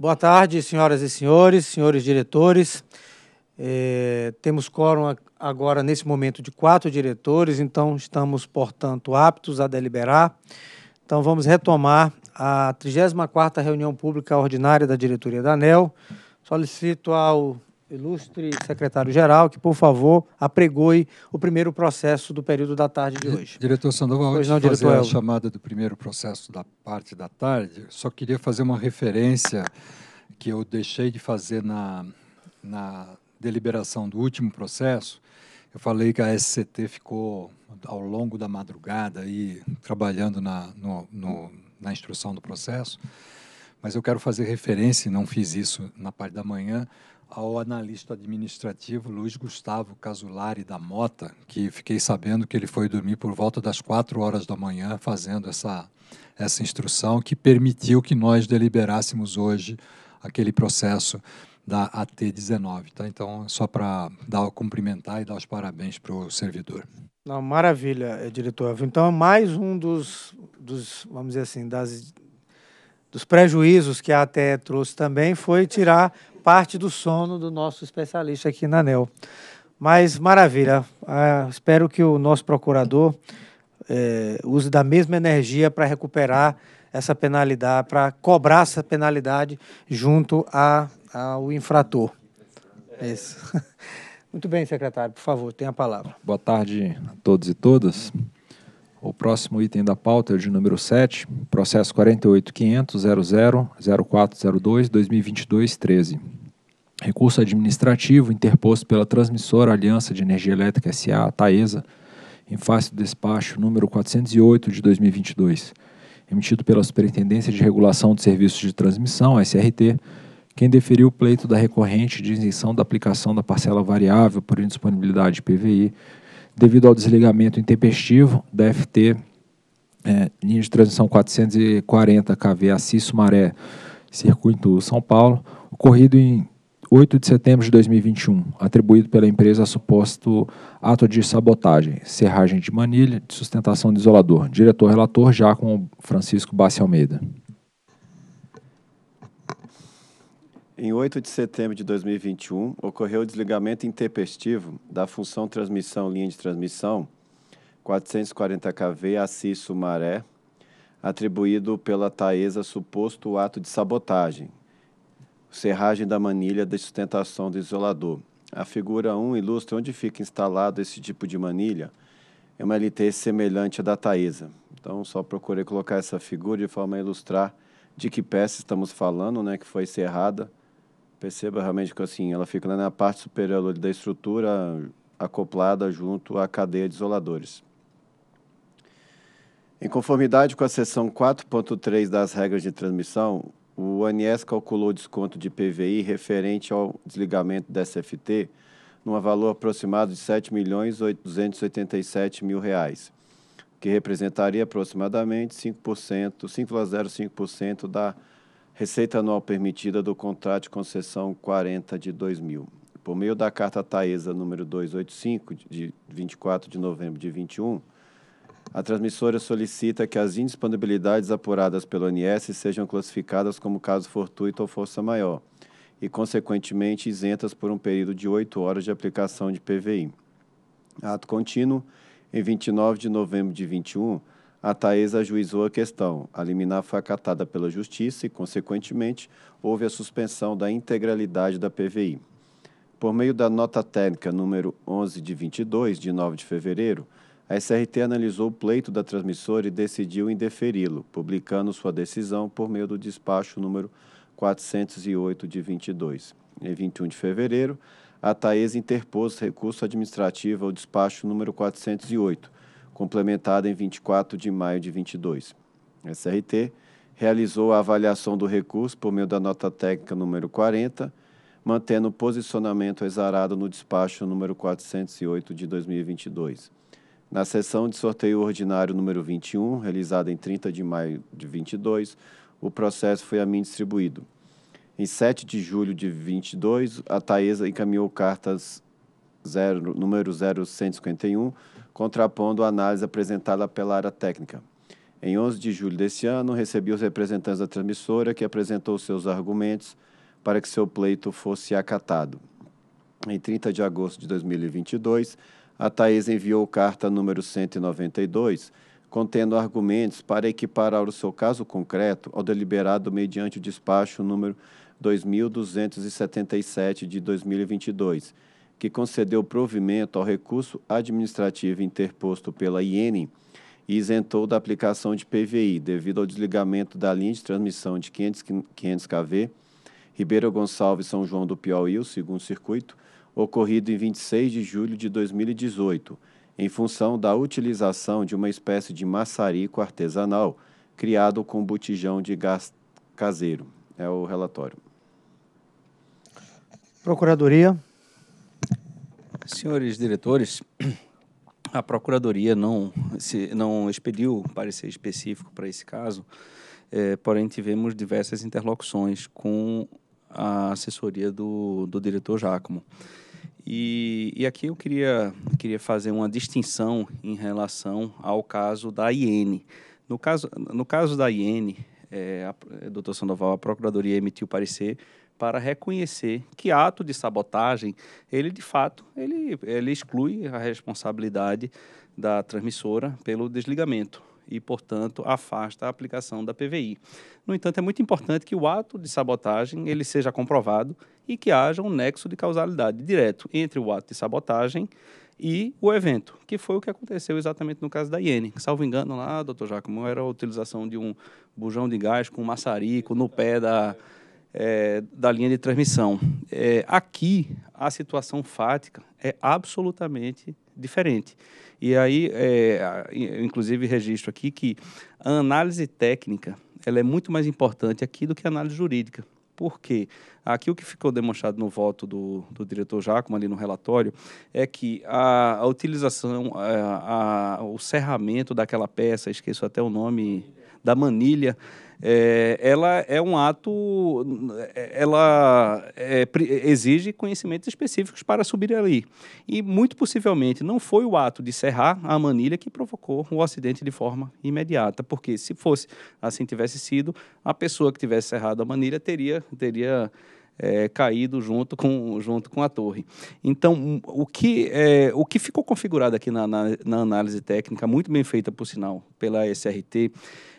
Boa tarde, senhoras e senhores, senhores diretores. É, temos quórum agora, nesse momento, de quatro diretores, então estamos, portanto, aptos a deliberar. Então, vamos retomar a 34ª Reunião Pública Ordinária da Diretoria da ANEL. Solicito ao ilustre secretário-geral, que, por favor, apregoe o primeiro processo do período da tarde de hoje. Diretor Sandoval, antes não, de fazer diretor... a chamada do primeiro processo da parte da tarde, só queria fazer uma referência que eu deixei de fazer na, na deliberação do último processo. Eu falei que a SCT ficou ao longo da madrugada aí, trabalhando na, no, no, na instrução do processo, mas eu quero fazer referência, não fiz isso na parte da manhã, ao analista administrativo Luiz Gustavo Casulari da Mota, que fiquei sabendo que ele foi dormir por volta das quatro horas da manhã fazendo essa, essa instrução que permitiu que nós deliberássemos hoje aquele processo da AT19. Tá? Então, só para dar cumprimentar e dar os parabéns para o servidor. Não, maravilha, é, diretor. Então, é mais um dos, dos vamos dizer assim, das, dos prejuízos que a ATE trouxe também foi tirar parte do sono do nosso especialista aqui na ANEL. Mas maravilha, ah, espero que o nosso procurador eh, use da mesma energia para recuperar essa penalidade, para cobrar essa penalidade junto a, ao infrator. É isso. Muito bem, secretário, por favor, tenha a palavra. Boa tarde a todos e todas. O próximo item da pauta é o de número 7, processo 48.500.00.0402.2022.13. Recurso administrativo interposto pela transmissora Aliança de Energia Elétrica S.A. Taesa, em face do despacho número 408 de 2022, emitido pela Superintendência de Regulação de Serviços de Transmissão, SRT, quem deferiu o pleito da recorrente de isenção da aplicação da parcela variável por indisponibilidade PVI devido ao desligamento intempestivo da FT, é, linha de transmissão 440 kV Assis Sumaré, circuito São Paulo, ocorrido em 8 de setembro de 2021, atribuído pela empresa a suposto ato de sabotagem, serragem de manilha de sustentação de isolador. Diretor-relator com Francisco Bassi Almeida. Em 8 de setembro de 2021, ocorreu o desligamento intempestivo da função transmissão-linha de transmissão 440 kV Assis Sumaré, atribuído pela Taesa suposto ato de sabotagem, serragem da manilha de sustentação do isolador. A figura 1 ilustra onde fica instalado esse tipo de manilha, é uma LT semelhante à da Taesa. Então, só procurei colocar essa figura de forma a ilustrar de que peça estamos falando, né, que foi cerrada perceba realmente que assim, ela fica na parte superior da estrutura acoplada junto à cadeia de isoladores. Em conformidade com a seção 4.3 das regras de transmissão, o ANS calculou o desconto de PVI referente ao desligamento da SFT num valor aproximado de R$ 7.287.000, que representaria aproximadamente 5%, 5,05% da Receita anual permitida do contrato de concessão 40 de 2000. Por meio da carta Taesa número 285 de 24 de novembro de 21, a transmissora solicita que as indisponibilidades apuradas pelo ONS sejam classificadas como caso fortuito ou força maior e, consequentemente, isentas por um período de oito horas de aplicação de PVI. Ato contínuo, em 29 de novembro de 21, a Taesa ajuizou a questão. A liminar foi acatada pela Justiça e, consequentemente, houve a suspensão da integralidade da PVI. Por meio da nota técnica número 11 de 22, de 9 de fevereiro, a SRT analisou o pleito da transmissora e decidiu indeferi-lo, publicando sua decisão por meio do despacho número 408 de 22. Em 21 de fevereiro, a Taesa interpôs recurso administrativo ao despacho número 408, complementada em 24 de maio de 22. A SRT realizou a avaliação do recurso por meio da nota técnica número 40, mantendo o posicionamento exarado no despacho número 408 de 2022. Na sessão de sorteio ordinário número 21, realizada em 30 de maio de 22, o processo foi a mim distribuído. Em 7 de julho de 22, a Taesa encaminhou cartas 0, número 0151 contrapondo a análise apresentada pela área técnica. Em 11 de julho deste ano, recebi os representantes da transmissora que apresentou seus argumentos para que seu pleito fosse acatado. Em 30 de agosto de 2022, a Thaís enviou carta número 192, contendo argumentos para equiparar o seu caso concreto ao deliberado mediante o despacho número 2277 de 2022 que concedeu provimento ao recurso administrativo interposto pela IENI e isentou da aplicação de PVI devido ao desligamento da linha de transmissão de 500, 500 kV Ribeiro Gonçalves São João do Piauí, o segundo circuito, ocorrido em 26 de julho de 2018, em função da utilização de uma espécie de maçarico artesanal criado com botijão de gás caseiro. É o relatório. Procuradoria. Senhores diretores, a Procuradoria não, se, não expediu parecer específico para esse caso, é, porém tivemos diversas interlocuções com a assessoria do, do diretor Jacomo E, e, aqui eu queria, queria fazer uma distinção em relação ao caso da IN. No caso, no caso da IN, é, a, a é, doutor Sandoval, a Procuradoria emitiu parecer para reconhecer que ato de sabotagem, ele de fato, ele, ele exclui a responsabilidade da transmissora pelo desligamento e, portanto, afasta a aplicação da PVI. No entanto, é muito importante que o ato de sabotagem ele seja comprovado e que haja um nexo de causalidade direto entre o ato de sabotagem e o evento, que foi o que aconteceu exatamente no caso da Iene. Salvo engano lá, doutor Jacomo, era a utilização de um bujão de gás com um maçarico no pé da, é, da linha de transmissão. É, aqui, a situação fática é absolutamente diferente. E aí, é, eu inclusive registro aqui que a análise técnica ela é muito mais importante aqui do que a análise jurídica. Por quê? Aqui o que ficou demonstrado no voto do, do diretor Jacomo, ali no relatório, é que a, a utilização, a, a, o cerramento daquela peça, esqueço até o nome, da manilha, é, ela é um ato, ela é, exige conhecimentos específicos para subir ali. E muito possivelmente não foi o ato de serrar a manilha que provocou o acidente de forma imediata, porque se fosse assim tivesse sido, a pessoa que tivesse serrado a manilha teria teria é, caído junto com, junto com a torre. Então, o que, é, o que ficou configurado aqui na, na, na análise técnica, muito bem feita, por sinal, pela SRT,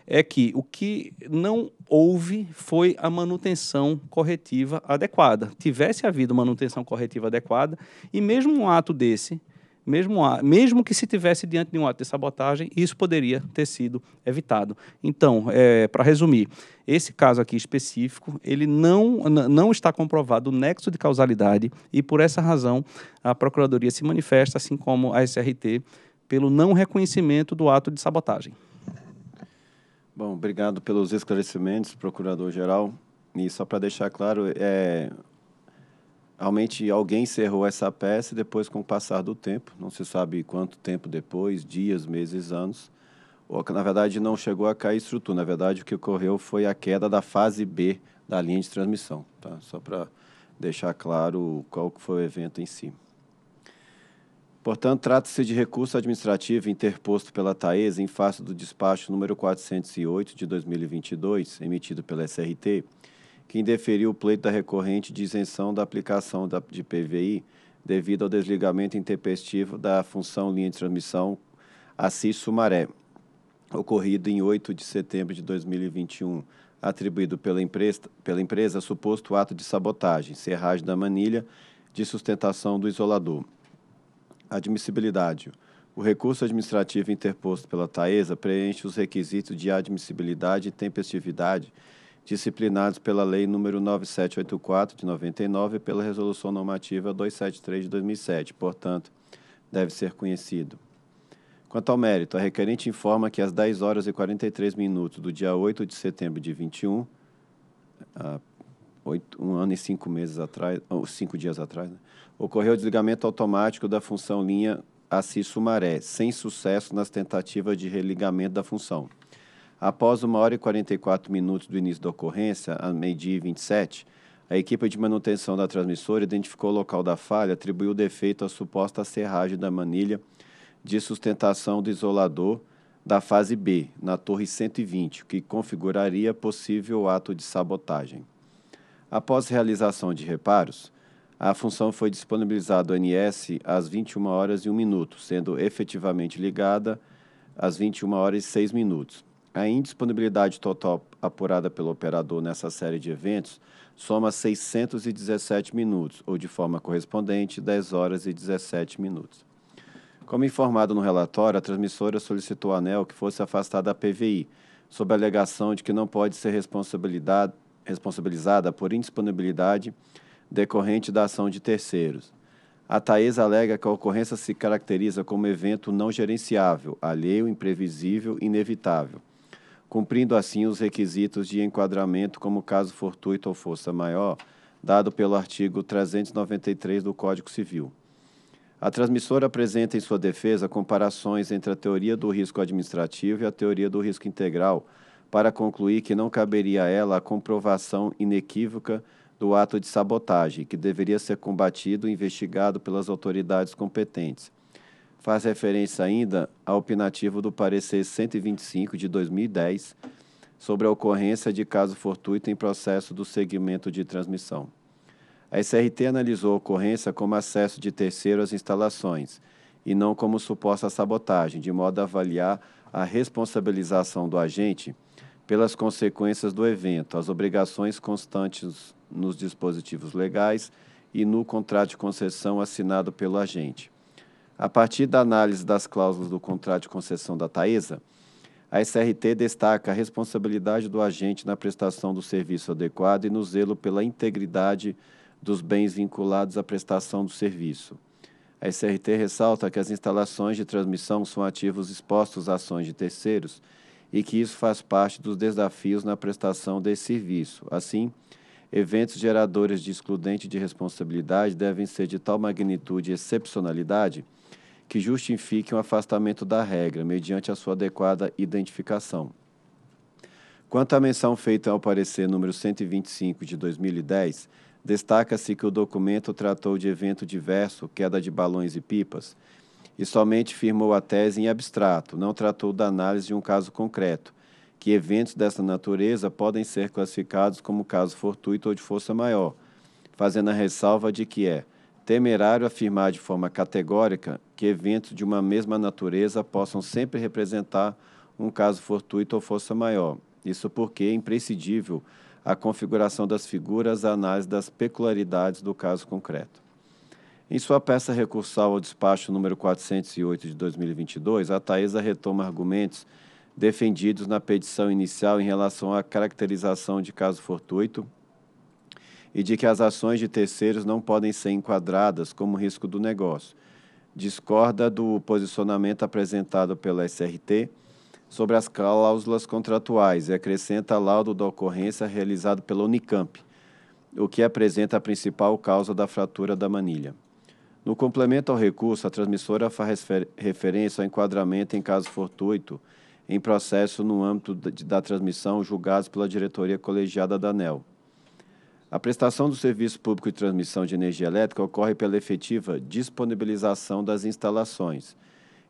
é que o que não houve foi a manutenção corretiva adequada. Tivesse havido manutenção corretiva adequada, e mesmo um ato desse, mesmo, a, mesmo que se tivesse diante de um ato de sabotagem, isso poderia ter sido evitado. Então, é, para resumir, esse caso aqui específico, ele não, não está comprovado o nexo de causalidade e, por essa razão, a Procuradoria se manifesta, assim como a SRT, pelo não reconhecimento do ato de sabotagem. Bom, obrigado pelos esclarecimentos, procurador-geral. E só para deixar claro, é, realmente alguém encerrou essa peça e depois, com o passar do tempo, não se sabe quanto tempo depois, dias, meses, anos, ou, na verdade não chegou a cair estrutura. Na verdade, o que ocorreu foi a queda da fase B da linha de transmissão. Tá? Só para deixar claro qual foi o evento em si. Portanto, trata-se de recurso administrativo interposto pela Taesa em face do despacho número 408 de 2022, emitido pela SRT, que indeferiu o pleito da recorrente de isenção da aplicação da, de PVI devido ao desligamento intempestivo da função linha de transmissão Assis Sumaré, ocorrido em 8 de setembro de 2021, atribuído pela empresa, pela empresa suposto ato de sabotagem, serragem da manilha de sustentação do isolador. Admissibilidade. O recurso administrativo interposto pela Taesa preenche os requisitos de admissibilidade e tempestividade disciplinados pela Lei nº 9784 de 99 e pela Resolução Normativa 273 de 2007, portanto, deve ser conhecido. Quanto ao mérito, a requerente informa que às 10 horas e 43 minutos do dia 8 de setembro de 21, uh, 8, um ano e cinco meses atrás, ou cinco dias atrás, né? ocorreu o desligamento automático da função linha Assis Sumaré, sem sucesso nas tentativas de religamento da função. Após 1 hora e 44 minutos do início da ocorrência, a meio-dia e 27, a equipe de manutenção da transmissora identificou o local da falha, atribuiu o defeito à suposta serragem da manilha de sustentação do isolador da fase B, na torre 120, que configuraria possível ato de sabotagem. Após realização de reparos, a função foi disponibilizada ao NS às 21 horas e 1 minuto, sendo efetivamente ligada às 21 horas e 6 minutos. A indisponibilidade total apurada pelo operador nessa série de eventos soma 617 minutos, ou de forma correspondente, 10 horas e 17 minutos. Como informado no relatório, a transmissora solicitou à ANEL que fosse afastada da PVI, sob a alegação de que não pode ser responsabilizada por indisponibilidade decorrente da ação de terceiros. A Taesa alega que a ocorrência se caracteriza como evento não gerenciável, alheio, imprevisível, inevitável, cumprindo assim os requisitos de enquadramento como caso fortuito ou força maior, dado pelo artigo 393 do Código Civil. A transmissora apresenta em sua defesa comparações entre a teoria do risco administrativo e a teoria do risco integral, para concluir que não caberia a ela a comprovação inequívoca do ato de sabotagem, que deveria ser combatido e investigado pelas autoridades competentes. Faz referência ainda ao opinativo do parecer 125 de 2010 sobre a ocorrência de caso fortuito em processo do segmento de transmissão. A SRT analisou a ocorrência como acesso de terceiro às instalações e não como suposta sabotagem, de modo a avaliar a responsabilização do agente pelas consequências do evento, as obrigações constantes nos dispositivos legais e no contrato de concessão assinado pelo agente. A partir da análise das cláusulas do contrato de concessão da Taesa, a SRT destaca a responsabilidade do agente na prestação do serviço adequado e no zelo pela integridade dos bens vinculados à prestação do serviço. A SRT ressalta que as instalações de transmissão são ativos expostos a ações de terceiros e que isso faz parte dos desafios na prestação desse serviço. Assim, eventos geradores de excludente de responsabilidade devem ser de tal magnitude e excepcionalidade que justifiquem um o afastamento da regra, mediante a sua adequada identificação. Quanto à menção feita ao parecer número 125 de 2010, destaca-se que o documento tratou de evento diverso, queda de balões e pipas, e somente firmou a tese em abstrato, não tratou da análise de um caso concreto, que eventos dessa natureza podem ser classificados como caso fortuito ou de força maior, fazendo a ressalva de que é temerário afirmar de forma categórica que eventos de uma mesma natureza possam sempre representar um caso fortuito ou força maior. Isso porque é imprescindível a configuração das figuras, a análise das peculiaridades do caso concreto. Em sua peça recursal ao despacho número 408 de 2022, a Taesa retoma argumentos defendidos na petição inicial em relação à caracterização de caso fortuito e de que as ações de terceiros não podem ser enquadradas como risco do negócio. Discorda do posicionamento apresentado pela SRT sobre as cláusulas contratuais e acrescenta laudo da ocorrência realizado pela Unicamp, o que apresenta a principal causa da fratura da manilha. No complemento ao recurso, a transmissora faz referência ao enquadramento em caso fortuito em processo no âmbito da transmissão julgados pela diretoria colegiada da ANEL. A prestação do serviço público de transmissão de energia elétrica ocorre pela efetiva disponibilização das instalações.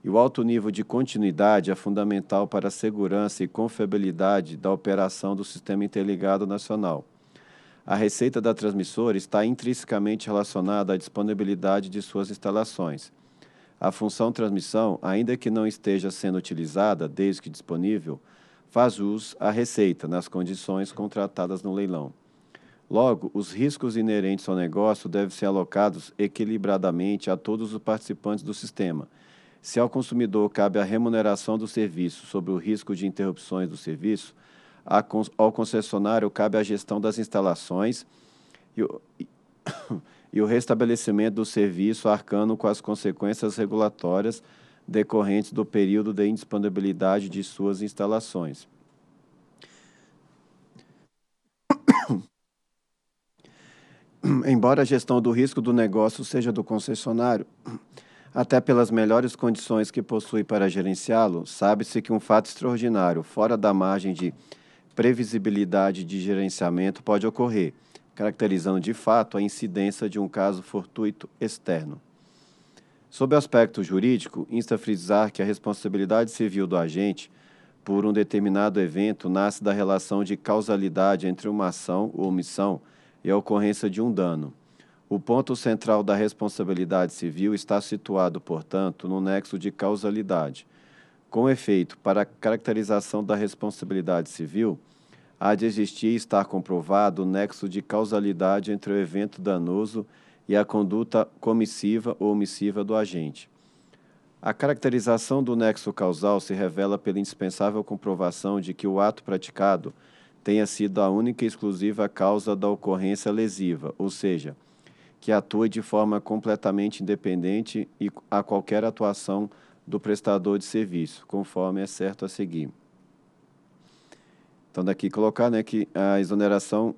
E o alto nível de continuidade é fundamental para a segurança e confiabilidade da operação do Sistema Interligado Nacional. A receita da transmissora está intrinsecamente relacionada à disponibilidade de suas instalações. A função transmissão, ainda que não esteja sendo utilizada desde que disponível, faz uso à receita nas condições contratadas no leilão. Logo, os riscos inerentes ao negócio devem ser alocados equilibradamente a todos os participantes do sistema. Se ao consumidor cabe a remuneração do serviço sobre o risco de interrupções do serviço, ao concessionário cabe a gestão das instalações e, e o restabelecimento do serviço arcando com as consequências regulatórias decorrentes do período de indisponibilidade de suas instalações. Embora a gestão do risco do negócio seja do concessionário, até pelas melhores condições que possui para gerenciá-lo, sabe-se que um fato extraordinário, fora da margem de previsibilidade de gerenciamento, pode ocorrer caracterizando de fato a incidência de um caso fortuito externo. Sob o aspecto jurídico, insta frisar que a responsabilidade civil do agente por um determinado evento nasce da relação de causalidade entre uma ação ou omissão e a ocorrência de um dano. O ponto central da responsabilidade civil está situado, portanto, no nexo de causalidade. Com efeito, para a caracterização da responsabilidade civil, há de existir e estar comprovado o nexo de causalidade entre o evento danoso e a conduta comissiva ou omissiva do agente. A caracterização do nexo causal se revela pela indispensável comprovação de que o ato praticado tenha sido a única e exclusiva causa da ocorrência lesiva, ou seja, que atue de forma completamente independente e a qualquer atuação do prestador de serviço, conforme é certo a seguir. Então, daqui colocar né, que a exoneração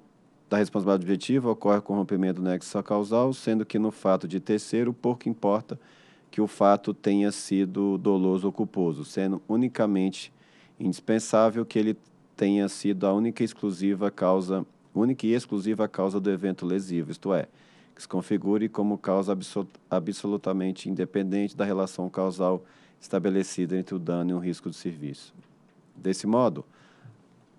da responsabilidade objetiva ocorre com o rompimento do nexo causal, sendo que no fato de terceiro, pouco importa que o fato tenha sido doloso ou culposo, sendo unicamente indispensável que ele tenha sido a única exclusiva causa, única e exclusiva causa do evento lesivo, isto é, que se configure como causa absolutamente independente da relação causal estabelecida entre o dano e o risco de serviço. Desse modo,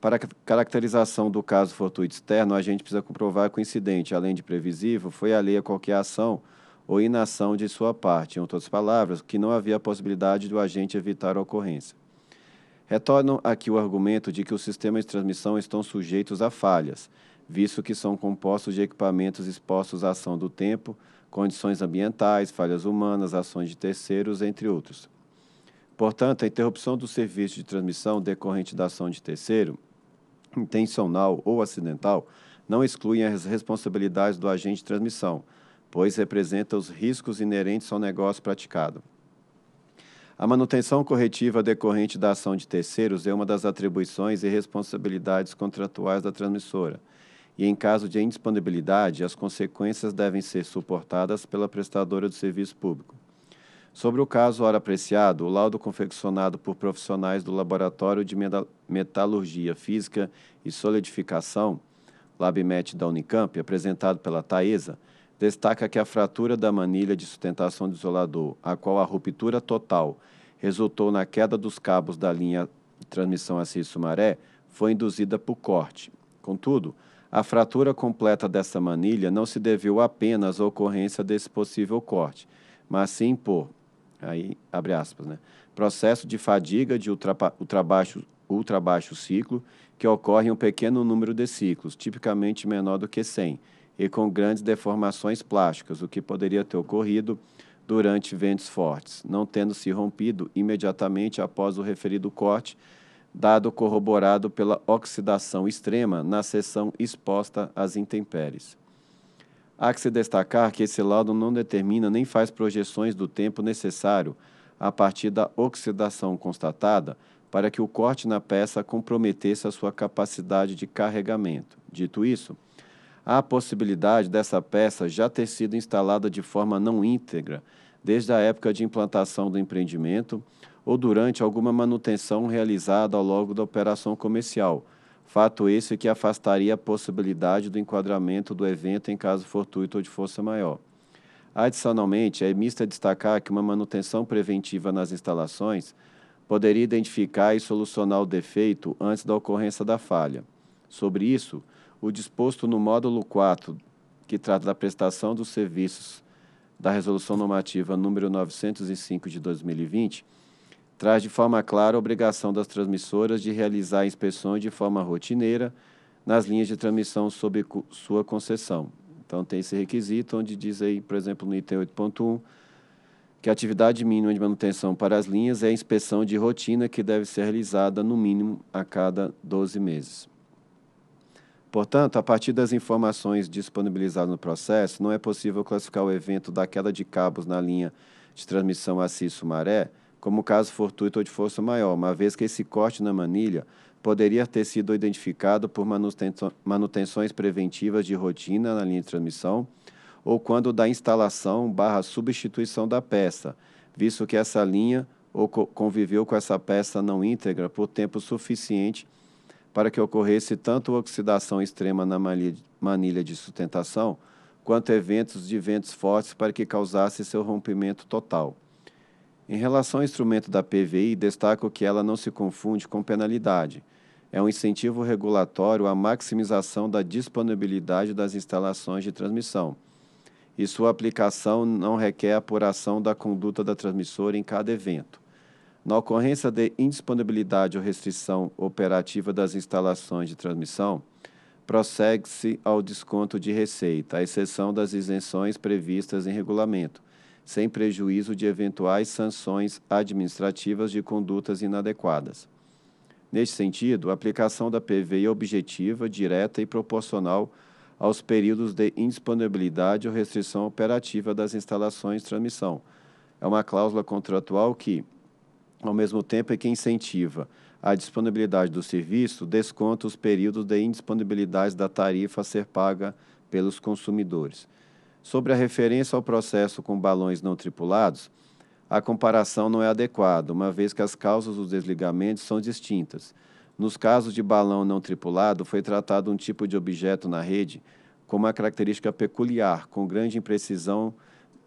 para a caracterização do caso fortuito externo, a gente precisa comprovar que o incidente, além de previsível, foi alheio a qualquer ação ou inação de sua parte, em outras palavras, que não havia possibilidade do agente evitar a ocorrência. Retorno aqui o argumento de que os sistemas de transmissão estão sujeitos a falhas, visto que são compostos de equipamentos expostos à ação do tempo, condições ambientais, falhas humanas, ações de terceiros, entre outros. Portanto, a interrupção do serviço de transmissão decorrente da ação de terceiro intencional ou acidental não excluem as responsabilidades do agente de transmissão, pois representa os riscos inerentes ao negócio praticado. A manutenção corretiva decorrente da ação de terceiros é uma das atribuições e responsabilidades contratuais da transmissora, e em caso de indisponibilidade, as consequências devem ser suportadas pela prestadora do serviço público. Sobre o caso Hora Apreciado, o laudo confeccionado por profissionais do Laboratório de Metalurgia Física e Solidificação, LabMet da Unicamp, apresentado pela Taesa, destaca que a fratura da manilha de sustentação do isolador, a qual a ruptura total resultou na queda dos cabos da linha de transmissão Assis Sumaré, foi induzida por corte. Contudo, a fratura completa dessa manilha não se deveu apenas à ocorrência desse possível corte, mas sim por Aí, abre aspas, né? Processo de fadiga de ultrabaixo, baixo ciclo, que ocorre em um pequeno número de ciclos, tipicamente menor do que 100, e com grandes deformações plásticas, o que poderia ter ocorrido durante ventos fortes, não tendo se rompido imediatamente após o referido corte, dado corroborado pela oxidação extrema na seção exposta às intempéries. Há que se destacar que esse laudo não determina nem faz projeções do tempo necessário a partir da oxidação constatada para que o corte na peça comprometesse a sua capacidade de carregamento. Dito isso, há a possibilidade dessa peça já ter sido instalada de forma não íntegra desde a época de implantação do empreendimento ou durante alguma manutenção realizada ao longo da operação comercial Fato esse que afastaria a possibilidade do enquadramento do evento em caso fortuito ou de força maior. Adicionalmente, é mista destacar que uma manutenção preventiva nas instalações poderia identificar e solucionar o defeito antes da ocorrência da falha. Sobre isso, o disposto no módulo 4, que trata da prestação dos serviços da Resolução Normativa número 905 de 2020, traz de forma clara a obrigação das transmissoras de realizar inspeções de forma rotineira nas linhas de transmissão sob sua concessão. Então, tem esse requisito, onde diz aí, por exemplo, no item 8.1, que a atividade mínima de manutenção para as linhas é a inspeção de rotina que deve ser realizada, no mínimo, a cada 12 meses. Portanto, a partir das informações disponibilizadas no processo, não é possível classificar o evento da queda de cabos na linha de transmissão Assis-Sumaré como caso fortuito ou de força maior, uma vez que esse corte na manilha poderia ter sido identificado por manutenções preventivas de rotina na linha de transmissão ou quando da instalação barra substituição da peça, visto que essa linha ou conviveu com essa peça não íntegra por tempo suficiente para que ocorresse tanto oxidação extrema na manilha de sustentação, quanto eventos de ventos fortes para que causasse seu rompimento total. Em relação ao instrumento da PVI, destaco que ela não se confunde com penalidade. É um incentivo regulatório à maximização da disponibilidade das instalações de transmissão. E sua aplicação não requer apuração da conduta da transmissora em cada evento. Na ocorrência de indisponibilidade ou restrição operativa das instalações de transmissão, prossegue-se ao desconto de receita, à exceção das isenções previstas em regulamento sem prejuízo de eventuais sanções administrativas de condutas inadequadas. Neste sentido, a aplicação da PV é objetiva, direta e proporcional aos períodos de indisponibilidade ou restrição operativa das instalações de transmissão. É uma cláusula contratual que, ao mesmo tempo, é que incentiva a disponibilidade do serviço, desconta os períodos de indisponibilidade da tarifa a ser paga pelos consumidores. Sobre a referência ao processo com balões não tripulados, a comparação não é adequada, uma vez que as causas dos desligamentos são distintas. Nos casos de balão não tripulado, foi tratado um tipo de objeto na rede com uma característica peculiar, com grande imprecisão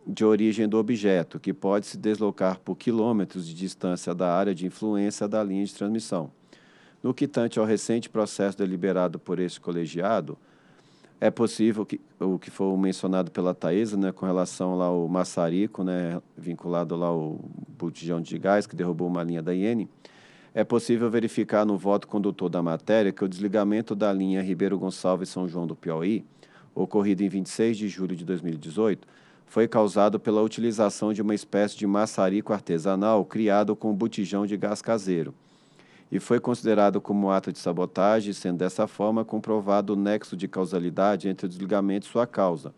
de origem do objeto, que pode se deslocar por quilômetros de distância da área de influência da linha de transmissão. No que tange ao recente processo deliberado por este colegiado, é possível que o que foi mencionado pela Taísa, né, com relação lá ao maçarico, né, vinculado lá ao botijão de gás que derrubou uma linha da IENE, é possível verificar no voto condutor da matéria que o desligamento da linha Ribeiro Gonçalves São João do Piauí, ocorrido em 26 de julho de 2018, foi causado pela utilização de uma espécie de maçarico artesanal criado com botijão de gás caseiro e foi considerado como ato de sabotagem, sendo dessa forma comprovado o nexo de causalidade entre o desligamento e sua causa,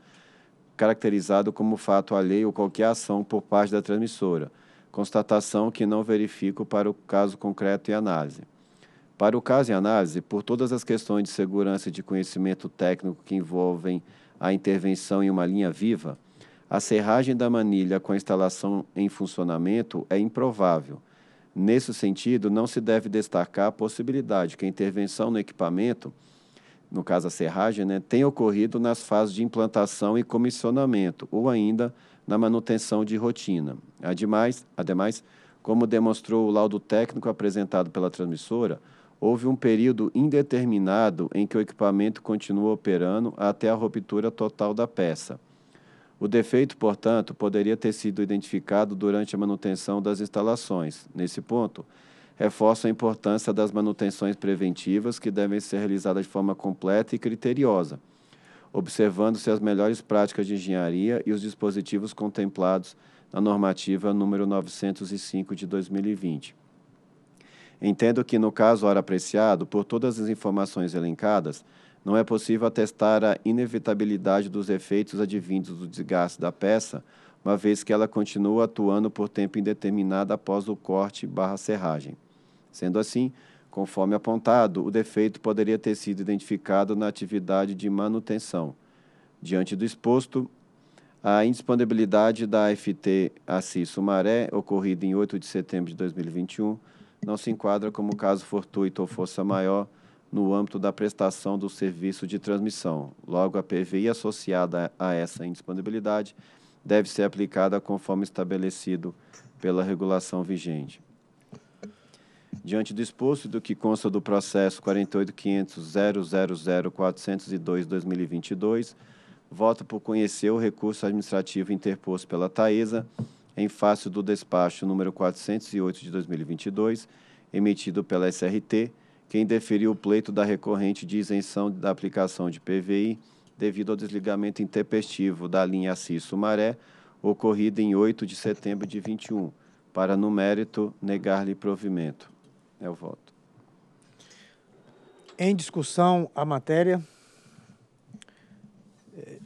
caracterizado como fato alheio ou qualquer ação por parte da transmissora, constatação que não verifico para o caso concreto e análise. Para o caso em análise, por todas as questões de segurança e de conhecimento técnico que envolvem a intervenção em uma linha viva, a serragem da manilha com a instalação em funcionamento é improvável, Nesse sentido, não se deve destacar a possibilidade que a intervenção no equipamento, no caso a serragem, né, tenha ocorrido nas fases de implantação e comissionamento, ou ainda na manutenção de rotina. Ademais, ademais como demonstrou o laudo técnico apresentado pela transmissora, houve um período indeterminado em que o equipamento continua operando até a ruptura total da peça. O defeito, portanto, poderia ter sido identificado durante a manutenção das instalações. Nesse ponto, reforço a importância das manutenções preventivas que devem ser realizadas de forma completa e criteriosa, observando-se as melhores práticas de engenharia e os dispositivos contemplados na normativa número 905 de 2020. Entendo que, no caso Hora Apreciado, por todas as informações elencadas, não é possível atestar a inevitabilidade dos efeitos advindos do desgaste da peça, uma vez que ela continua atuando por tempo indeterminado após o corte barra serragem. Sendo assim, conforme apontado, o defeito poderia ter sido identificado na atividade de manutenção. Diante do exposto, a indisponibilidade da FT Assis Sumaré, ocorrida em 8 de setembro de 2021, não se enquadra como caso fortuito ou força maior no âmbito da prestação do serviço de transmissão. Logo, a PVI associada a essa indisponibilidade deve ser aplicada conforme estabelecido pela regulação vigente. Diante do exposto do que consta do processo 48.500.000.402.2022, voto por conhecer o recurso administrativo interposto pela Taesa em face do despacho número 408 de 2022, emitido pela SRT, quem deferiu o pleito da recorrente de isenção da aplicação de PVI devido ao desligamento intempestivo da linha Assis-Sumaré, ocorrido em 8 de setembro de 21, para, no mérito, negar-lhe provimento. É o voto. Em discussão, a matéria. É,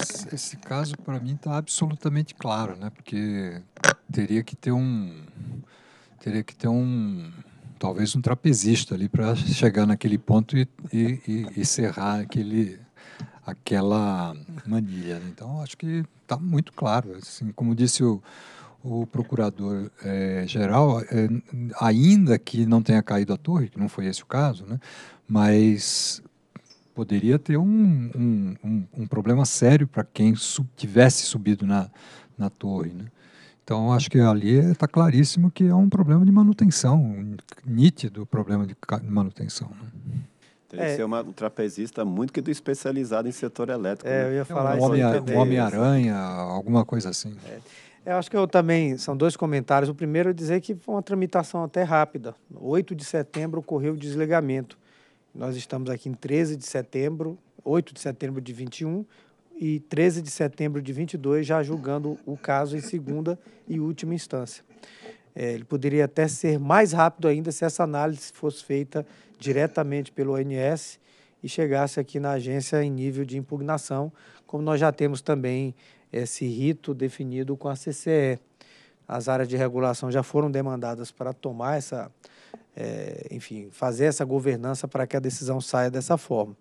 esse, esse caso, para mim, está absolutamente claro, né? porque teria que ter um. Teria que ter um talvez um trapezista ali para chegar naquele ponto e, e, e, e aquele, aquela manilha. Né? Então, acho que está muito claro. Assim, como disse o, o procurador-geral, é, é, ainda que não tenha caído a torre, que não foi esse o caso, né? mas poderia ter um, um, um, um problema sério para quem sub, tivesse subido na, na torre. Né? Então, acho que ali está claríssimo que é um problema de manutenção, um nítido problema de manutenção. Né? Teria é. ser uma, um trapezista muito que do especializado em setor elétrico. É, né? eu ia é, falar é um Homem-Aranha, homem aranha, alguma coisa assim. É. Eu acho que eu também, são dois comentários. O primeiro é dizer que foi uma tramitação até rápida. 8 de setembro ocorreu o desligamento. Nós estamos aqui em 13 de setembro, 8 de setembro de 21, e 13 de setembro de 22, já julgando o caso em segunda e última instância. É, ele poderia até ser mais rápido ainda se essa análise fosse feita diretamente pelo ONS e chegasse aqui na agência em nível de impugnação, como nós já temos também esse rito definido com a CCE. As áreas de regulação já foram demandadas para tomar essa é, enfim, fazer essa governança para que a decisão saia dessa forma.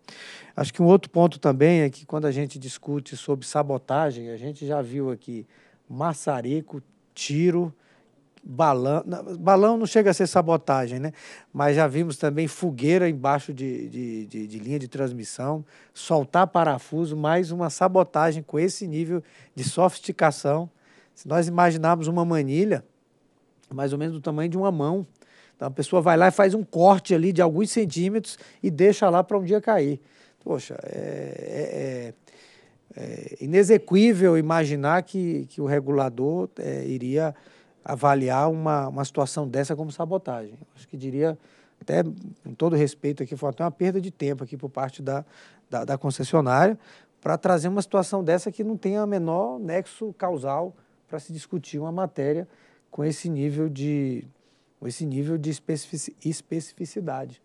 Acho que um outro ponto também é que quando a gente discute sobre sabotagem, a gente já viu aqui maçarico, tiro, balão. Balão não chega a ser sabotagem, né? Mas já vimos também fogueira embaixo de, de, de, de linha de transmissão, soltar parafuso, mais uma sabotagem com esse nível de sofisticação. Se nós imaginarmos uma manilha, mais ou menos do tamanho de uma mão, então a pessoa vai lá e faz um corte ali de alguns centímetros e deixa lá para um dia cair. Poxa, é, é, é, é inexequível imaginar que, que o regulador é, iria avaliar uma, uma situação dessa como sabotagem. Acho que diria, até com todo respeito aqui, foi até uma perda de tempo aqui por parte da, da, da concessionária para trazer uma situação dessa que não tenha a menor nexo causal para se discutir uma matéria com esse nível de, esse nível de especificidade.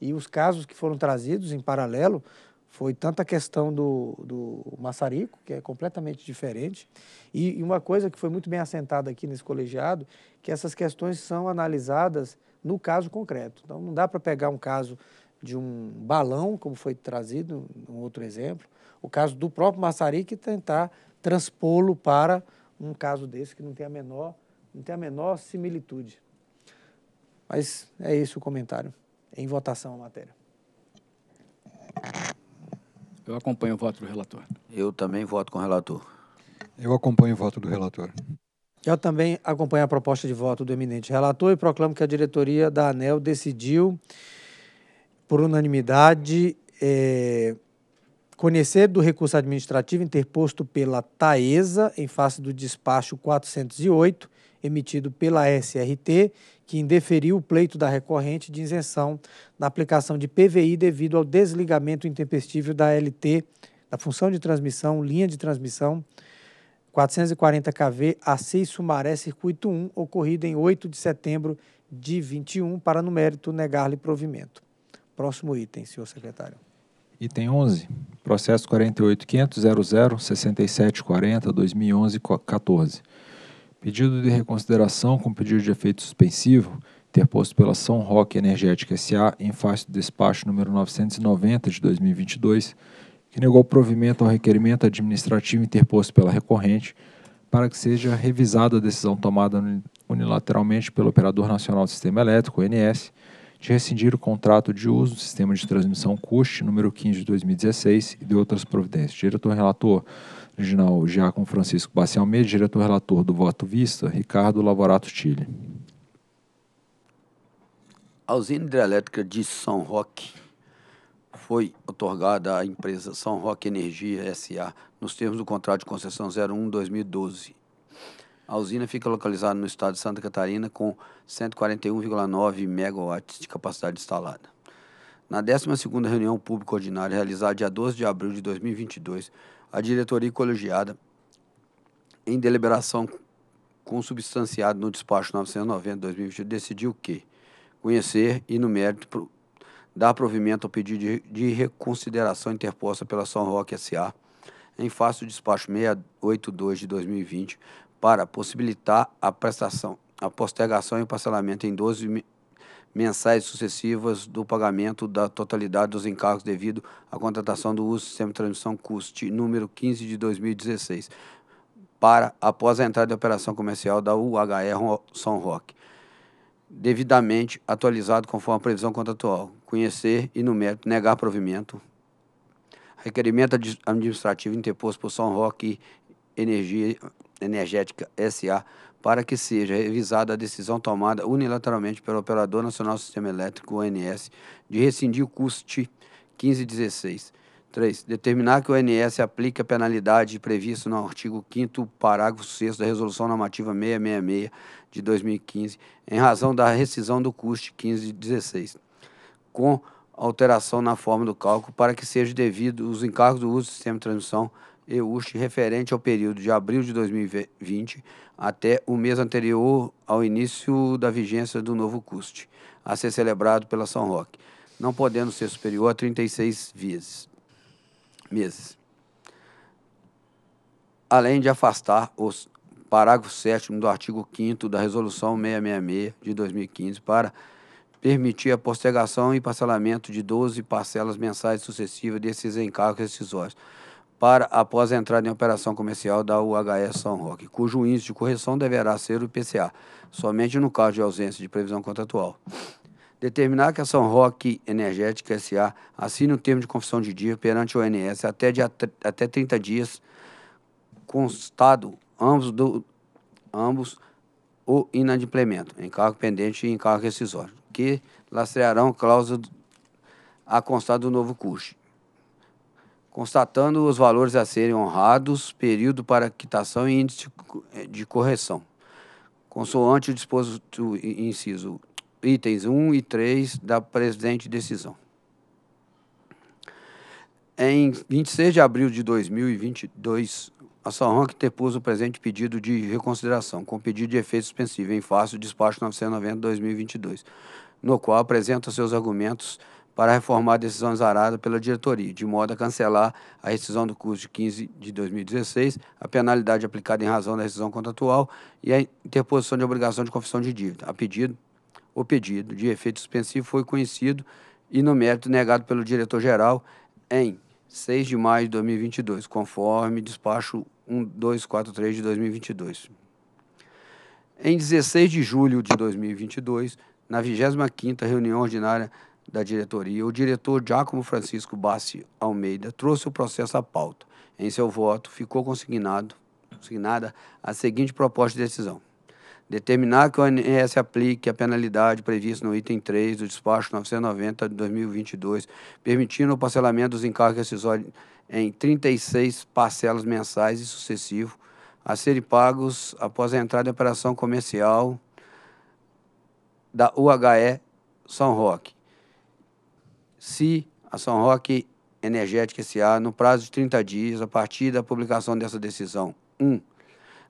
E os casos que foram trazidos em paralelo foi tanta questão do, do maçarico, que é completamente diferente, e, e, uma coisa que foi muito bem assentada aqui nesse colegiado, que essas questões são analisadas no caso concreto. Então, não dá para pegar um caso de um balão, como foi trazido, um outro exemplo, o caso do próprio maçarico e tentar transpô-lo para um caso desse que não tem a menor, não tem a menor similitude. Mas é esse o comentário. Em votação a matéria. Eu acompanho o voto do relator. Eu também voto com o relator. Eu acompanho o voto do relator. Eu também acompanho a proposta de voto do eminente relator e proclamo que a diretoria da ANEL decidiu, por unanimidade, é, conhecer do recurso administrativo interposto pela Taesa em face do despacho 408 emitido pela SRT, que indeferiu o pleito da recorrente de isenção na aplicação de PVI devido ao desligamento intempestivo da LT, da função de transmissão, linha de transmissão 440 kV AC Sumaré Circuito 1, ocorrido em 8 de setembro de 21, para no mérito negar-lhe provimento. Próximo item, senhor secretário. Item 11. Processo 48.500.00.67.40.2011.14. 2011 14. Pedido de reconsideração com pedido de efeito suspensivo, interposto pela São Roque Energética S.A. em face do despacho número 990 de 2022, que negou provimento ao requerimento administrativo interposto pela recorrente para que seja revisada a decisão tomada unilateralmente pelo Operador Nacional do Sistema Elétrico, ONS, de rescindir o contrato de uso do sistema de transmissão CUST número 15 de 2016 e de outras providências. Diretor relator, Original com Francisco Bassi Almeida, diretor relator do voto vista, Ricardo Lavorato Chile. A usina hidrelétrica de São Roque foi otorgada à empresa São Roque Energia SA nos termos do contrato de concessão 01-2012. A usina fica localizada no estado de Santa Catarina com 141,9 megawatts de capacidade instalada. Na 12ª reunião pública ordinária realizada dia 12 de abril de 2022, a diretoria colegiada, em deliberação consubstanciada no despacho 990 2020 decidiu que conhecer e, no mérito, dar provimento ao pedido de, de reconsideração interposta pela São Roque S.A. em face do despacho 682 de 2020 para possibilitar a prestação, a postergação e o parcelamento em 12 mensais sucessivas do pagamento da totalidade dos encargos devido à contratação do uso do sistema de transmissão CUST, número 15 de 2016, para após a entrada de operação comercial da UHR São Roque, devidamente atualizado conforme a previsão contratual, conhecer e, no mérito, negar provimento, requerimento administrativo interposto por São Roque Energia Energética S.A., para que seja revisada a decisão tomada unilateralmente pelo Operador Nacional do Sistema Elétrico, ONS, de rescindir o CUST 1516. 3. Determinar que o ONS aplique a penalidade prevista no artigo 5 parágrafo 6 da Resolução Normativa 666 de 2015, em razão da rescisão do CUST 1516, com alteração na forma do cálculo para que sejam devidos os encargos do uso do sistema de transmissão EUST referente ao período de abril de 2020 até o mês anterior ao início da vigência do novo CUST, a ser celebrado pela São Roque, não podendo ser superior a 36 vezes, meses. Além de afastar os parágrafo 7 do artigo 5 da Resolução 666 de 2015 para permitir a postergação e parcelamento de 12 parcelas mensais sucessivas desses encargos decisórios para após a entrada em operação comercial da UHS São Roque, cujo índice de correção deverá ser o IPCA, somente no caso de ausência de previsão contratual. Determinar que a São Roque Energética SA assine o um termo de confissão de dia perante a ONS até, dia, até 30 dias, constado ambos, do, ambos o inadimplemento, encargo pendente e encargo rescisório, que lastrearão cláusula a constar do novo custo constatando os valores a serem honrados, período para quitação e índice de eh, correção. Consoante o disposto inciso itens 1 e 3 da presente decisão. Em 26 de abril de 2022, a SORANC interpôs o presente pedido de reconsideração, com pedido de efeito suspensivo em face do despacho 990-2022, no qual apresenta seus argumentos para reformar a decisão zarada pela diretoria, de modo a cancelar a rescisão do curso de 15 de 2016, a penalidade aplicada em razão da rescisão contratual e a interposição de obrigação de confissão de dívida. A pedido, o pedido de efeito suspensivo foi conhecido e no mérito negado pelo diretor-geral em 6 de maio de 2022, conforme despacho 1243 de 2022. Em 16 de julho de 2022, na 25ª reunião ordinária da diretoria, o diretor Giacomo Francisco Bassi Almeida trouxe o processo à pauta. Em seu voto, ficou consignado, consignada a seguinte proposta de decisão. Determinar que o ANS aplique a penalidade prevista no item 3 do despacho 990 de 2022, permitindo o parcelamento dos encargos rescisórios em 36 parcelas mensais e sucessivos, a serem pagos após a entrada em operação comercial da UHE São Roque se a São Roque Energética S.A., no prazo de 30 dias, a partir da publicação dessa decisão, 1. Um,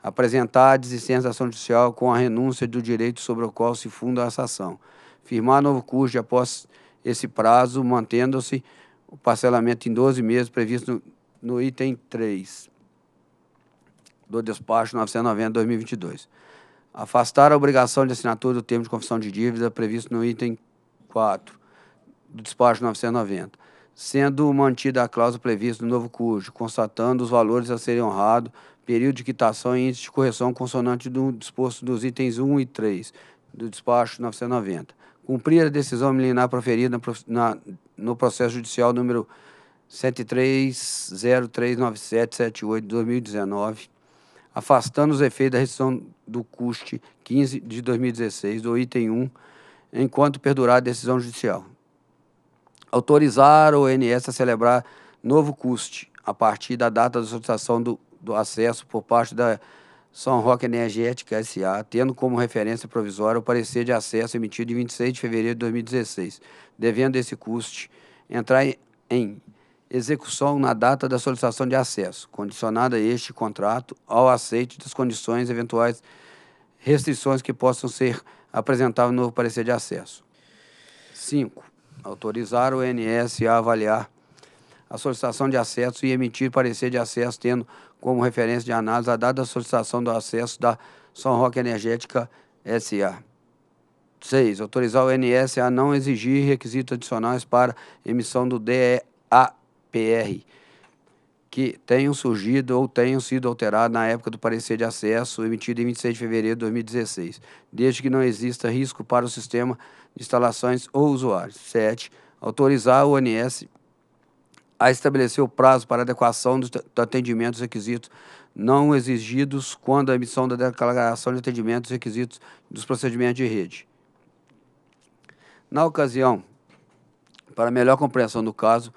apresentar a desistência da ação judicial com a renúncia do direito sobre o qual se funda essa ação. Firmar novo custo após esse prazo, mantendo-se o parcelamento em 12 meses previsto no, no item 3 do despacho 990-2022. Afastar a obrigação de assinatura do termo de confissão de dívida previsto no item 4 do despacho 990, sendo mantida a cláusula prevista no novo cujo, constatando os valores a serem honrados, período de quitação e índice de correção consonante do disposto dos itens 1 e 3 do despacho 990. Cumprir a decisão milenar proferida na, no processo judicial número 73039778-2019, afastando os efeitos da restrição do custe 15 de 2016, do item 1, enquanto perdurar a decisão judicial autorizar o ONS a celebrar novo custe a partir da data da solicitação do, do acesso por parte da São Roque Energética S.A., tendo como referência provisória o parecer de acesso emitido em 26 de fevereiro de 2016, devendo esse custe entrar em, em execução na data da solicitação de acesso, condicionada este contrato ao aceite das condições eventuais restrições que possam ser apresentadas no novo parecer de acesso. 5 autorizar o ONS a avaliar a solicitação de acesso e emitir parecer de acesso, tendo como referência de análise a data solicitação do acesso da São Roque Energética SA. 6. Autorizar o ONS a não exigir requisitos adicionais para emissão do DEAPR que tenham surgido ou tenham sido alterados na época do parecer de acesso emitido em 26 de fevereiro de 2016, desde que não exista risco para o sistema de instalações ou usuários. 7. Autorizar a ONS a estabelecer o prazo para adequação do, do atendimento dos requisitos não exigidos quando a emissão da declaração de atendimento dos requisitos dos procedimentos de rede. Na ocasião, para melhor compreensão do caso,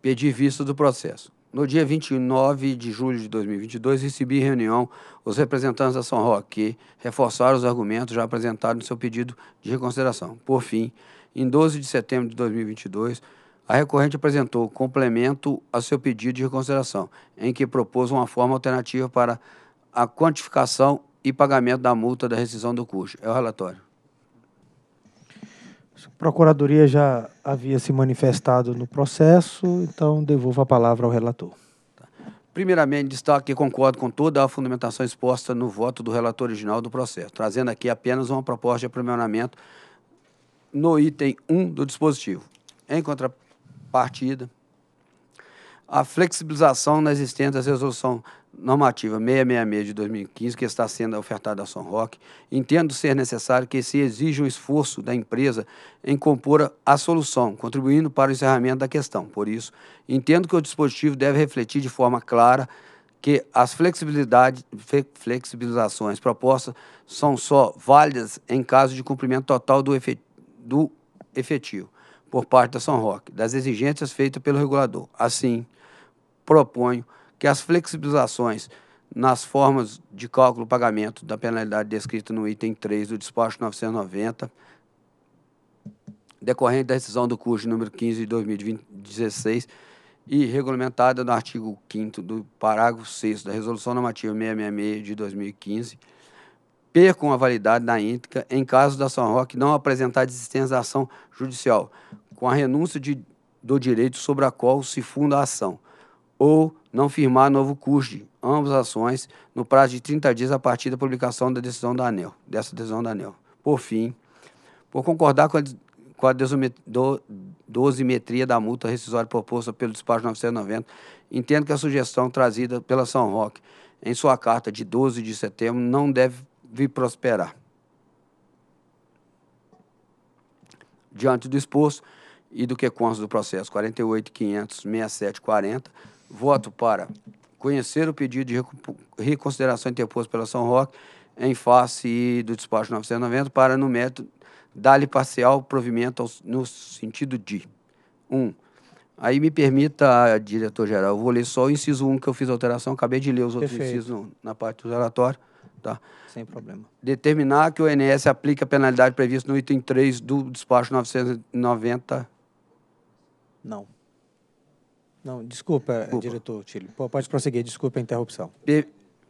pedir vista do processo. No dia 29 de julho de 2022, recebi em reunião os representantes da São Roque que reforçaram os argumentos já apresentados no seu pedido de reconsideração. Por fim, em 12 de setembro de 2022, a recorrente apresentou complemento ao seu pedido de reconsideração, em que propôs uma forma alternativa para a quantificação e pagamento da multa da rescisão do curso. É o relatório. A Procuradoria já havia se manifestado no processo, então devolvo a palavra ao relator. Tá. Primeiramente, destaque que concordo com toda a fundamentação exposta no voto do relator original do processo, trazendo aqui apenas uma proposta de aprimoramento no item 1 do dispositivo. Em contrapartida, a flexibilização na existência da resolução normativa 666 de 2015, que está sendo ofertada à Sonrock, entendo ser necessário que se exija o esforço da empresa em compor a solução, contribuindo para o encerramento da questão. Por isso, entendo que o dispositivo deve refletir de forma clara que as flexibilizações propostas são só válidas em caso de cumprimento total do, efetivo por parte da Sonrock, das exigências feitas pelo regulador. Assim, proponho que as flexibilizações nas formas de cálculo pagamento da penalidade descrita no item 3 do despacho 990, decorrente da decisão do curso número 15 de 2016 e regulamentada no artigo 5 do parágrafo 6 da Resolução Normativa 666 de 2015, percam a validade da íntegra em caso da São Roque não apresentar desistência da ação judicial, com a renúncia de, do direito sobre a qual se funda a ação ou não firmar novo de ambas ações, no prazo de 30 dias a partir da publicação da decisão da ANEL, dessa decisão da ANEL. Por fim, por concordar com a, com a dosimetria da multa rescisória proposta pelo despacho 990, entendo que a sugestão trazida pela São Roque em sua carta de 12 de setembro não deve vir prosperar. Diante do exposto e do que consta do processo 48.500.6740, Voto para conhecer o pedido de reconsideração interposto pela São Roque em face do despacho 990 para, no método, dar-lhe parcial provimento ao, no sentido de... 1. Um, Aí me permita, diretor-geral, eu vou ler só o inciso 1 que eu fiz alteração, acabei de ler os outros Perfeito. incisos na parte do relatório. Tá? Sem problema. Determinar que o INS aplique a penalidade prevista no item 3 do despacho 990. Não. Não, desculpa, desculpa. diretor Tilly. Pode prosseguir, desculpa a interrupção. Per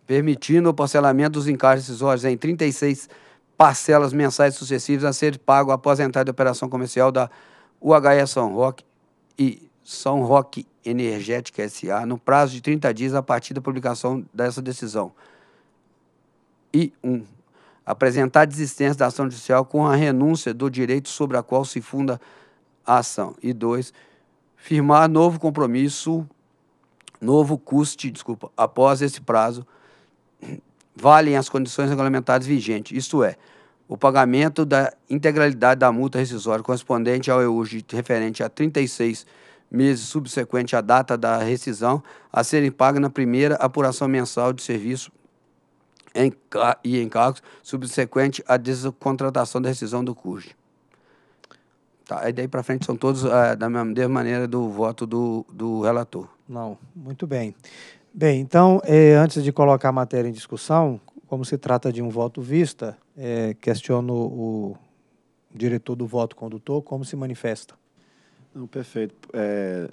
permitindo o parcelamento dos encargos decisórios em 36 parcelas mensais sucessivas a ser pago após a entrada de operação comercial da UHE São Roque e São Roque Energética SA no prazo de 30 dias a partir da publicação dessa decisão. E 1. Um, apresentar a desistência da ação judicial com a renúncia do direito sobre a qual se funda a ação. E 2 firmar novo compromisso, novo custe, desculpa, após esse prazo, valem as condições regulamentares vigentes, isto é, o pagamento da integralidade da multa rescisória correspondente ao EUJ referente a 36 meses subsequente à data da rescisão, a serem paga na primeira apuração mensal de serviço em, e encargos subsequente à descontratação da rescisão do CURG. Tá, e daí para frente são todos eh, da mesma maneira do voto do, do relator. Não, muito bem. Bem, então, eh, antes de colocar a matéria em discussão, como se trata de um voto vista, eh, questiono o diretor do voto condutor como se manifesta. Não, perfeito. É,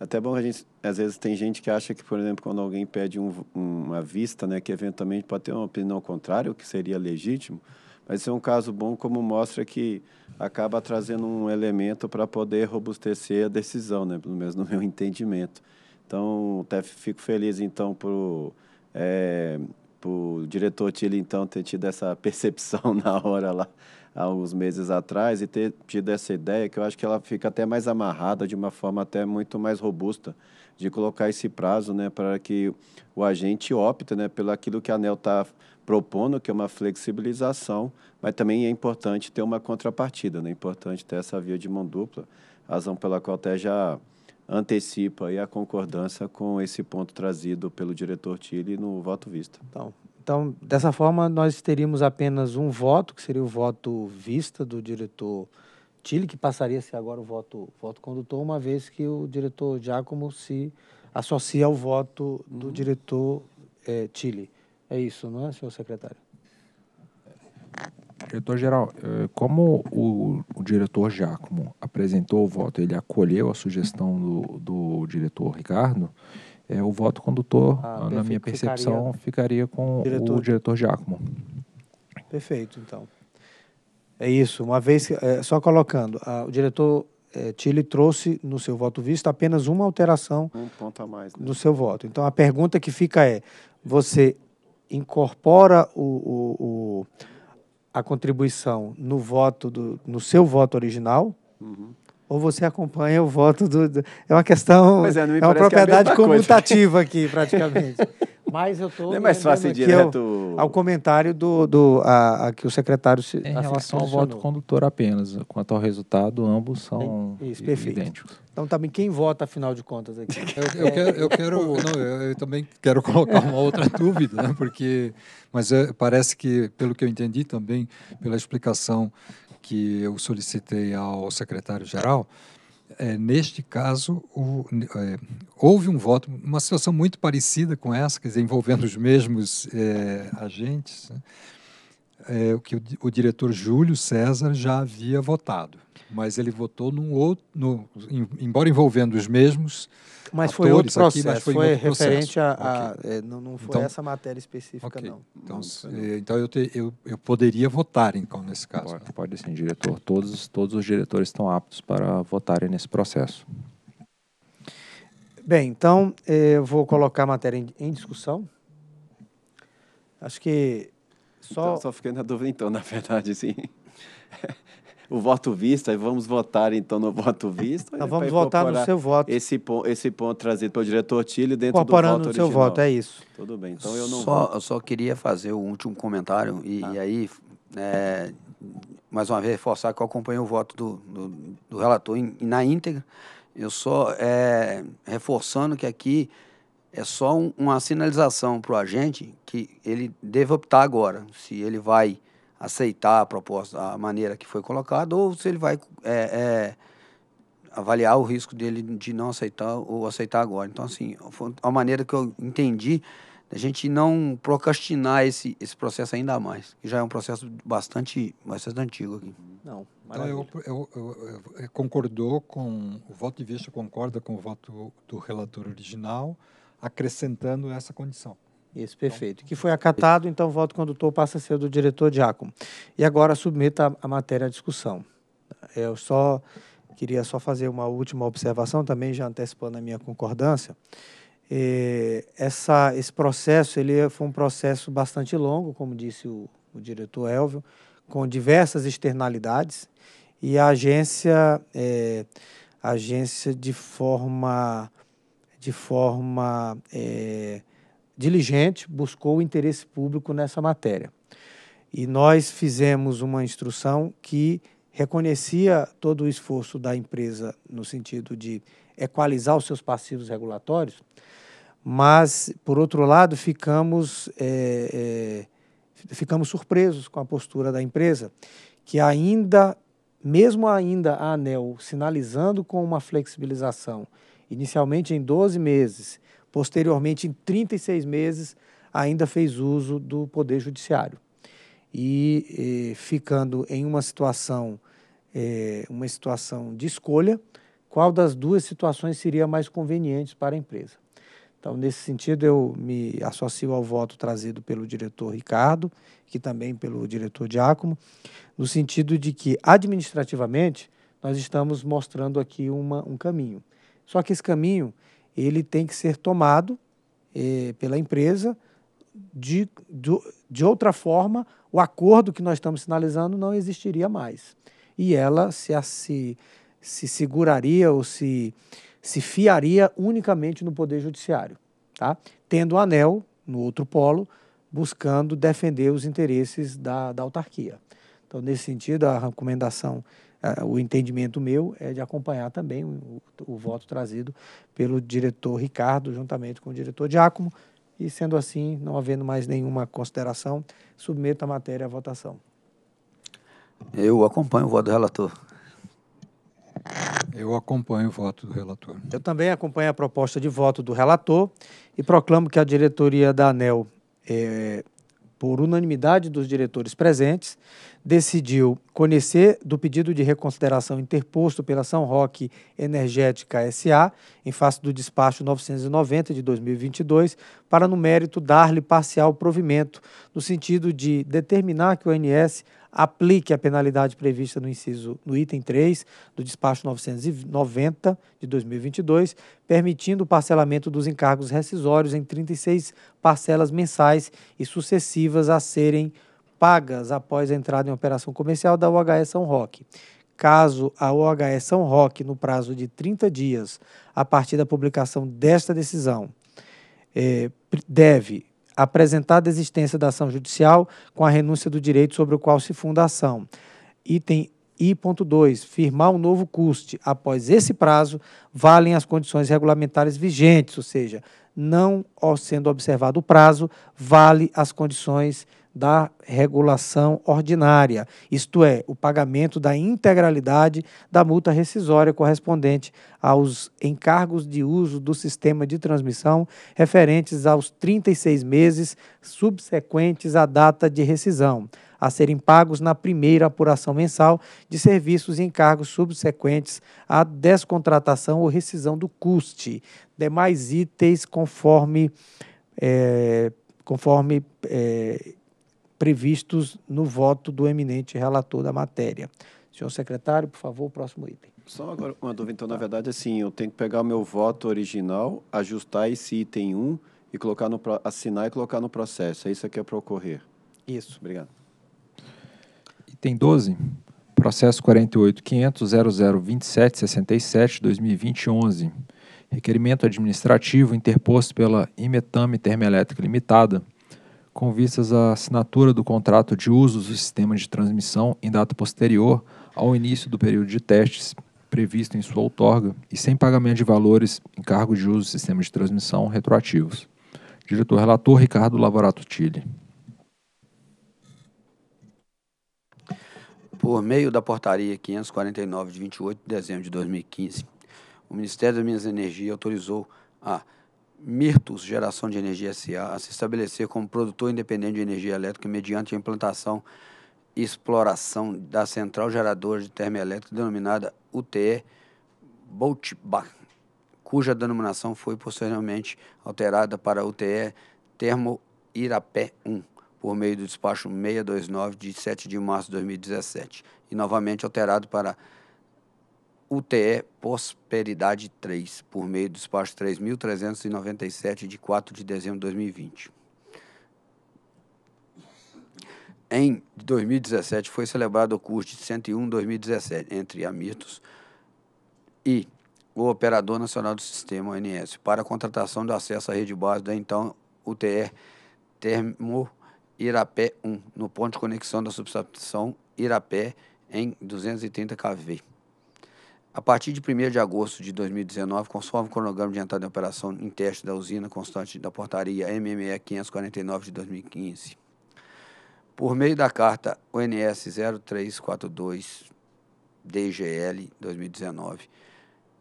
até bom a gente, às vezes tem gente que acha que, por exemplo, quando alguém pede um, uma vista, né, que eventualmente pode ter uma opinião contrária, o que seria legítimo, mas é um caso bom, como mostra que acaba trazendo um elemento para poder robustecer a decisão, né? pelo menos no meu entendimento. Então, até fico feliz, então, por, é, o diretor Tilly, então, ter tido essa percepção na hora lá, há uns meses atrás, e ter tido essa ideia, que eu acho que ela fica até mais amarrada, de uma forma até muito mais robusta, de colocar esse prazo né, para que o agente opte né, pelo aquilo que a ANEL está propondo, que é uma flexibilização, mas também é importante ter uma contrapartida, né? é importante ter essa via de mão dupla, razão pela qual até já antecipa a concordância com esse ponto trazido pelo diretor Tille no voto vista. Então, então, dessa forma, nós teríamos apenas um voto, que seria o voto vista do diretor Tille, que passaria a ser agora o voto, voto condutor, uma vez que o diretor Giacomo se associa ao voto do uhum. diretor é, é isso, não é, senhor secretário? Diretor-geral, eh, como o, o, diretor Giacomo apresentou o voto, ele acolheu a sugestão do, do diretor Ricardo, é, o voto condutor, ah, na minha percepção, ficaria, ficaria com diretor. o diretor Giacomo. Perfeito, então. É isso, uma vez, é, só colocando, a, o diretor é, trouxe no seu voto visto apenas uma alteração um ponto a mais, né? no seu voto. Então, a pergunta que fica é, você incorpora o, o, o a contribuição no voto do, no seu voto original, uhum ou você acompanha o voto do. do é uma questão. Pois é, não me é uma é propriedade é comutativa aqui, praticamente. Mas eu estou. É mais fácil direto. Ao, ao, comentário do, do a, a que o secretário se. Em relação ao voto condutor apenas. Quanto ao resultado, ambos são Isso, idênticos. Então, também, tá quem vota, afinal de contas, aqui? Eu, eu quero. Eu, quero não, eu, eu, também quero colocar uma outra dúvida, né, porque. Mas é, parece que, pelo que eu entendi também, pela explicação que eu solicitei ao secretário-geral, é, neste caso, o, é, houve um voto, uma situação muito parecida com essa, quer dizer, envolvendo os mesmos é, agentes, né? É, o que o, o diretor Júlio César já havia votado mas ele votou num outro, no, embora envolvendo os mesmos. Mas foi outro processo, aqui, mas foi, foi outro referente processo. a, okay. é, não, não foi então, essa matéria específica okay. não. Então, não é, então eu, te, eu, eu poderia votar então nesse caso. Pode, pode sim, diretor. Todos todos os diretores estão aptos para votarem nesse processo. Bem, então é, eu vou colocar a matéria em, em discussão. Acho que só então, só fiquei na dúvida então, na verdade, sim o voto visto, aí vamos votar então no voto visto. Nós então vamos votar no seu voto. Esse, ponto, esse ponto trazido pelo diretor Tilly dentro do voto original. seu voto, é isso. Tudo bem, então eu não... Só, vou... eu só queria fazer o último comentário e, ah. e aí, é, mais uma vez, reforçar que eu acompanho o voto do, do, do relator em, na íntegra. Eu só é, reforçando que aqui é só um, uma sinalização para o agente que ele deve optar agora, se ele vai aceitar a proposta, a maneira que foi colocada, ou se ele vai é, é, avaliar o risco dele de não aceitar ou aceitar agora. Então, assim, a maneira que eu entendi a gente não procrastinar esse, esse processo ainda mais, que já é um processo bastante, bastante antigo aqui. Não, então, eu, eu, eu, eu, concordou com o voto de vista, concorda com o voto do relator original, acrescentando essa condição. Isso, então, perfeito. Que foi acatado, então o voto condutor passa a ser do diretor Giacomo. E agora submeta a, a matéria à discussão. Eu só queria só fazer uma última observação, também já antecipando a minha concordância. E, essa, esse processo ele foi um processo bastante longo, como disse o, o diretor Elvio, com diversas externalidades, e a agência, é, a agência de forma, de forma é, diligente, buscou o interesse público nessa matéria. E nós fizemos uma instrução que reconhecia todo o esforço da empresa no sentido de equalizar os seus passivos regulatórios, mas, por outro lado, ficamos, é, é, ficamos surpresos com a postura da empresa, que ainda, mesmo ainda a ANEL sinalizando com uma flexibilização, inicialmente em 12 meses, Posteriormente, em 36 meses, ainda fez uso do Poder Judiciário. E, e eh, ficando em uma situação, é, uma situação de escolha, qual das duas situações seria mais conveniente para a empresa. Então, nesse sentido, eu me associo ao voto trazido pelo diretor Ricardo, que também pelo diretor Diácono, no sentido de que, administrativamente, nós estamos mostrando aqui uma, um caminho. Só que esse caminho ele tem que ser tomado eh, pela empresa de, de, de outra forma, o acordo que nós estamos sinalizando não existiria mais. E ela se, se, se seguraria ou se, se fiaria unicamente no Poder Judiciário, tá? tendo o anel no outro polo, buscando defender os interesses da, da autarquia. Então, nesse sentido, a recomendação é, o entendimento meu é de acompanhar também o, o, voto trazido pelo diretor Ricardo, juntamente com o diretor Giacomo, e sendo assim, não havendo mais nenhuma consideração, submeto a matéria à votação. Eu acompanho o voto do relator. Eu acompanho o voto do relator. Eu também acompanho a proposta de voto do relator e proclamo que a diretoria da ANEL, é, por unanimidade dos diretores presentes, decidiu conhecer do pedido de reconsideração interposto pela São Roque Energética SA, em face do despacho 990 de 2022, para no mérito dar-lhe parcial provimento, no sentido de determinar que o ANS aplique a penalidade prevista no inciso no item 3 do despacho 990 de 2022, permitindo o parcelamento dos encargos rescisórios em 36 parcelas mensais e sucessivas a serem pagas após a entrada em operação comercial da UHS São Roque. Caso a UHS São Roque, no prazo de 30 dias a partir da publicação desta decisão, é, deve apresentar a desistência da ação judicial com a renúncia do direito sobre o qual se funda a ação. Item I.2. Firmar um novo custe. Após esse prazo, valem as condições regulamentares vigentes, ou seja, não sendo observado o prazo, vale as condições da regulação ordinária, isto é, o pagamento da integralidade da multa rescisória correspondente aos encargos de uso do sistema de transmissão referentes aos 36 meses subsequentes à data de rescisão, a serem pagos na primeira apuração mensal de serviços e encargos subsequentes à descontratação ou rescisão do custe, demais itens conforme é, conforme é, previstos no voto do eminente relator da matéria. Senhor secretário, por favor, o próximo item. Só agora uma dúvida. Então, na verdade, assim, eu tenho que pegar o meu voto original, ajustar esse item 1 e colocar no, assinar e colocar no processo. É isso aqui é para ocorrer. Isso. Obrigado. Item 12. Processo 48.500.0027.67.2020.11. Requerimento administrativo interposto pela Imetame Termoelétrica Limitada, com vistas à assinatura do contrato de uso do sistema de transmissão em data posterior ao início do período de testes previsto em sua outorga e sem pagamento de valores em cargo de uso do sistema de transmissão retroativos. Diretor relator Ricardo Lavorato Tille. Por meio da portaria 549 de 28 de dezembro de 2015, o Ministério das Minas e Energia autorizou a Mirtus Geração de Energia SA a se estabelecer como produtor independente de energia elétrica mediante a implantação e exploração da central geradora de termoelétrica denominada UTE Boltbach, cuja denominação foi posteriormente alterada para UTE Termo Irapé 1, por meio do despacho 629 de 7 de março de 2017, e novamente alterado para UTE Prosperidade 3, por meio do despacho 3.397, de 4 de dezembro de 2020. Em 2017, foi celebrado o curso de 101-2017 entre a Amitos e o Operador Nacional do Sistema ONS para a contratação do acesso à rede base da então UTE Termo Irapé 1, no ponto de conexão da subestação Irapé em 230 kV. A partir de 1 de agosto de 2019, conforme o cronograma de entrada em operação em teste da usina constante da portaria MME 549 de 2015, por meio da carta ONS 0342 DGL 2019,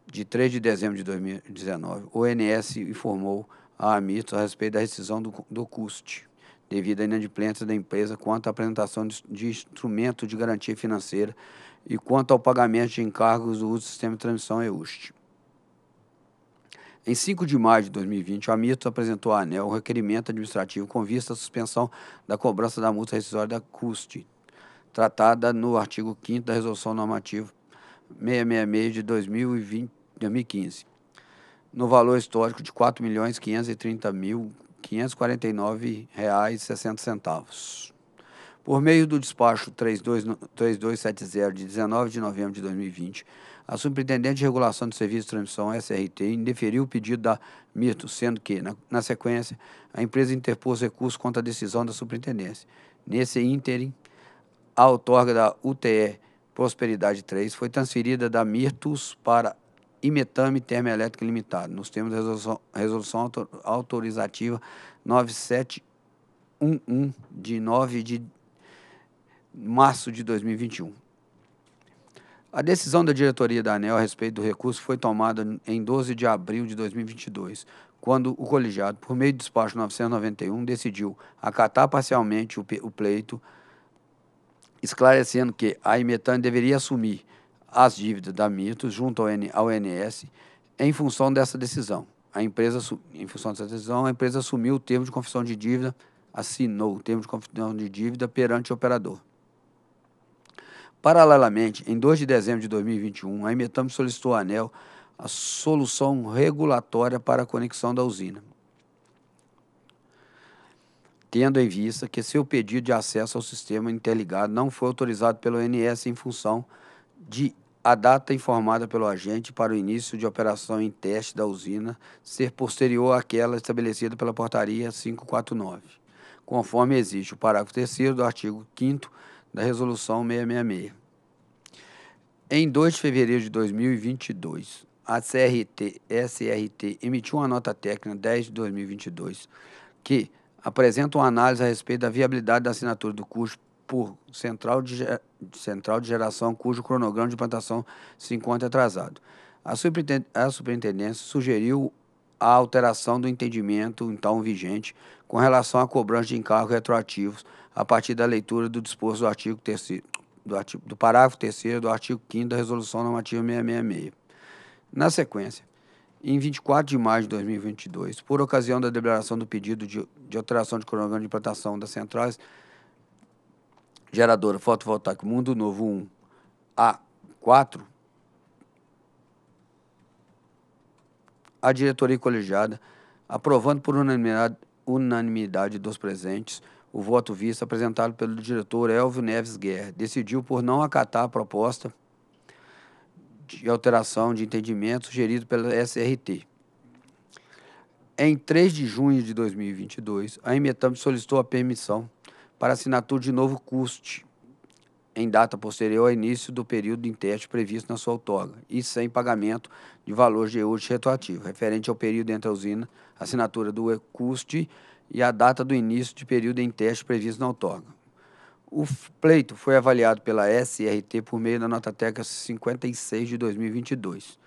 de 3 de dezembro de 2019, o ONS informou a Amitos a respeito da rescisão do, do CUST, devido à inadimplência da empresa quanto à apresentação de, de instrumento de garantia financeira e quanto ao pagamento de encargos do uso do sistema de transmissão EUST. Em 5 de maio de 2020, a Mitos apresentou à ANEL um requerimento administrativo com vista à suspensão da cobrança da multa rescisória da CUST, tratada no artigo 5 da Resolução Normativa 666 de 2020, 2015, no valor histórico de R$ 4.530.549,60. Por meio do despacho 3270 de 19 de novembro de 2020, a Superintendente de Regulação de Serviços de Transmissão, SRT, indeferiu o pedido da Mirto, sendo que, na, na sequência, a empresa interpôs recurso contra a decisão da Superintendência. Nesse ínterim, a outorga da UTE Prosperidade 3 foi transferida da Mirtus para Imetame Termoelétrica Limitada, nos termos da resolução, resolução autor, autorizativa 9711 de 9 de março de 2021. A decisão da diretoria da ANEL a respeito do recurso foi tomada em 12 de abril de 2022, quando o colegiado, por meio do despacho 991, decidiu acatar parcialmente o pleito, esclarecendo que a Imetan deveria assumir as dívidas da Mitos junto ao ONS em função dessa decisão. A empresa, em função dessa decisão, a empresa assumiu o termo de confissão de dívida, assinou o termo de confissão de dívida perante o operador. Paralelamente, em 2 de dezembro de 2021, a Emetam solicitou à ANEL a solução regulatória para a conexão da usina, tendo em vista que seu pedido de acesso ao sistema interligado não foi autorizado pelo ONS em função de a data informada pelo agente para o início de operação em teste da usina ser posterior àquela estabelecida pela portaria 549, conforme existe o parágrafo 3 do artigo 5 da Resolução 666. Em 2 de fevereiro de 2022, a CRT SRT emitiu uma nota técnica 10 de 2022 que apresenta uma análise a respeito da viabilidade da assinatura do curso por central de, central de geração cujo cronograma de implantação se encontra atrasado. A, superintendência sugeriu a alteração do entendimento então vigente com relação à cobrança de encargos retroativos a partir da leitura do disposto do artigo 3 do, artigo, do parágrafo 3 do artigo 5 da Resolução Normativa 666. Na sequência, em 24 de maio de 2022, por ocasião da deliberação do pedido de, de alteração de cronograma de implantação das centrais geradora fotovoltaica Mundo Novo 1 A4, a diretoria colegiada, aprovando por unanimidade, unanimidade dos presentes o voto visto apresentado pelo diretor Elvio Neves Guerra, decidiu por não acatar a proposta de alteração de entendimento sugerido pela SRT. Em 3 de junho de 2022, a Emetam solicitou a permissão para assinatura de novo CUST em data posterior ao início do período de teste previsto na sua outorga e sem pagamento de valor de hoje retroativo, referente ao período entre a usina, assinatura do ECUST e a data do início de período em teste previsto na outorga. O pleito foi avaliado pela SRT por meio da nota técnica 56 de 2022.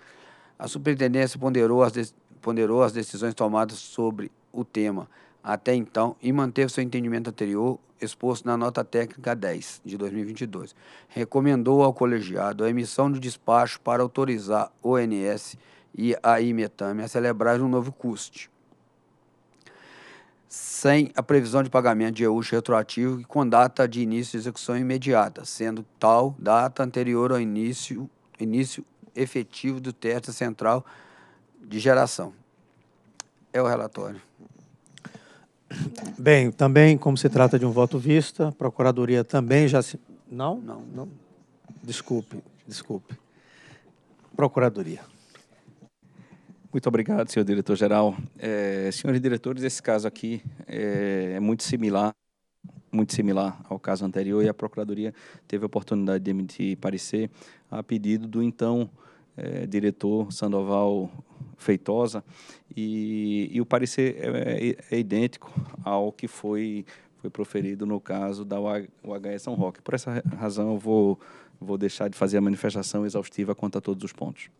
A superintendência ponderou as, ponderou as decisões tomadas sobre o tema até então e manteve seu entendimento anterior exposto na nota técnica 10 de 2022. Recomendou ao colegiado a emissão de despacho para autorizar o ONS e a Imetame a celebrar um novo custe, sem a previsão de pagamento de EUX retroativo e com data de início de execução imediata, sendo tal data anterior ao início, início efetivo do teste central de geração. É o relatório. Bem, também, como se trata de um voto vista, a Procuradoria também já se. Não? Não. não? Desculpe, desculpe. Procuradoria. Muito obrigado, senhor diretor-geral. É, senhores diretores, esse caso aqui é, é, muito similar muito similar ao caso anterior e a Procuradoria teve a oportunidade de emitir parecer a pedido do então é, diretor Sandoval Feitosa, e, e o parecer é, é, é, idêntico ao que foi, foi proferido no caso da UHE São Roque. Por essa razão, eu vou, vou deixar de fazer a manifestação exaustiva quanto a todos os pontos.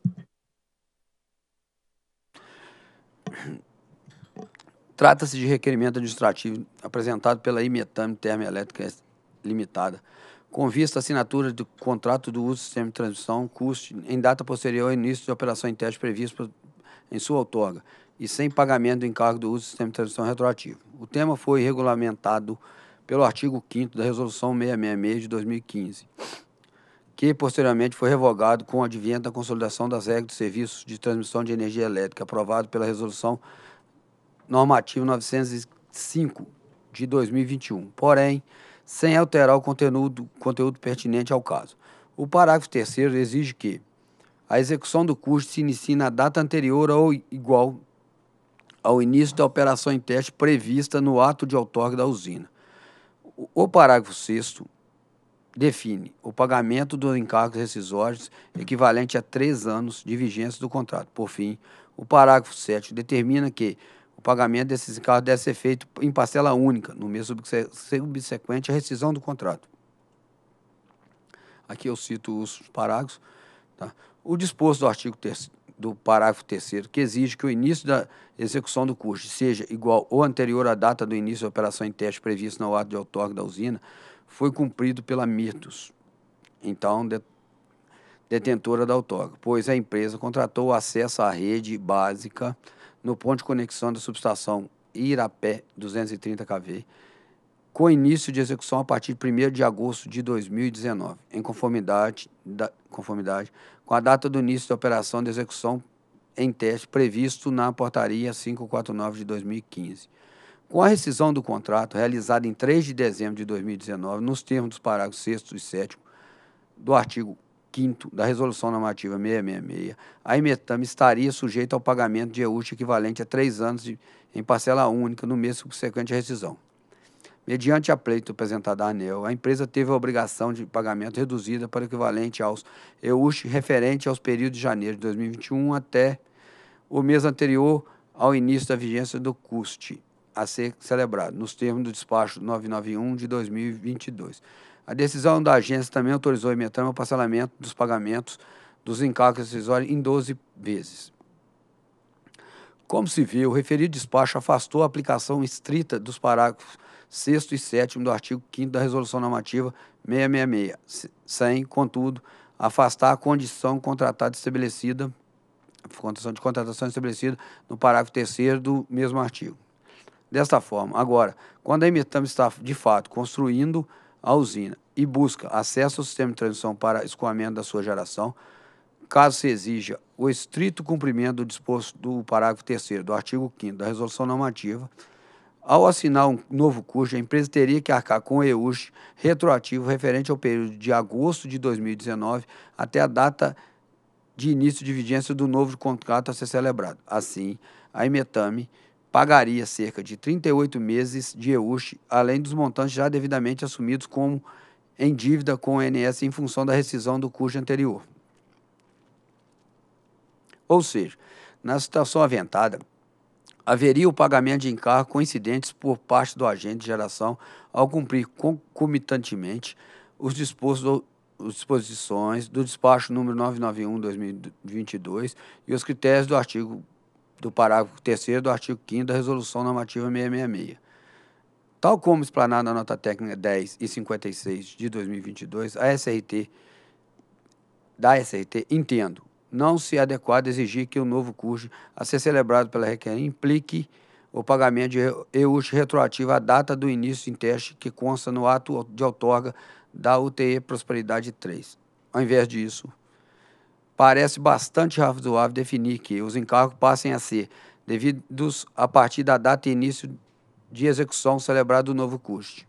Trata-se de requerimento administrativo apresentado pela Imetame Termoelétrica Limitada, com vista à assinatura do contrato do uso do sistema de transmissão CUST em data posterior ao início de operação em teste previsto em sua outorga e sem pagamento do encargo do uso do sistema de transmissão retroativo. O tema foi regulamentado pelo artigo 5 da Resolução 666 de 2015, que posteriormente foi revogado com o advento da consolidação das regras dos serviços de transmissão de energia elétrica, aprovado pela Resolução Normativa 905 de 2021, porém, sem alterar o conteúdo, conteúdo pertinente ao caso. O parágrafo terceiro exige que, a execução do custo se inicia na data anterior ou igual ao início da operação em teste prevista no ato de outorga da usina. O parágrafo 6 define o pagamento dos encargos rescisórios equivalente a três anos de vigência do contrato. Por fim, o parágrafo 7 determina que o pagamento desses encargos deve ser feito em parcela única, no mês subsequente à rescisão do contrato. Aqui eu cito os parágrafos. Tá? o disposto do artigo do parágrafo 3 que exige que o início da execução do curso seja igual ou anterior à data do início da operação em teste prevista no ato de outorga da usina, foi cumprido pela Mirtus, então de, detentora da outorga, pois a empresa contratou acesso à rede básica no ponto de conexão da subestação Irapé 230 kV com início de execução a partir de 1 de agosto de 2019, em conformidade, da, conformidade com a data do início da operação de execução em teste previsto na Portaria 549 de 2015. Com a rescisão do contrato, realizada em 3 de dezembro de 2019, nos termos dos parágrafos 6 e 7 do artigo 5 da Resolução Normativa 666, a Imetam estaria sujeita ao pagamento de EUT equivalente a três anos de, em parcela única no mês subsequente à rescisão. Mediante a pleito apresentada à ANEL, a empresa teve a obrigação de pagamento reduzida para o equivalente aos EUSH referente aos períodos de janeiro de 2021 até o mês anterior ao início da vigência do CUST a ser celebrado, nos termos do despacho 991 de 2022. A decisão da agência também autorizou a Emetama o parcelamento dos pagamentos dos encargos acessórios em 12 vezes. Como se viu, o referido despacho afastou a aplicação estrita dos parágrafos 6 e 7 do artigo 5 da Resolução Normativa 666, sem, contudo, afastar a condição contratada estabelecida, condição de contratação estabelecida no parágrafo 3 do mesmo artigo. Desta forma, agora, quando a Emitam está, de fato, construindo a usina e busca acesso ao sistema de transmissão para escoamento da sua geração, caso se exija o estrito cumprimento do disposto do parágrafo 3 do artigo 5 da Resolução Normativa ao assinar um novo curso, a empresa teria que arcar com o EUS retroativo referente ao período de agosto de 2019 até a data de início de vigência do novo contrato a ser celebrado. Assim, a Imetame pagaria cerca de 38 meses de EUS, além dos montantes já devidamente assumidos como em dívida com o ONS em função da rescisão do curso anterior. Ou seja, na situação aventada, haveria o pagamento de encargo coincidentes por parte do agente de geração ao cumprir concomitantemente os dispostos as disposições do despacho número 991/2022 e os critérios do artigo do parágrafo 3 do artigo 5 da resolução normativa 666. Tal como explanado na nota técnica 10 e 56 de 2022, a SRT da SRT entendo não se adequado exigir que o novo curso a ser celebrado pela requerente implique o pagamento de EUS retroativo à data do início em teste que consta no ato de outorga da UTE Prosperidade 3. Ao invés disso, parece bastante razoável definir que os encargos passem a ser devidos a partir da data e início de execução celebrado do novo curso.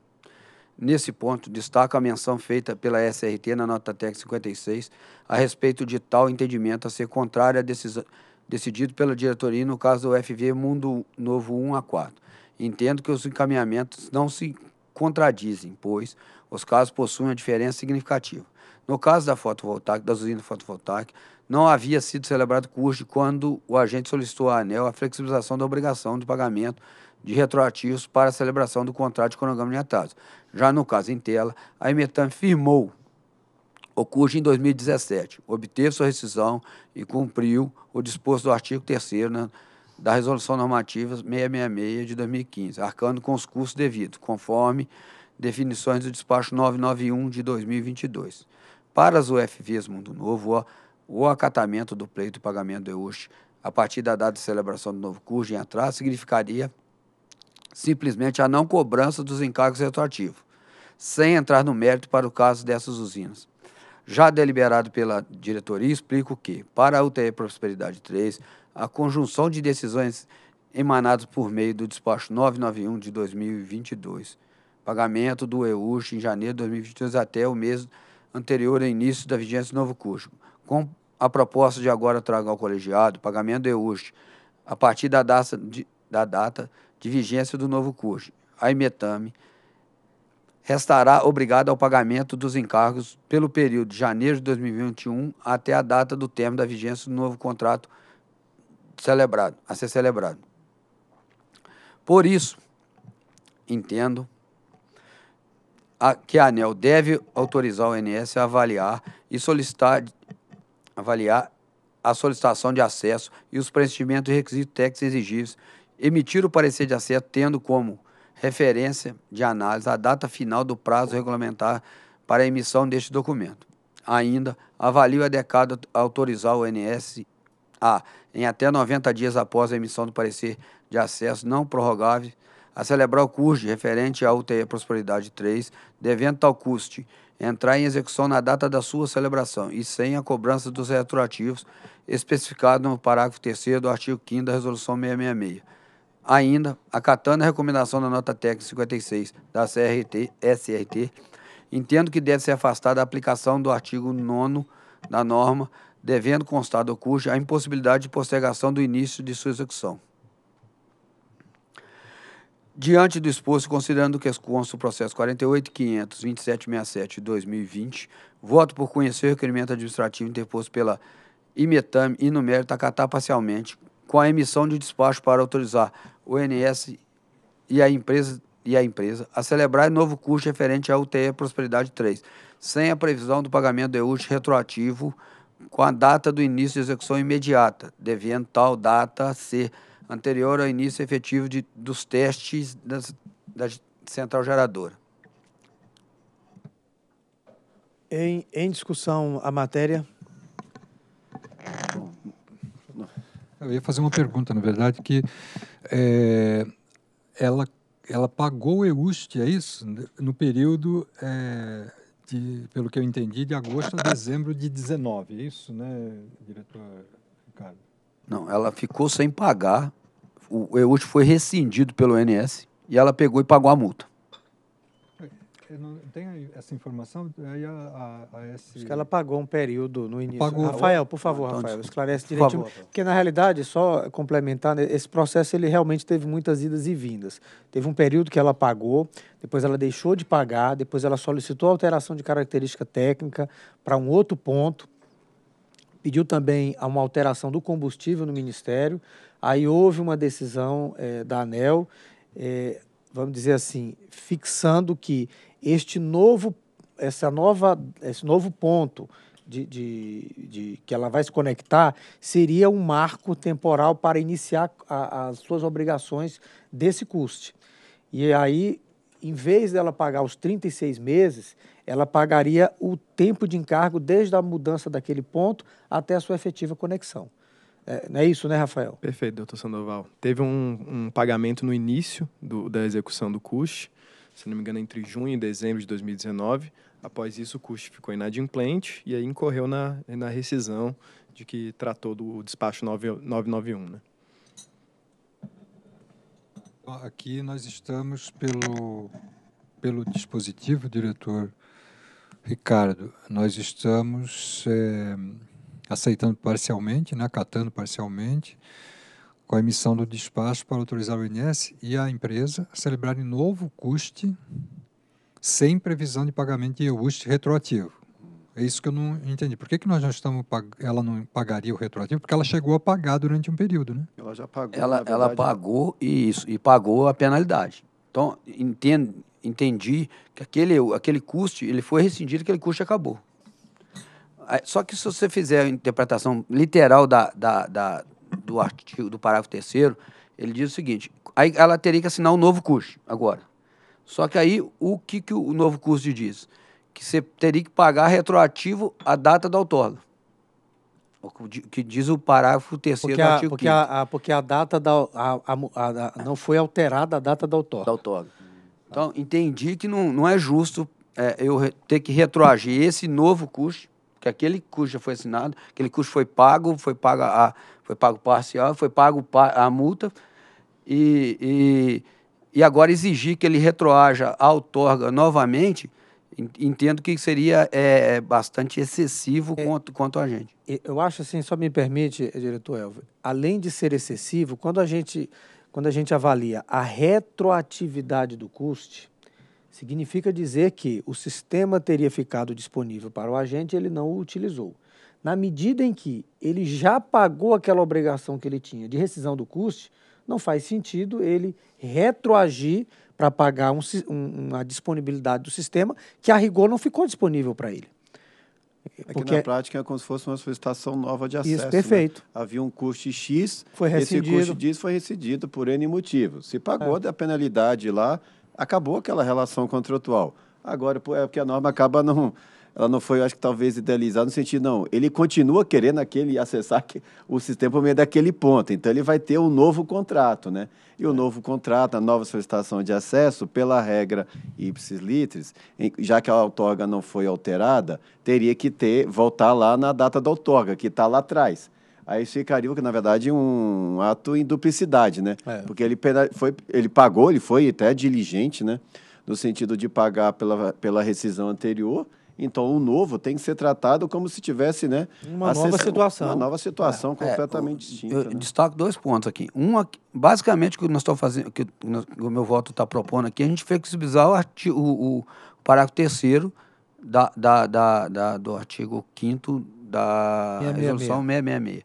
Nesse ponto, destaca a menção feita pela SRT na nota TEC 56 a respeito de tal entendimento a ser contrário a decisão decidido pela diretoria no caso do FV Mundo Novo 1 a 4. Entendo que os encaminhamentos não se contradizem, pois os casos possuem uma diferença significativa. No caso da fotovoltaica, da usina fotovoltaica, não havia sido celebrado curso quando o agente solicitou à ANEL a flexibilização da obrigação de pagamento de retroativos para a celebração do contrato de cronograma de atraso, já no caso em tela, a Imetam firmou o curso em 2017, obteve sua rescisão e cumpriu o disposto do artigo 3 né, da Resolução Normativa 666 de 2015, arcando com os custos devidos, conforme definições do despacho 991 de 2022. Para as UFVs Mundo Novo, o acatamento do pleito de pagamento de hoje a partir da data de celebração do novo curso em atraso significaria simplesmente a não cobrança dos encargos retroativos sem entrar no mérito para o caso dessas usinas. Já deliberado pela diretoria, explico que, para a UTE Prosperidade 3, a conjunção de decisões emanadas por meio do despacho 991 de 2022, pagamento do EURSH em janeiro de 2022 até o mês anterior ao início da vigência do novo curso. Com a proposta de agora trago ao colegiado pagamento do EURSH a partir da data de, da data de vigência do novo curso, a IMETAME, restará obrigado ao pagamento dos encargos pelo período de janeiro de 2021 até a data do termo da vigência do novo contrato celebrado, a ser celebrado. Por isso, entendo a, que a ANEL deve autorizar o INS a avaliar e solicitar avaliar a solicitação de acesso e os preenchimentos de requisitos técnicos exigíveis, emitir o parecer de acesso tendo como referência de análise à data final do prazo regulamentar para a emissão deste documento. Ainda, avalio a adequado autorizar o NS a, em até 90 dias após a emissão do parecer de acesso não prorrogável, a celebrar o curso referente à UTE Prosperidade 3, devendo tal custe entrar em execução na data da sua celebração e sem a cobrança dos retroativos especificado no parágrafo 3 do artigo 5 da Resolução 666 Ainda, acatando a recomendação da nota técnica 56 da CRT, SRT, entendo que deve ser afastada a aplicação do artigo 9 da norma, devendo constar do curso a impossibilidade de postergação do início de sua execução. Diante do exposto, considerando que consta o processo 48.500.27.67.2020, voto por conhecer o requerimento administrativo interposto pela IMETAM e no mérito acatar parcialmente, com a emissão de despacho para autorizar o INS e a empresa e a empresa a celebrar novo curso referente à UTE Prosperidade 3, sem a previsão do pagamento de UTE retroativo com a data do início de execução imediata, devendo tal data ser anterior ao início efetivo de, dos testes das, da central geradora. Em, em discussão a matéria. Eu ia fazer uma pergunta, na verdade, que é, ela, ela pagou o EUST, é isso? No período, é, de, pelo que eu entendi, de agosto a dezembro de 19. É isso, né, diretor Ricardo? Não, ela ficou sem pagar. O EUST foi rescindido pelo NS e ela pegou e pagou a multa não essa informação. Aí a, a, a esse... Acho que ela pagou um período no início. Pagou. Rafael, por favor, Rafael, esclarece direitinho. Porque, na realidade, só complementar, né, esse processo ele realmente teve muitas idas e vindas. Teve um período que ela pagou, depois ela deixou de pagar, depois ela solicitou alteração de característica técnica para um outro ponto pediu também uma alteração do combustível no Ministério. Aí houve uma decisão é, da ANEL, é, vamos dizer assim, fixando que este novo, essa nova, esse novo ponto de, de, de, que ela vai se conectar seria um marco temporal para iniciar a, as suas obrigações desse custe. E aí, em vez dela pagar os 36 meses, ela pagaria o tempo de encargo desde a mudança daquele ponto até a sua efetiva conexão. É, não é isso, né, Rafael? Perfeito, doutor Sandoval. Teve um, um pagamento no início do, da execução do custe, se não me engano, entre junho e dezembro de 2019. Após isso, o custo ficou inadimplente e aí incorreu na, na rescisão de que tratou do despacho 991. Né? Aqui nós estamos pelo, pelo dispositivo, diretor Ricardo. Nós estamos é, aceitando parcialmente, né, acatando parcialmente com a emissão do despacho para autorizar o INSS e a empresa a celebrarem novo custe sem previsão de pagamento de EUST retroativo. É isso que eu não entendi. Por que, que nós não estamos ela não pagaria o retroativo? Porque ela chegou a pagar durante um período, né? Ela já pagou. Ela, verdade, ela pagou e isso e pagou a penalidade. Então entendo, entendi que aquele aquele custe ele foi rescindido, aquele custe acabou. Só que se você fizer a interpretação literal da, da, da do artigo do parágrafo terceiro, ele diz o seguinte: aí ela teria que assinar um novo curso agora. Só que aí o que, que o novo curso diz? Que você teria que pagar retroativo a data da outorga. O que diz o parágrafo terceiro porque do artigo a, porque, a, a, porque a data da. A, não foi alterada a data da outorga. Da outorga. Então, entendi que não, não é justo é, eu ter que retroagir esse novo custo, que aquele custo já foi assinado, aquele custo foi pago, foi paga a, foi pago parcial, foi pago a multa e, e, e agora exigir que ele retroaja a outorga novamente, entendo que seria é, é, bastante excessivo é, quanto, quanto a gente. Eu acho assim, só me permite, diretor Elvio, além de ser excessivo, quando a gente, quando a gente avalia a retroatividade do custe, significa dizer que o sistema teria ficado disponível para o agente e ele não o utilizou na medida em que ele já pagou aquela obrigação que ele tinha de rescisão do custe, não faz sentido ele retroagir para pagar um, um, uma disponibilidade do sistema que a rigor não ficou disponível para ele. É Porque na é prática é como se fosse uma solicitação nova de acesso. Isso, né? perfeito. Né? Havia um custo X, foi rescindido. esse custo X foi rescindido por N motivos. Se pagou é. da penalidade lá, acabou aquela relação contratual. Agora, é porque a norma acaba não, ela não foi, acho que talvez idealizada no sentido, não, ele continua querendo aquele, acessar que, o sistema por meio daquele ponto, então ele vai ter um novo contrato, né? E o é. novo contrato, a nova solicitação de acesso, pela regra ipsis litteris, já que a outorga não foi alterada, teria que ter, voltar lá na data da outorga, que está lá atrás aí ficaria, na verdade, um ato em duplicidade, né? É. Porque ele, foi, ele pagou, ele foi até diligente, né? No sentido de pagar pela, pela rescisão anterior então, o novo tem que ser tratado como se tivesse, né? Uma nova situação. Uma nova situação é, é completamente é, distinta. Eu, né? destaco dois pontos aqui. Um, basicamente, o que nós estamos fazendo, que o meu voto está propondo aqui, a gente flexibilizar o, artigo, o, o parágrafo terceiro da, da, da, da, do artigo 5 da 666. resolução 666.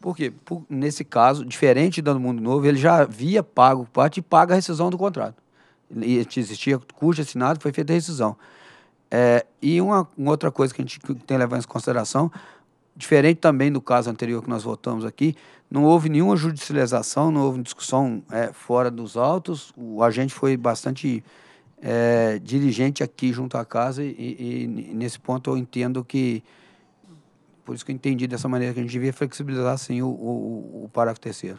Por quê? Por, nesse caso, diferente do Mundo Novo, ele já havia pago parte e paga a rescisão do contrato. Existia custo assinado, foi feita a rescisão. É, e uma, uma, outra coisa que a gente tem que levar em consideração, diferente também do caso anterior que nós votamos aqui, não houve nenhuma judicialização, não houve discussão é, fora dos autos, o agente foi bastante é, dirigente aqui junto à casa e, e, nesse ponto eu entendo que, por isso que eu entendi dessa maneira que a gente devia flexibilizar sim o, o, o parágrafo terceiro.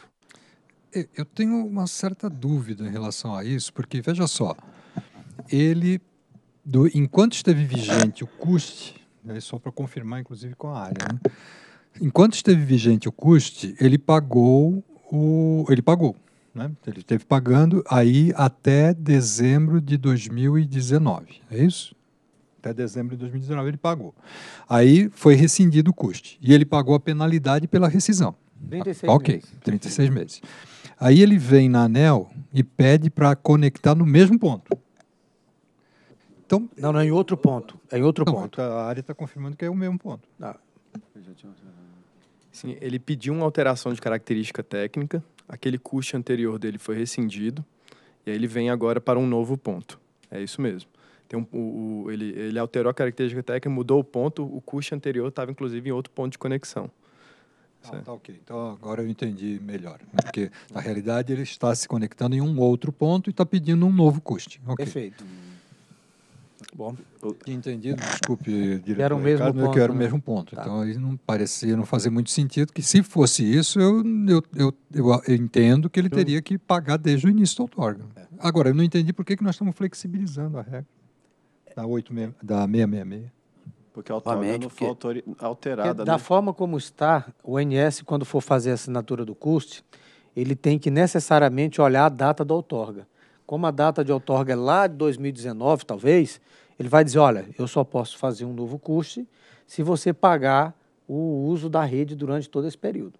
Eu tenho uma certa dúvida em relação a isso, porque veja só, ele do, enquanto esteve vigente o custe, né, só para confirmar, inclusive, com a área, né, enquanto esteve vigente o custe, ele pagou o. ele pagou. Né? Ele esteve pagando aí até dezembro de 2019, é isso? Até dezembro de 2019 ele pagou. Aí foi rescindido o custe e ele pagou a penalidade pela rescisão. 36 ok, meses. 36 meses. Aí ele vem na ANEL e pede para conectar no mesmo ponto. Então, não, não, é em outro ponto. É em outro não, ponto. A área está confirmando que é o mesmo ponto. Ah. Sim, ele pediu uma alteração de característica técnica, aquele custo anterior dele foi rescindido, e aí ele vem agora para um novo ponto. É isso mesmo. Um, o, o, ele, ele, alterou a característica técnica, mudou o ponto, o custo anterior estava inclusive em outro ponto de conexão. Ah, tá ok. Então agora eu entendi melhor. Né? Porque na realidade ele está se conectando em um outro ponto e está pedindo um novo custo. Okay. Perfeito. Bom, entendido, desculpe, diretor. Era o mesmo Ricardo, ponto. Que era o né? mesmo ponto. Tá. Então, aí não parecia não fazer muito sentido, que se fosse isso, eu, eu, eu, eu entendo que ele teria que pagar desde o início da outorga. É. Agora, eu não entendi por que, que nós estamos flexibilizando a regra da, 8, da 666. Porque a outorga não foi alterada. Da né? forma como está, o NS, quando for fazer a assinatura do custo, ele tem que necessariamente olhar a data da outorga como a data de outorga é lá de 2019, talvez, ele vai dizer, olha, eu só posso fazer um novo curso se você pagar o uso da rede durante todo esse período.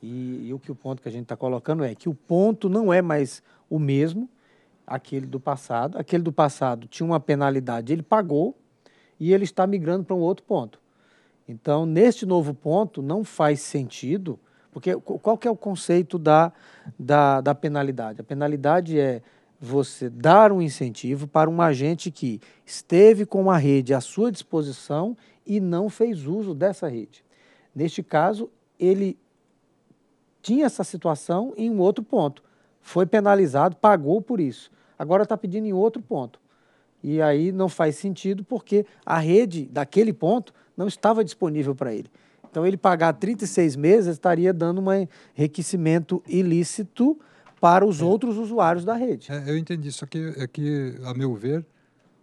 E, e o que o ponto que a gente está colocando é que o ponto não é mais o mesmo, aquele do passado. Aquele do passado tinha uma penalidade, ele pagou e ele está migrando para um outro ponto. Então, neste novo ponto, não faz sentido, porque qual que é o conceito da, da, da penalidade? A penalidade é você dar um incentivo para um agente que esteve com a rede à sua disposição e não fez uso dessa rede. Neste caso, ele tinha essa situação em um outro ponto, foi penalizado, pagou por isso. Agora está pedindo em outro ponto. E aí não faz sentido porque a rede daquele ponto não estava disponível para ele. Então, ele pagar 36 meses estaria dando um enriquecimento ilícito para os é. outros usuários da rede. É, eu entendi, só que, é que, a meu ver,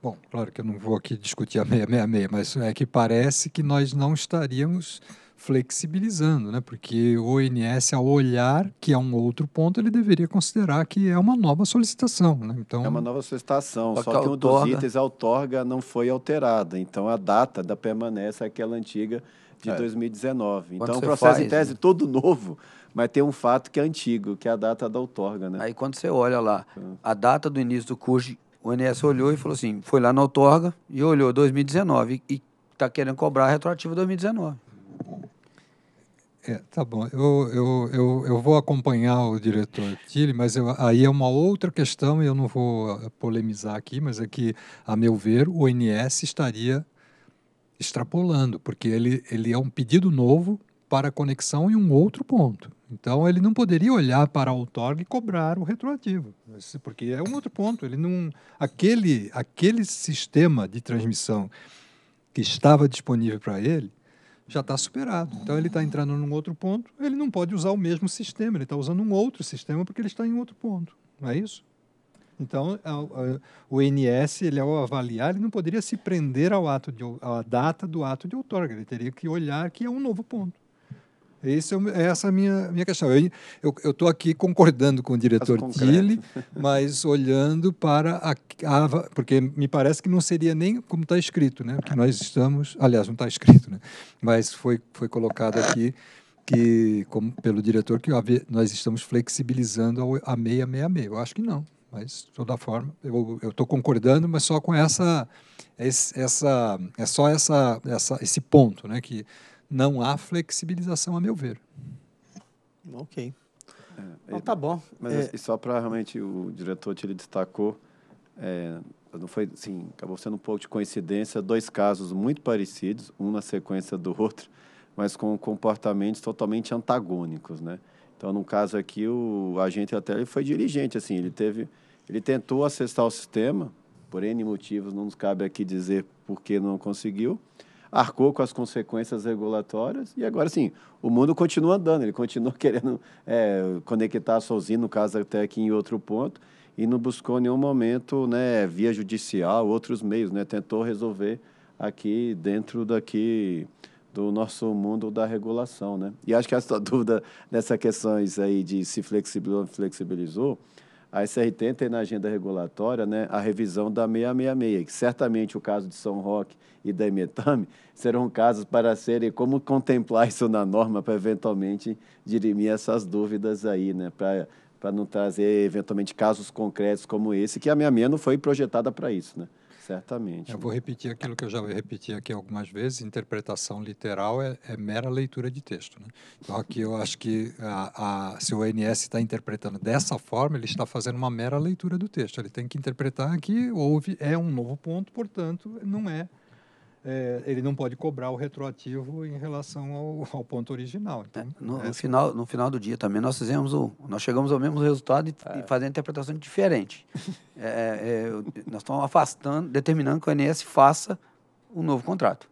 bom, claro que eu não vou aqui discutir a 666, mas é que parece que nós não estaríamos flexibilizando, né? Porque o ONS, ao olhar que é um outro ponto, ele deveria considerar que é uma nova solicitação, né? Então é uma nova solicitação, só que, que um dos itens a outorga não foi alterada, então a data da permanece é aquela antiga de é. 2019. então o processo faz, em tese né? todo novo mas tem um fato que é antigo, que é a data da outorga, né? Aí quando você olha lá, ah. a data do início do curso, o INSS olhou e falou assim, foi lá na outorga e olhou 2019 e está querendo cobrar retroativo 2019. É, tá bom. Eu, eu, eu, eu vou acompanhar o diretor Tilly, mas eu, aí é uma outra questão e eu não vou eh, polemizar aqui, mas é que, a meu ver, o INS estaria extrapolando, porque ele, ele é um pedido novo para conexão em um outro ponto. Então ele não poderia olhar para o outorga e cobrar o retroativo, porque é um outro ponto. Ele não aquele aquele sistema de transmissão que estava disponível para ele já está superado. Então ele está entrando num outro ponto. Ele não pode usar o mesmo sistema. Ele está usando um outro sistema porque ele está em outro ponto. Não é isso? Então, a, a, o INS, ele, ao avaliar, ele não poderia se prender ao ato de, à data do ato de outorga, ele teria que olhar que é um novo ponto. Esse é, é essa é a minha, minha questão. Eu estou aqui concordando com o diretor Tilly, mas olhando para a, a, Porque me parece que não seria nem como está escrito, né? Porque nós estamos. Aliás, não está escrito, né? Mas foi, foi colocado aqui que, como, pelo diretor que nós estamos flexibilizando a 666. Eu acho que não, mas, de toda forma, eu estou concordando, mas só com essa. Essa, é só essa, essa, esse ponto, né? Que não há flexibilização, a meu ver. Ok. É, então, tá bom. Mas é... só para realmente o diretor ele destacou, é, não foi, sim, acabou sendo um pouco de coincidência, dois casos muito parecidos, um na sequência do outro, mas com comportamentos totalmente antagônicos, né? Então, no caso aqui, o agente até ele foi dirigente assim, ele teve, ele tentou acessar o sistema, por N motivos, não nos cabe aqui dizer por que não conseguiu, arcou com as consequências regulatórias e agora sim, o mundo continua andando, ele continua querendo é, conectar sozinho, no caso até aqui em outro ponto, e não buscou nenhum momento né, via judicial, outros meios, né, tentou resolver aqui dentro daqui do nosso mundo da regulação, né? E acho que essa dúvida nessas questões aí de se flexibilizou, flexibilizou a SRT tem na agenda regulatória né, a revisão da 666, que certamente o caso de São Roque e da Emetame serão casos para serem como contemplar isso na norma para eventualmente dirimir essas dúvidas aí, né, para para não trazer eventualmente casos concretos como esse, que a 666 não foi projetada para isso, né? Certamente. Eu vou repetir aquilo que eu já repeti aqui algumas vezes: interpretação literal é, é mera leitura de texto. Né? Então, aqui eu acho que a, a, se o ONS está interpretando dessa forma, ele está fazendo uma mera leitura do texto. Ele tem que interpretar que houve, é um novo ponto, portanto, não é é, ele não pode cobrar o retroativo em relação ao, ao ponto original. É, então, é, no, é... no, final, no final do dia também nós fizemos o, nós chegamos ao mesmo resultado e, é. e fazendo interpretação diferente. É, é, nós estamos afastando, determinando que o ANS faça um novo contrato.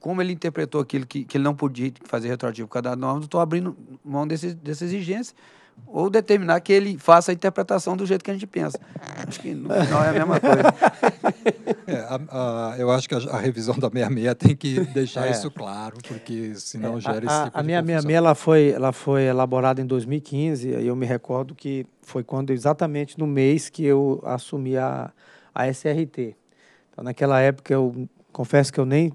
Como ele interpretou aquilo que, que ele não podia fazer retroativo por a data norma, estou abrindo mão dessas dessa exigência ou determinar que ele faça a interpretação do jeito que a gente pensa. Acho que no final é a mesma coisa. É, a, a, eu acho que a, a, revisão da 66 tem que deixar é. isso claro, porque senão é, gera esse tipo a, de minha 66 ela foi, ela foi elaborada em 2015, e eu me recordo que foi quando exatamente no mês que eu assumi a, a SRT. Então, naquela época, eu confesso que eu nem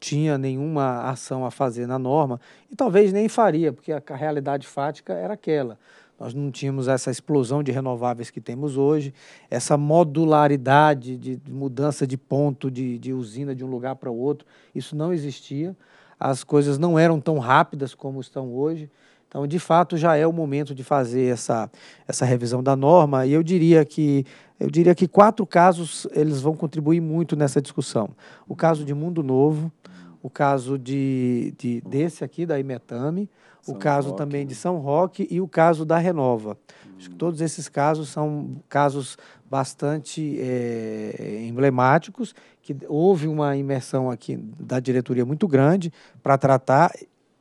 tinha nenhuma ação a fazer na norma e talvez nem faria, porque a realidade fática era aquela. Nós não tínhamos essa explosão de renováveis que temos hoje, essa modularidade de mudança de ponto de, de usina de um lugar para o outro. Isso não existia. As coisas não eram tão rápidas como estão hoje. Então, de fato, já é o momento de fazer essa, essa revisão da norma. E eu diria que eu diria que quatro casos eles vão contribuir muito nessa discussão. O caso de Mundo Novo, o caso de, de desse aqui, da Imetame, São o caso Roque, também né? de São Roque e o caso da Renova. Hum. Acho que hum. todos esses casos são casos bastante é, emblemáticos, que houve uma imersão aqui da diretoria muito grande para tratar.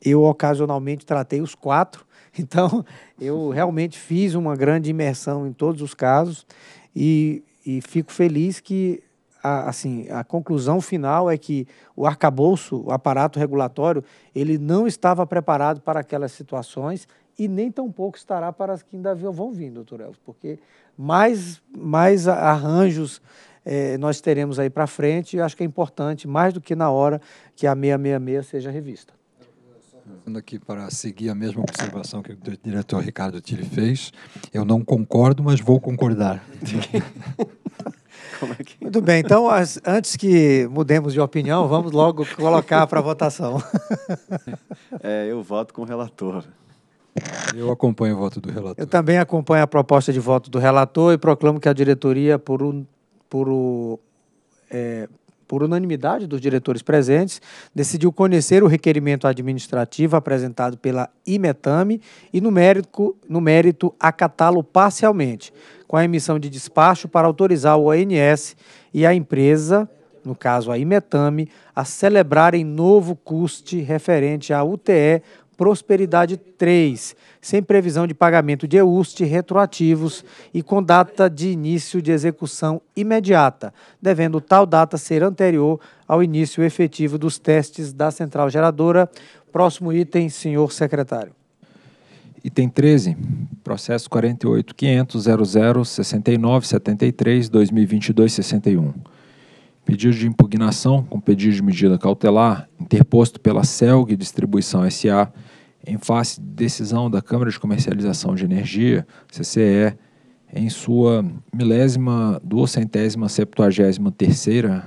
Eu, ocasionalmente, tratei os quatro, então eu realmente fiz uma grande imersão em todos os casos e, e fico feliz que a, assim, a conclusão final é que o arcabouço, o aparato regulatório, ele não estava preparado para aquelas situações e nem tampouco estará para as que ainda vão vir, doutor Elcio, porque mais, mais arranjos eh, nós teremos aí para frente e acho que é importante, mais do que na hora, que a 666 seja revista. Aqui para seguir a mesma observação que o diretor Ricardo Tiri fez, eu não concordo, mas vou concordar. É que... É? Muito bem, então as, antes que mudemos de opinião, vamos logo colocar para votação. É, eu voto com o relator. Eu acompanho o voto do relator. Eu também acompanho a proposta de voto do relator e proclamo que a diretoria, por, um, por, o é, por unanimidade dos diretores presentes, decidiu conhecer o requerimento administrativo apresentado pela Imetame e, no mérito, no mérito acatá-lo parcialmente, com a emissão de despacho para autorizar o ONS e a empresa, no caso a Imetame, a celebrarem novo custe referente à UTE Prosperidade 3, sem previsão de pagamento de EUST retroativos e com data de início de execução imediata, devendo tal data ser anterior ao início efetivo dos testes da central geradora. Próximo item, senhor secretário. Item 13, processo 48.500.00.69.73.2022.61. Pedido de impugnação com pedido de medida cautelar interposto pela CELG Distribuição SA em face de decisão da Câmara de Comercialização de Energia, CCE, em sua milésima, duocentésima, septuagésima terceira,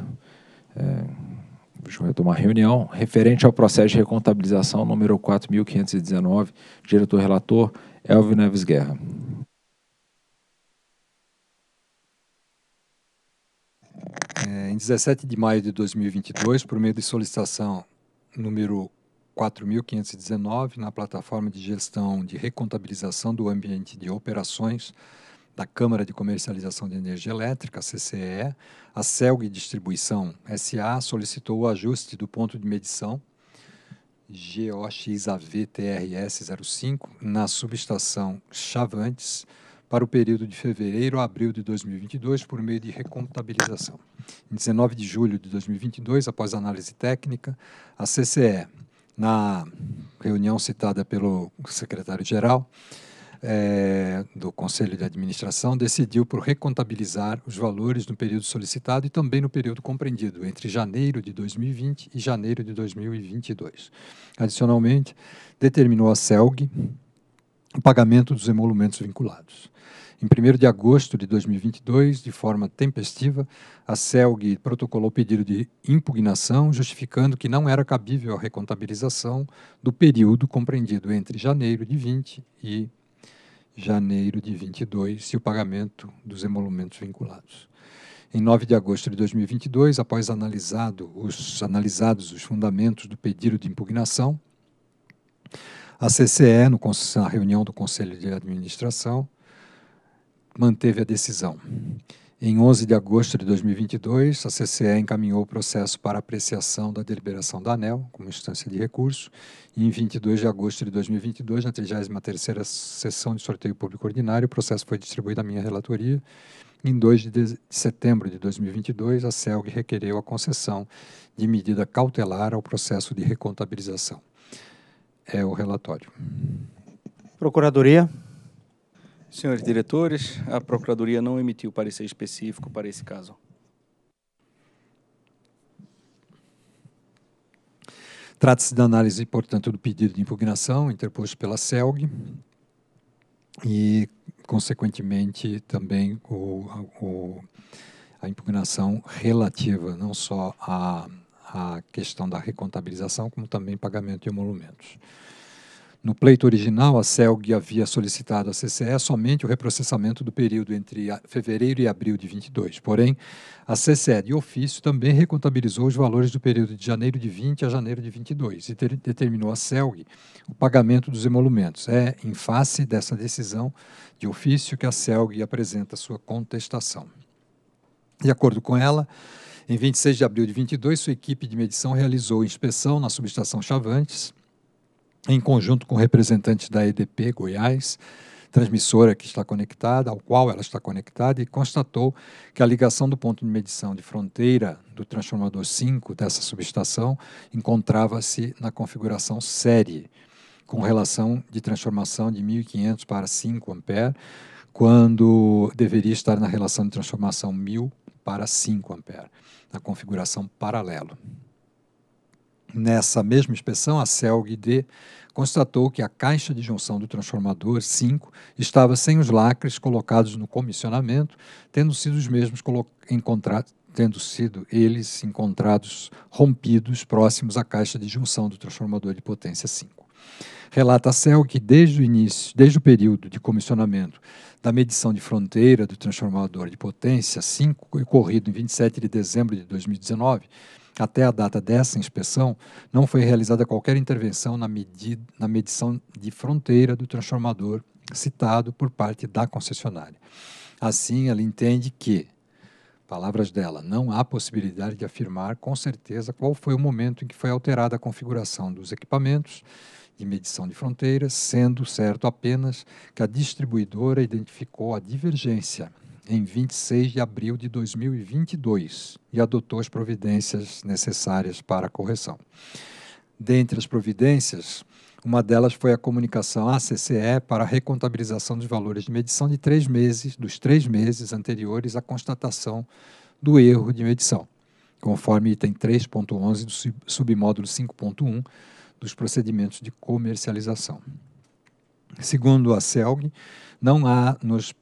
é, deixa eu retomar, reunião, referente ao processo de recontabilização número 4.519, diretor-relator Elvio Neves Guerra. É, em 17 de maio de 2022, por meio de solicitação número 4.519 na plataforma de gestão de recontabilização do ambiente de operações da Câmara de Comercialização de Energia Elétrica, CCE, a CELG Distribuição SA solicitou o ajuste do ponto de medição goxavtrs 05 na subestação Chavantes para o período de fevereiro a abril de 2022 por meio de recontabilização. Em 19 de julho de 2022, após análise técnica, a CCE, na reunião citada pelo secretário-geral é, do Conselho de Administração, decidiu por recontabilizar os valores no período solicitado e também no período compreendido entre janeiro de 2020 e janeiro de 2022. Adicionalmente, determinou a CELG o pagamento dos emolumentos vinculados. Em 1 de agosto de 2022, de forma tempestiva, a CELG protocolou pedido de impugnação, justificando que não era cabível a recontabilização do período compreendido entre janeiro de 20 e janeiro de 22 e o pagamento dos emolumentos vinculados. Em 9 de agosto de 2022, após analisado os, analisados os fundamentos do pedido de impugnação, a CCE, no, na reunião do Conselho de Administração, manteve a decisão. Em 11 de agosto de 2022, a CCE encaminhou o processo para apreciação da deliberação da ANEL, como instância de recurso, e em 22 de agosto de 2022, na 33ª sessão de sorteio público ordinário, o processo foi distribuído à minha relatoria. Em 2 de setembro de 2022, a CELG requereu a concessão de medida cautelar ao processo de recontabilização. É o relatório. Procuradoria. Senhores diretores, a Procuradoria não emitiu parecer específico para esse caso. Trata-se da análise, portanto, do pedido de impugnação interposto pela CELG e, consequentemente, também o, o, a impugnação relativa não só à, à questão da recontabilização, como também pagamento de emolumentos. No pleito original, a CELG havia solicitado à CCE somente o reprocessamento do período entre fevereiro e abril de 22. Porém, a CCE, de ofício, também recontabilizou os valores do período de janeiro de 20 a janeiro de 22 e determinou à CELG o pagamento dos emolumentos. É em face dessa decisão de ofício que a CELG apresenta sua contestação. De acordo com ela, em 26 de abril de 22, sua equipe de medição realizou inspeção na subestação Chavantes em conjunto com representantes da EDP Goiás, transmissora que está conectada, ao qual ela está conectada, e constatou que a ligação do ponto de medição de fronteira do transformador 5 dessa subestação encontrava-se na configuração série, com relação de transformação de 1.500 para 5 ampere, quando deveria estar na relação de transformação 1.000 para 5 ampere, na configuração paralelo. Nessa mesma inspeção, a CELG-D constatou que a caixa de junção do transformador 5 estava sem os lacres colocados no comissionamento, tendo sido os mesmos encontrados tendo sido eles encontrados rompidos próximos à caixa de junção do transformador de potência 5. Relata a CEL que desde o início, desde o período de comissionamento da medição de fronteira do transformador de potência 5, ocorrido em 27 de dezembro de 2019, até a data dessa inspeção, não foi realizada qualquer intervenção na, medida, na medição de fronteira do transformador citado por parte da concessionária. Assim, ela entende que, palavras dela, não há possibilidade de afirmar com certeza qual foi o momento em que foi alterada a configuração dos equipamentos de medição de fronteiras, sendo certo apenas que a distribuidora identificou a divergência em 26 de abril de 2022 e adotou as providências necessárias para a correção. Dentre as providências, uma delas foi a comunicação à CCE para a recontabilização dos valores de medição de três meses, dos três meses anteriores à constatação do erro de medição, conforme item 3.11 do submódulo 5.1 dos procedimentos de comercialização. Segundo a CELG, não há nos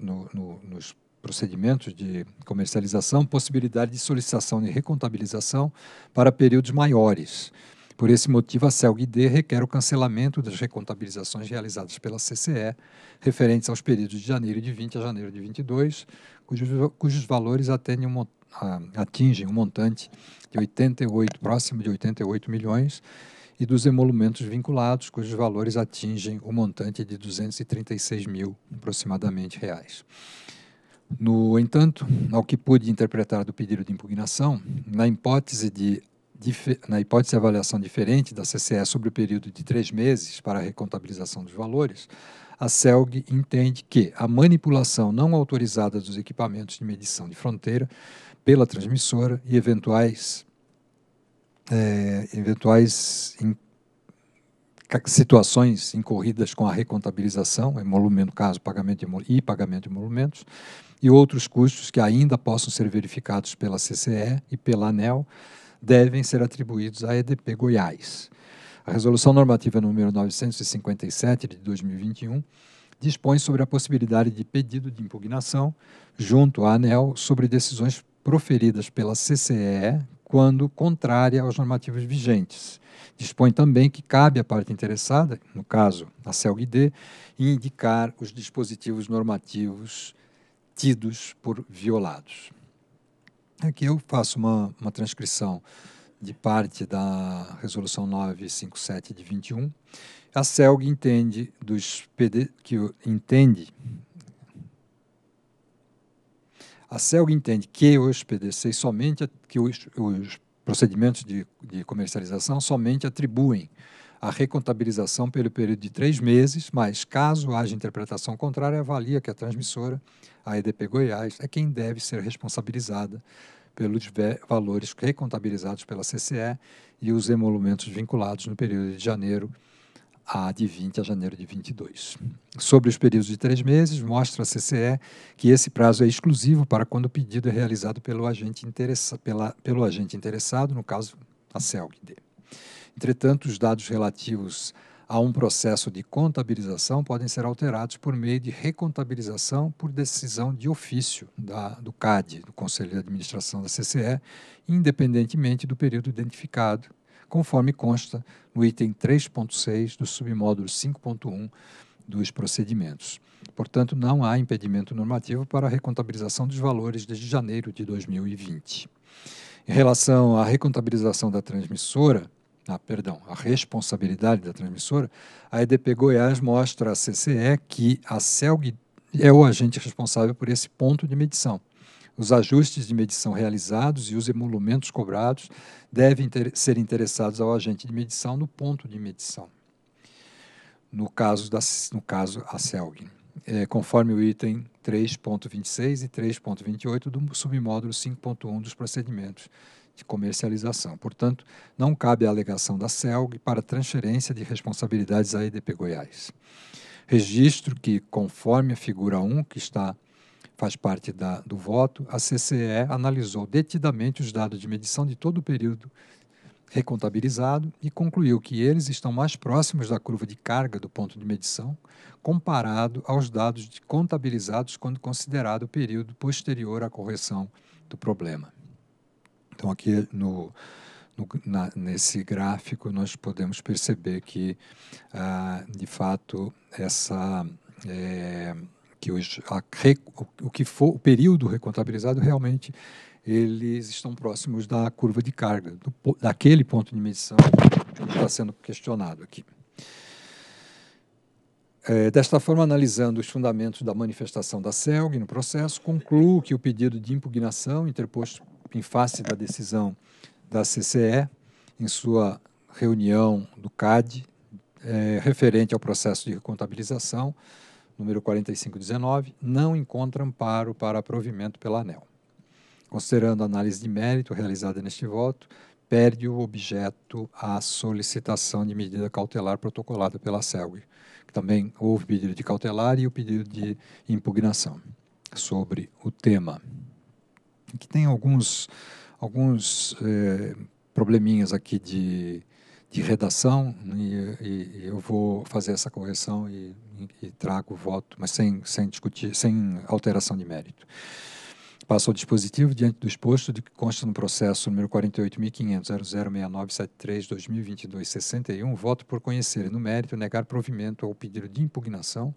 no, no, nos procedimentos de comercialização possibilidade de solicitação de recontabilização para períodos maiores. Por esse motivo, a CELG-D requer o cancelamento das recontabilizações realizadas pela CCE, referentes aos períodos de janeiro de 20 a janeiro de 22, cujos, cujos valores um, atingem um montante de 88, próximo de 88 milhões, e dos emolumentos vinculados, cujos valores atingem o um montante de 236 mil aproximadamente reais. No entanto, ao que pude interpretar do pedido de impugnação, na hipótese de na hipótese de avaliação diferente da CCE sobre o período de três meses para a recontabilização dos valores, a CELG entende que a manipulação não autorizada dos equipamentos de medição de fronteira pela transmissora e eventuais é, eventuais in, situações incorridas com a recontabilização, emolumento, caso pagamento de, e pagamento de emolumentos, e outros custos que ainda possam ser verificados pela CCE e pela ANEL devem ser atribuídos à EDP Goiás. A Resolução Normativa número 957 de 2021 dispõe sobre a possibilidade de pedido de impugnação junto à ANEL sobre decisões proferidas pela CCE, quando contrária aos normativos vigentes. Dispõe também que cabe à parte interessada, no caso a CELG-D, indicar os dispositivos normativos tidos por violados. Aqui eu faço uma, uma transcrição de parte da Resolução 957 de 21. A CELG entende, dos PD, que entende a CELG entende que os PDCs somente, que os, os procedimentos de, de comercialização somente atribuem a recontabilização pelo período de três meses, mas caso haja interpretação contrária, avalia que a transmissora, a EDP Goiás, é quem deve ser responsabilizada pelos valores recontabilizados pela CCE e os emolumentos vinculados no período de janeiro a de 20 a janeiro de 22. Sobre os períodos de três meses, mostra a CCE que esse prazo é exclusivo para quando o pedido é realizado pelo agente, interessa, pela, pelo agente interessado, no caso, a CELGD. Entretanto, os dados relativos a um processo de contabilização podem ser alterados por meio de recontabilização por decisão de ofício da, do CAD, do Conselho de Administração da CCE, independentemente do período identificado conforme consta no item 3.6 do submódulo 5.1 dos procedimentos. Portanto, não há impedimento normativo para a recontabilização dos valores desde janeiro de 2020. Em relação à recontabilização da transmissora, ah, perdão, a responsabilidade da transmissora, a EDP Goiás mostra à CCE que a CELG é o agente responsável por esse ponto de medição. Os ajustes de medição realizados e os emolumentos cobrados devem ter, ser interessados ao agente de medição no ponto de medição. No caso, da, no caso a CELG, é, conforme o item 3.26 e 3.28 do submódulo 5.1 dos procedimentos de comercialização. Portanto, não cabe a alegação da CELG para transferência de responsabilidades à EDP Goiás. Registro que, conforme a figura 1, que está faz parte da, do voto, a CCE analisou detidamente os dados de medição de todo o período recontabilizado e concluiu que eles estão mais próximos da curva de carga do ponto de medição, comparado aos dados contabilizados quando considerado o período posterior à correção do problema. Então, aqui no, no, na, nesse gráfico, nós podemos perceber que, ah, de fato, essa. É, que hoje a, o que for o período recontabilizado realmente eles estão próximos da curva de carga, do, daquele ponto de medição que está sendo questionado aqui. É, desta forma, analisando os fundamentos da manifestação da CELG no processo, concluo que o pedido de impugnação interposto em face da decisão da CCE, em sua reunião do CAD, é, referente ao processo de contabilização, número 4519, não encontra amparo para provimento pela ANEL. Considerando a análise de mérito realizada neste voto, perde o objeto a solicitação de medida cautelar protocolada pela CELG, também houve pedido de cautelar e o pedido de impugnação sobre o tema. Que tem alguns, alguns eh, probleminhas aqui de, de redação, e, e eu vou fazer essa correção e e trago o voto, mas sem, sem discutir, sem alteração de mérito. Passa ao dispositivo diante do exposto de que consta no processo número 48.500.006973-2022-61, voto por conhecer e no mérito negar provimento ao pedido de impugnação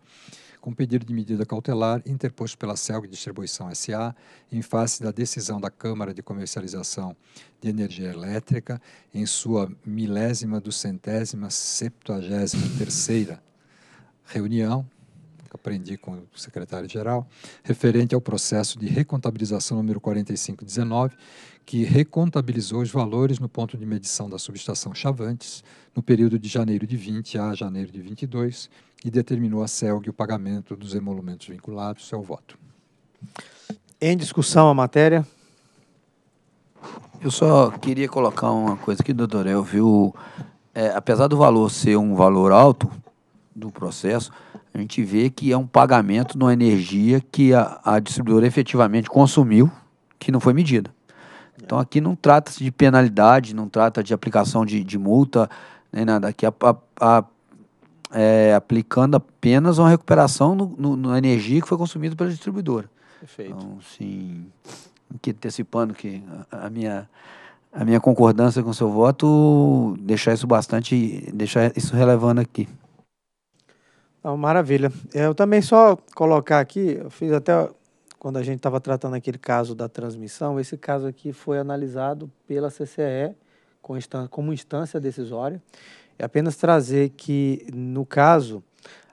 com pedido de medida cautelar interposto pela Celg Distribuição SA em face da decisão da Câmara de Comercialização de Energia Elétrica em sua milésima do centésima septuagésima terceira reunião que aprendi com o secretário-geral, referente ao processo de recontabilização número 4519, que recontabilizou os valores no ponto de medição da subestação Chavantes, no período de janeiro de 20 a janeiro de 22, e determinou a CELG o pagamento dos emolumentos vinculados. ao voto. Em discussão a matéria. Eu só queria colocar uma coisa aqui, doutor. Eu vi, o, é, apesar do valor ser um valor alto, do processo, a gente vê que é um pagamento uma energia que a, a distribuidora efetivamente consumiu, que não foi medida. Então aqui não trata-se de penalidade, não trata de aplicação de, de multa, nem nada. Aqui a, é a, a é, aplicando apenas uma recuperação no, na energia que foi consumida pela distribuidora. Perfeito. Então, sim, que antecipando que a, a, minha a minha concordância com o seu voto, deixar isso bastante, deixar isso relevando aqui. Não, maravilha. Eu também só colocar aqui, eu fiz até quando a gente estava tratando aquele caso da transmissão, esse caso aqui foi analisado pela CCE como instância decisória. É apenas trazer que, no caso,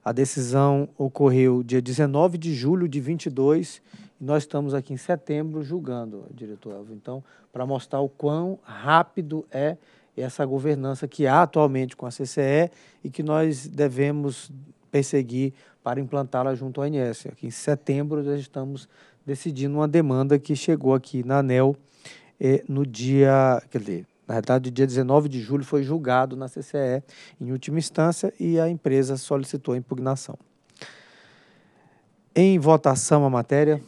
a decisão ocorreu dia 19 de julho de 22 e nós estamos aqui em setembro julgando, diretor Elvio. Então, para mostrar o quão rápido é essa governança que há atualmente com a CCE e que nós devemos perseguir para implantá-la junto à ANS. Aqui em setembro nós estamos decidindo uma demanda que chegou aqui na ANEL eh, no dia, quer dizer, na verdade, dia 19 de julho foi julgado na CCE em última instância e a empresa solicitou a impugnação. Em votação a matéria.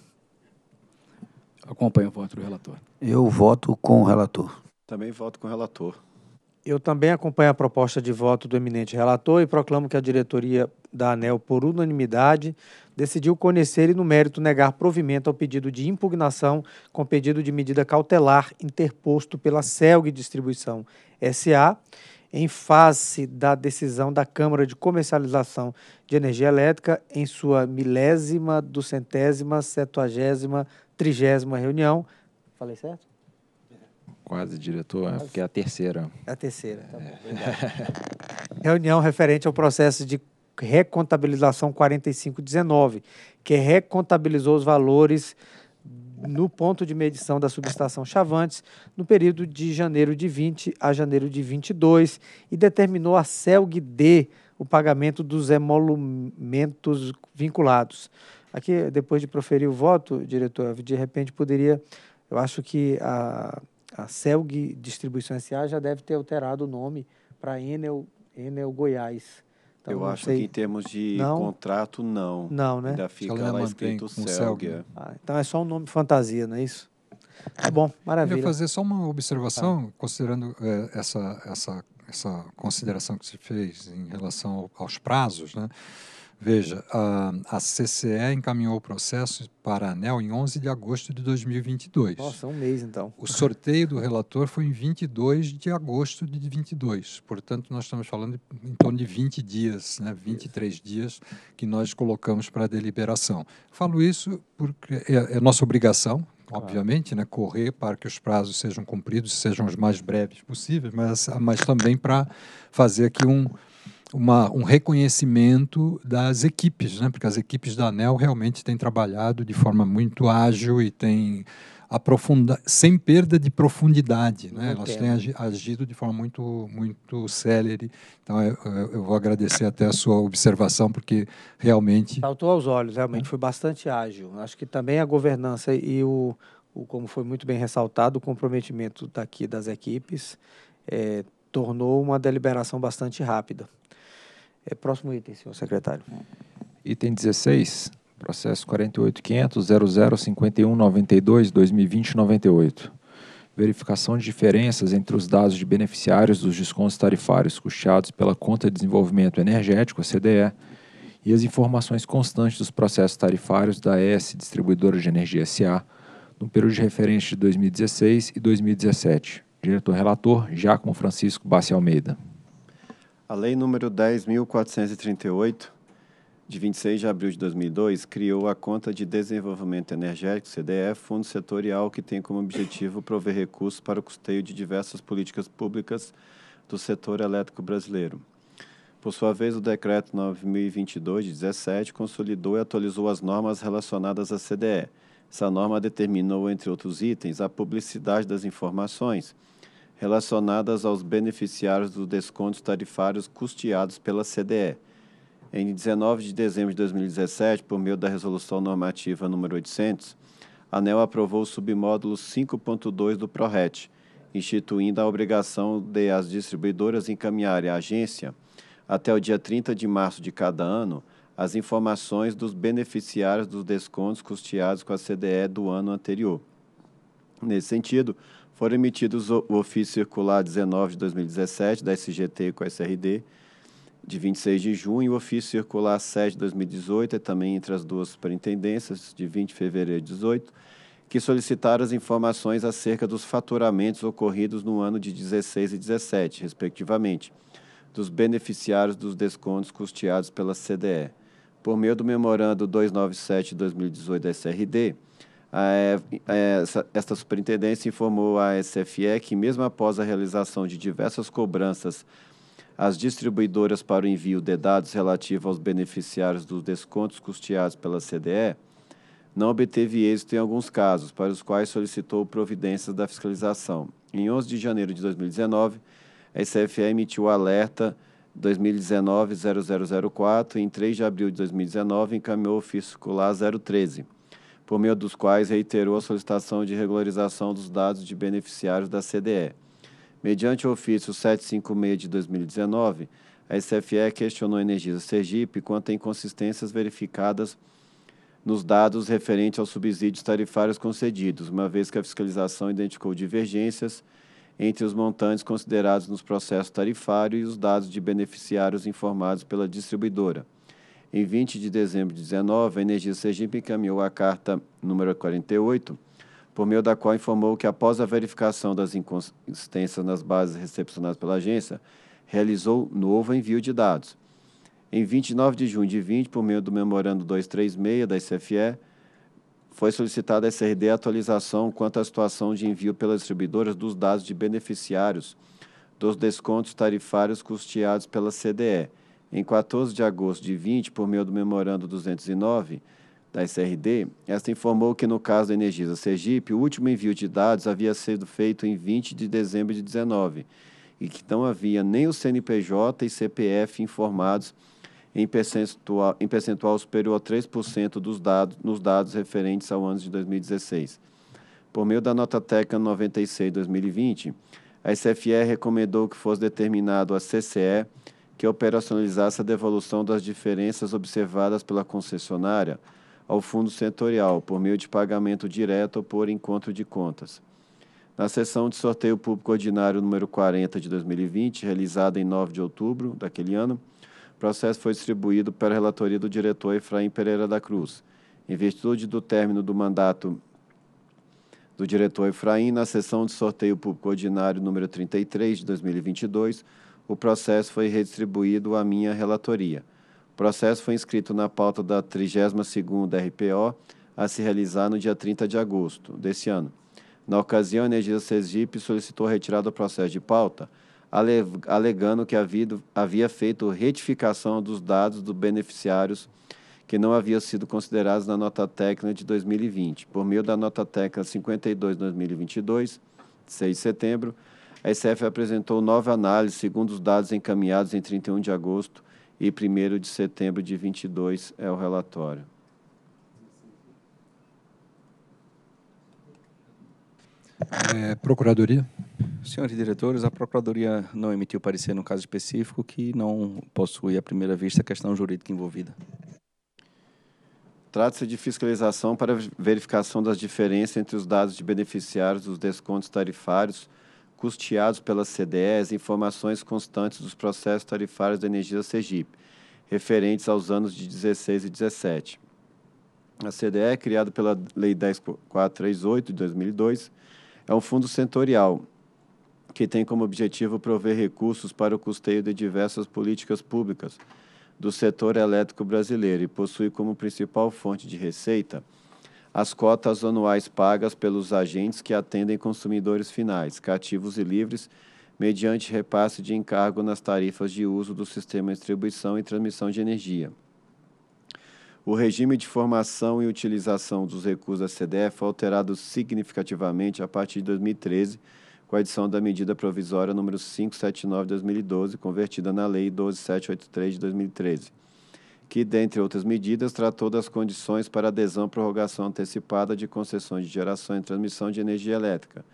Acompanho o voto do relator. Eu voto com o relator. Também voto com o relator. Eu também acompanho a proposta de voto do eminente relator e proclamo que a diretoria da ANEL, por unanimidade, decidiu conhecer e, no mérito, negar provimento ao pedido de impugnação com pedido de medida cautelar interposto pela CELG Distribuição SA, em face da decisão da Câmara de Comercialização de Energia Elétrica, em sua milésima, duzentésima, setuagésima, trigésima reunião. Falei certo? Quase diretor, né? porque é a terceira. É a terceira, tá bom. É. Reunião referente ao processo de recontabilização 4519, que recontabilizou os valores no ponto de medição da subestação Chavantes no período de janeiro de 20 a janeiro de 22 e determinou a CELG D o pagamento dos emolumentos vinculados. Aqui, depois de proferir o voto, diretor, de repente poderia, eu acho que a a Celg Distribuição S.A. já deve ter alterado o nome para Enel, Enel Goiás. Então, eu acho sei. que em termos de não? contrato, não. Não, né? Ainda fica lá escrito Celg. É. Né? Ah, então é só um nome fantasia, não é isso? Tá bom, maravilha. Eu ia fazer só uma observação, tá. considerando é, essa, essa, essa consideração que se fez em relação aos prazos, né? Veja, a, a CCE encaminhou o processo para a ANEL em 11 de agosto de 2022. Nossa, um mês então. O sorteio do relator foi em 22 de agosto de 22. Portanto, nós estamos falando em torno de 20 dias, né, 23 isso. dias que nós colocamos para a deliberação. Falo isso porque é, é nossa obrigação, Claro. obviamente, né, correr para que os prazos sejam cumpridos, sejam os mais breves possíveis, mas, mas também para fazer aqui um, uma, um reconhecimento das equipes, né? porque as equipes da ANEL realmente têm trabalhado de forma muito ágil e têm aprofundado, sem perda de profundidade. Né? Elas têm agido de forma muito, muito célere. Então, eu, eu, vou agradecer até a sua observação, porque realmente... Saltou aos olhos, realmente, é. foi bastante ágil. Acho que também a governança e o, o como foi muito bem ressaltado, o comprometimento daqui das equipes... É, tornou uma deliberação bastante rápida. É, próximo item, senhor secretário. Item 16, processo 48.500.0051.92.2020.98. Verificação de diferenças entre os dados de beneficiários dos descontos tarifários custeados pela Conta de Desenvolvimento Energético, a CDE, e as informações constantes dos processos tarifários da ES Distribuidora de Energia SA, no período de referência de 2016 e 2017. Diretor-relator, Giacomo Francisco Bassi Almeida. A Lei nº 10.438, de 26 de abril de 2002, criou a Conta de Desenvolvimento Energético, CDF, fundo setorial que tem como objetivo prover recursos para o custeio de diversas políticas públicas do setor elétrico brasileiro. Por sua vez, o Decreto 9.022, de 17, consolidou e atualizou as normas relacionadas à CDE. Essa norma determinou, entre outros itens, a publicidade das informações, relacionadas aos beneficiários dos descontos tarifários custeados pela CDE. Em 19 de dezembro de 2017, por meio da Resolução Normativa número 800, a ANEL aprovou o submódulo 5.2 do PRORET, instituindo a obrigação de as distribuidoras encaminharem à agência, até o dia 30 de março de cada ano, as informações dos beneficiários dos descontos custeados com a CDE do ano anterior. Nesse sentido, foram emitidos o, ofício circular 19 de 2017 da SGT com a SRD, de 26 de junho, e o ofício circular 7 de 2018 é também entre as duas superintendências, de 20 de fevereiro de 18, que solicitaram as informações acerca dos faturamentos ocorridos no ano de 16 e 17, respectivamente, dos beneficiários dos descontos custeados pela CDE. Por meio do memorando 297-2018 de da SRD, essa, esta superintendência informou à SFE que, mesmo após a realização de diversas cobranças às distribuidoras para o envio de dados relativos aos beneficiários dos descontos custeados pela CDE, não obteve êxito em alguns casos, para os quais solicitou providências da fiscalização. Em 11 de janeiro de 2019, a SFE emitiu o alerta 2019-0004 e, em 3 de abril de 2019, encaminhou o ofício circular 013 por meio dos quais reiterou a solicitação de regularização dos dados de beneficiários da CDE. Mediante o ofício 756 de 2019, a SFE questionou a Energisa Sergipe quanto a inconsistências verificadas nos dados referentes aos subsídios tarifários concedidos, uma vez que a fiscalização identificou divergências entre os montantes considerados nos processos tarifários e os dados de beneficiários informados pela distribuidora. Em 20 de dezembro de 19, a Energia Sergipe encaminhou a carta número 48, por meio da qual informou que, após a verificação das inconsistências nas bases recepcionadas pela agência, realizou novo envio de dados. Em 29 de junho de 20, por meio do memorando 236 da ICFE, foi solicitada a SRD a atualização quanto à situação de envio pelas distribuidoras dos dados de beneficiários dos descontos tarifários custeados pela CDE em 14 de agosto de 20, por meio do memorando 209 da SRD, esta informou que no caso da Energisa Sergipe, o último envio de dados havia sido feito em 20 de dezembro de 19 e que não havia nem o CNPJ e CPF informados em percentual, em percentual superior a 3% dos dados, nos dados referentes ao ano de 2016. Por meio da nota técnica 96-2020, a SFE recomendou que fosse determinado a CCE que operacionalizasse a devolução das diferenças observadas pela concessionária ao fundo setorial por meio de pagamento direto ou por encontro de contas. Na sessão de sorteio público ordinário número 40 de 2020, realizada em 9 de outubro daquele ano, o processo foi distribuído para a relatoria do diretor Efraim Pereira da Cruz. Em virtude do término do mandato do diretor Efraim, na sessão de sorteio público ordinário número 33 de 2022, o processo foi redistribuído à minha relatoria. O processo foi inscrito na pauta da 32ª RPO, a se realizar no dia 30 de agosto desse ano. Na ocasião, a Energisa Sergipe solicitou retirada do processo de pauta, alegando que havia feito retificação dos dados dos beneficiários que não haviam sido considerados na nota técnica de 2020, por meio da nota técnica 52-2022, 6 de setembro, a ICF apresentou nova análise, segundo os dados encaminhados em 31 de agosto e 1 de setembro de 22, é o relatório. É, procuradoria. Senhores diretores, a Procuradoria não emitiu parecer no caso específico que não possui à primeira vista a questão jurídica envolvida. Trata-se de fiscalização para verificação das diferenças entre os dados de beneficiários dos descontos tarifários custeados pela CDEs, informações constantes dos processos tarifários da energia da referentes aos anos de 16 e 17. A CDE, é criada pela Lei 10438 de 2002, é um fundo setorial que tem como objetivo prover recursos para o custeio de diversas políticas públicas do setor elétrico brasileiro e possui como principal fonte de receita as cotas anuais pagas pelos agentes que atendem consumidores finais, cativos e livres, mediante repasse de encargo nas tarifas de uso do sistema de distribuição e transmissão de energia. O regime de formação e utilização dos recursos da CDF foi alterado significativamente a partir de 2013, com a edição da medida provisória número 579 de 2012, convertida na Lei 12783 de 2013 que, dentre outras medidas, tratou das condições para adesão à prorrogação antecipada de concessões de geração e transmissão de energia elétrica,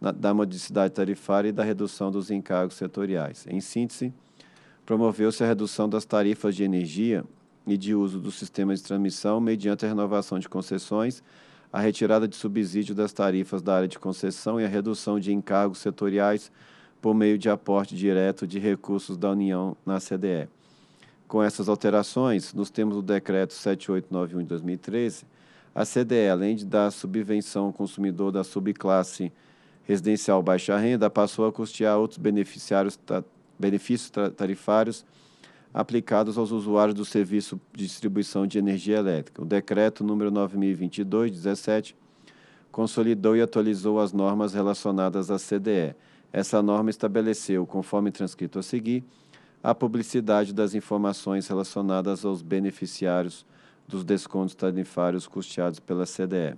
na, da modicidade tarifária e da redução dos encargos setoriais. Em síntese, promoveu-se a redução das tarifas de energia e de uso do sistema de transmissão mediante a renovação de concessões, a retirada de subsídio das tarifas da área de concessão e a redução de encargos setoriais por meio de aporte direto de recursos da União na CDE. Com essas alterações, nos termos do Decreto 7891 de 2013, a CDE, além de dar subvenção ao consumidor da subclasse residencial baixa renda, passou a custear outros beneficiários ta, benefícios tarifários aplicados aos usuários do serviço de distribuição de energia elétrica. O decreto número 9022 17 consolidou e atualizou as normas relacionadas à CDE. Essa norma estabeleceu, conforme transcrito a seguir, a publicidade das informações relacionadas aos beneficiários dos descontos tarifários custeados pela CDE.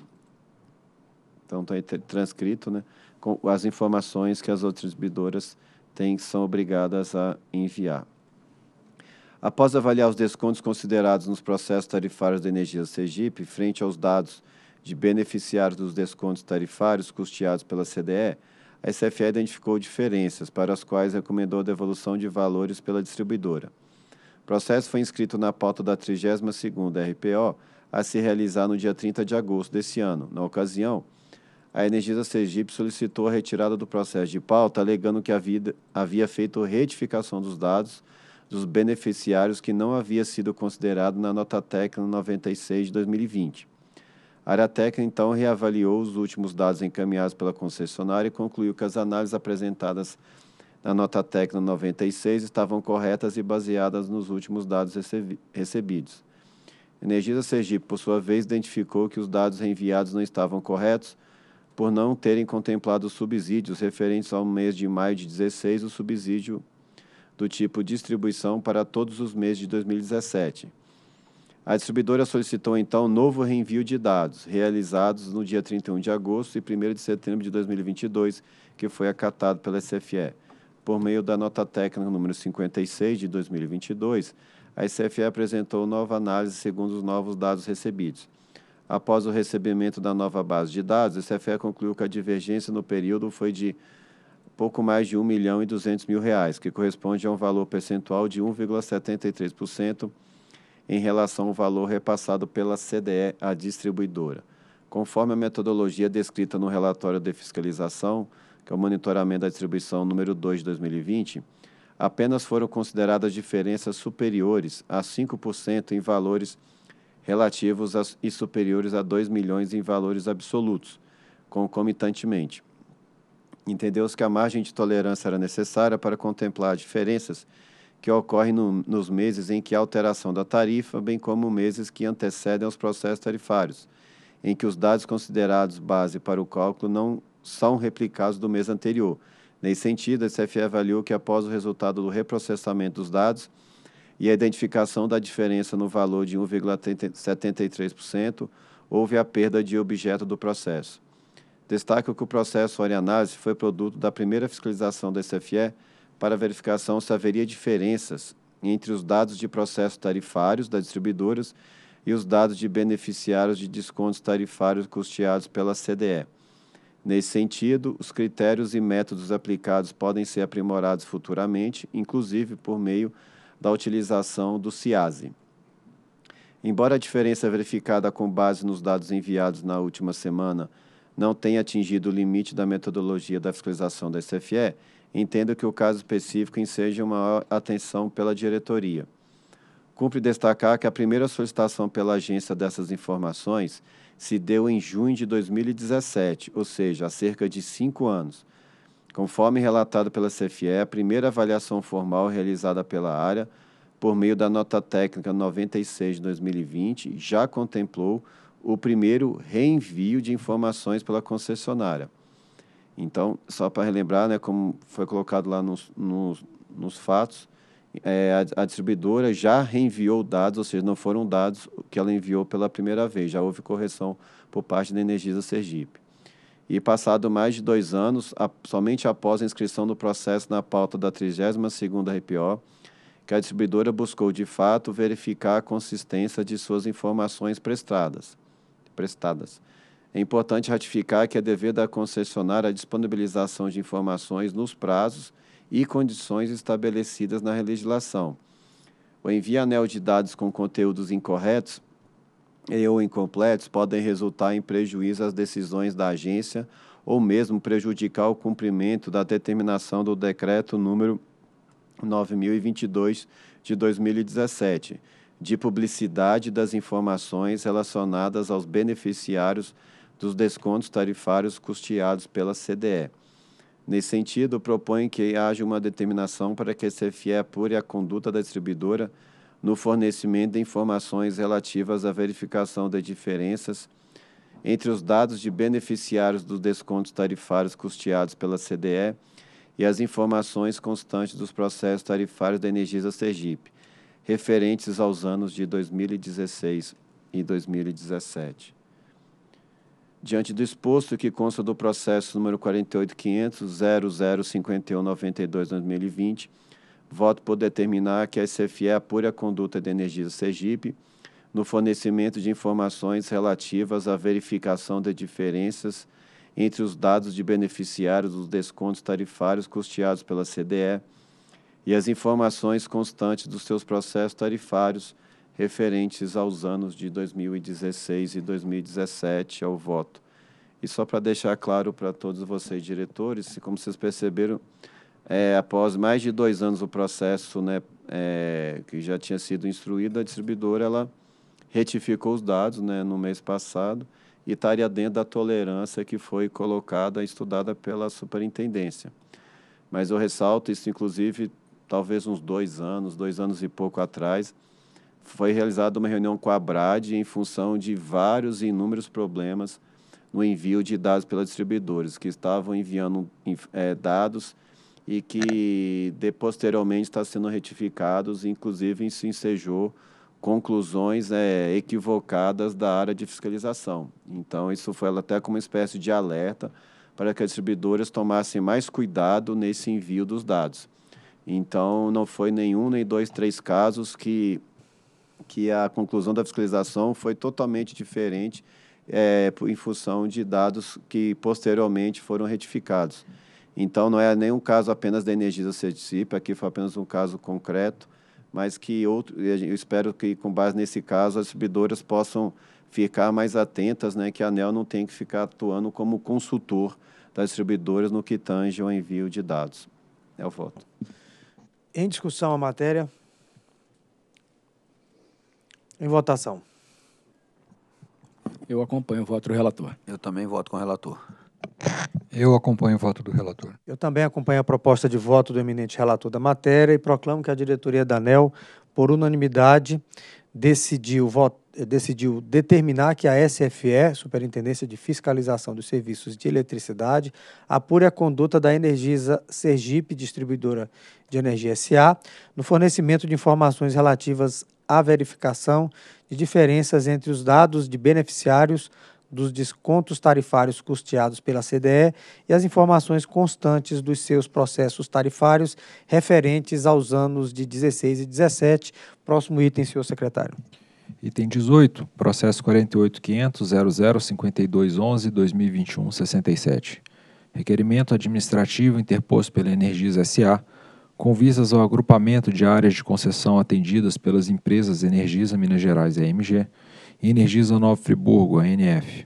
Então, está transcrito, né? Com as informações que as outras distribuidoras têm, são obrigadas a enviar. Após avaliar os descontos considerados nos processos tarifários da Energia Sergipe, frente aos dados de beneficiários dos descontos tarifários custeados pela CDE, a SFE identificou diferenças para as quais recomendou a devolução de valores pela distribuidora. O processo foi inscrito na pauta da 32ª RPO a se realizar no dia 30 de agosto desse ano. Na ocasião, a Energisa Sergipe solicitou a retirada do processo de pauta, alegando que havia, havia feito retificação dos dados dos beneficiários que não havia sido considerado na nota técnica 96 de 2020. A área técnica, então, reavaliou os últimos dados encaminhados pela concessionária e concluiu que as análises apresentadas na nota técnica 96 estavam corretas e baseadas nos últimos dados recebidos. Energisa Sergipe, por sua vez, identificou que os dados reenviados não estavam corretos por não terem contemplado subsídios referentes ao mês de maio de 2016 o subsídio do tipo distribuição para todos os meses de 2017. A distribuidora solicitou então novo reenvio de dados, realizados no dia 31 de agosto e 1 de setembro de 2022, que foi acatado pela SFE. Por meio da nota técnica número 56 de 2022, a SFE apresentou nova análise segundo os novos dados recebidos. Após o recebimento da nova base de dados, a SFE concluiu que a divergência no período foi de pouco mais de 1 milhão e 200 mil reais, que corresponde a um valor percentual de 1,73% em relação ao valor repassado pela CDE à distribuidora. Conforme a metodologia descrita no relatório de fiscalização, que é o monitoramento da distribuição número 2 de 2020, apenas foram consideradas diferenças superiores a 5% em valores relativos a, e superiores a 2 milhões em valores absolutos, concomitantemente. Entendeu-se que a margem de tolerância era necessária para contemplar diferenças que ocorrem no, nos meses em que há alteração da tarifa, bem como meses que antecedem aos processos tarifários, em que os dados considerados base para o cálculo não são replicados do mês anterior. Nesse sentido, a CFE avaliou que após o resultado do reprocessamento dos dados e a identificação da diferença no valor de 1,73%, houve a perda de objeto do processo. Destaco que o processo Análise foi produto da primeira fiscalização da SFE para verificação se haveria diferenças entre os dados de processos tarifários das distribuidoras e os dados de beneficiários de descontos tarifários custeados pela CDE. Nesse sentido, os critérios e métodos aplicados podem ser aprimorados futuramente, inclusive por meio da utilização do CIASE. Embora a diferença verificada com base nos dados enviados na última semana não tenha atingido o limite da metodologia da fiscalização da SFE, entendo que o caso específico enseja maior atenção pela diretoria. Cumpre destacar que a primeira solicitação pela agência dessas informações se deu em junho de 2017, ou seja, há cerca de cinco anos. Conforme relatado pela CFE, a primeira avaliação formal realizada pela área, por meio da nota técnica 96 de 2020, já contemplou o primeiro reenvio de informações pela concessionária. Então, só para relembrar, né, como foi colocado lá nos, nos, nos fatos, é, a, a, distribuidora já reenviou dados, ou seja, não foram dados que ela enviou pela primeira vez, já houve correção por parte da Energisa Sergipe. E passado mais de dois anos, a, somente após a inscrição do processo na pauta da 32ª RPO, que a distribuidora buscou de fato verificar a consistência de suas informações prestadas. prestadas é importante ratificar que é dever da concessionária a disponibilização de informações nos prazos e condições estabelecidas na legislação. O envio anel de dados com conteúdos incorretos e ou incompletos podem resultar em prejuízo às decisões da agência ou mesmo prejudicar o cumprimento da determinação do decreto número 9022 de 2017, de publicidade das informações relacionadas aos beneficiários dos descontos tarifários custeados pela CDE. Nesse sentido, propõe que haja uma determinação para que a CFE apure a conduta da distribuidora no fornecimento de informações relativas à verificação das diferenças entre os dados de beneficiários dos descontos tarifários custeados pela CDE e as informações constantes dos processos tarifários da Energisa Sergipe, referentes aos anos de 2016 e 2017. Diante do exposto que consta do processo número 48.500.0051.92.2020, voto por determinar que a SFE apure a conduta de energia do Sergipe no fornecimento de informações relativas à verificação de diferenças entre os dados de beneficiários dos descontos tarifários custeados pela CDE e as informações constantes dos seus processos tarifários referentes aos anos de 2016 e 2017 ao voto. E só para deixar claro para todos vocês, diretores, como vocês perceberam, é, após mais de dois anos o processo né, é, que já tinha sido instruído, a distribuidora ela retificou os dados né, no mês passado e estaria dentro da tolerância que foi colocada e estudada pela superintendência. Mas eu ressalto isso, inclusive, talvez uns dois anos, dois anos e pouco atrás, foi realizada uma reunião com a Brad em função de vários e inúmeros problemas no envio de dados pelas distribuidoras, que estavam enviando é, dados e que de, posteriormente está sendo retificados, inclusive se ensejou conclusões é, equivocadas da área de fiscalização. Então, isso foi até como uma espécie de alerta para que as distribuidoras tomassem mais cuidado nesse envio dos dados. Então, não foi nenhum nem dois, três casos que que a conclusão da fiscalização foi totalmente diferente é, em função de dados que posteriormente foram retificados. Então, não é nenhum caso apenas da Energisa Sergipe, aqui foi apenas um caso concreto, mas que outro, eu espero que, com base nesse caso, as distribuidoras possam ficar mais atentas, né, que a ANEL não tem que ficar atuando como consultor das distribuidoras no que tange ao envio de dados. É o voto. Em discussão a matéria. Em votação. Eu acompanho o voto do relator. Eu também voto com o relator. Eu acompanho o voto do relator. Eu também acompanho a proposta de voto do eminente relator da matéria e proclamo que a diretoria da ANEL, por unanimidade, decidiu votar decidiu determinar que a SFE, Superintendência de Fiscalização dos Serviços de Eletricidade, apure a conduta da Energisa Sergipe, distribuidora de energia SA, no fornecimento de informações relativas à verificação de diferenças entre os dados de beneficiários dos descontos tarifários custeados pela CDE e as informações constantes dos seus processos tarifários referentes aos anos de 16 e 17. Próximo item, senhor secretário. Item 18, processo 48.500.0052.11.2021.67. Requerimento administrativo interposto pela Energias S.A., com visas ao agrupamento de áreas de concessão atendidas pelas empresas Energisa Minas Gerais AMG e Energisa Nova Friburgo ANF,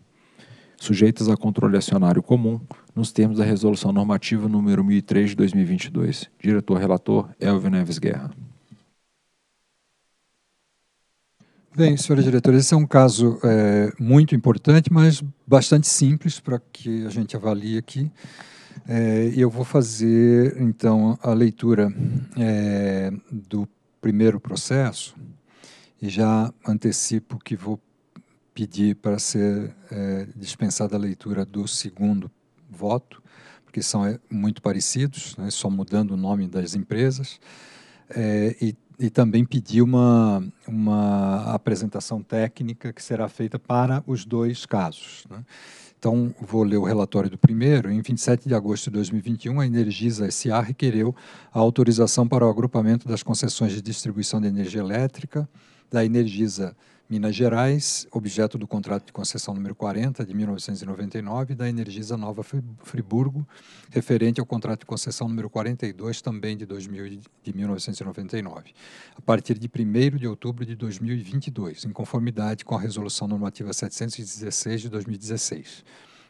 sujeitas a controle acionário comum, nos termos da Resolução Normativa número 1003 de 2022. Diretor-relator Elvio Neves Guerra. Bem, senhora diretora, esse é um caso é, muito importante, mas bastante simples para que a gente avalie aqui. É, eu vou fazer, então, a leitura é, do primeiro processo e já antecipo que vou pedir para ser é, dispensada a leitura do segundo voto, porque são é, muito parecidos, né, só mudando o nome das empresas. É, e e também pedir uma, uma apresentação técnica que será feita para os dois casos. Né? Então, vou ler o relatório do primeiro. Em 27 de agosto de 2021, a Energisa S.A. requereu a autorização para o agrupamento das concessões de distribuição de energia elétrica da Energisa S.A Minas Gerais, objeto do contrato de concessão número 40 de 1999 da Energisa Nova Friburgo, referente ao contrato de concessão número 42 também de, 2000, de 1999, a partir de 1 de outubro de 2022, em conformidade com a Resolução Normativa 716 de 2016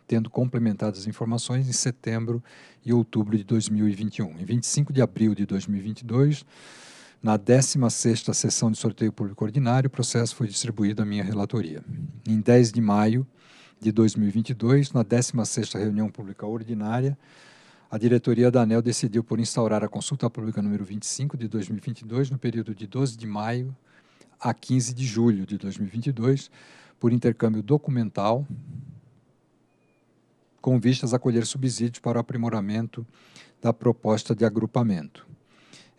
tendo complementado as informações em setembro e outubro de 2021. Em 25 de abril de 2022, na 16ª sessão de sorteio público ordinário, o processo foi distribuído à minha relatoria. Em 10 de maio de 2022, na 16ª reunião pública ordinária, a diretoria da ANEL decidiu por instaurar a consulta pública número 25 de 2022 no período de 12 de maio a 15 de julho de 2022, por intercâmbio documental, com vistas a colher subsídios para o aprimoramento da proposta de agrupamento.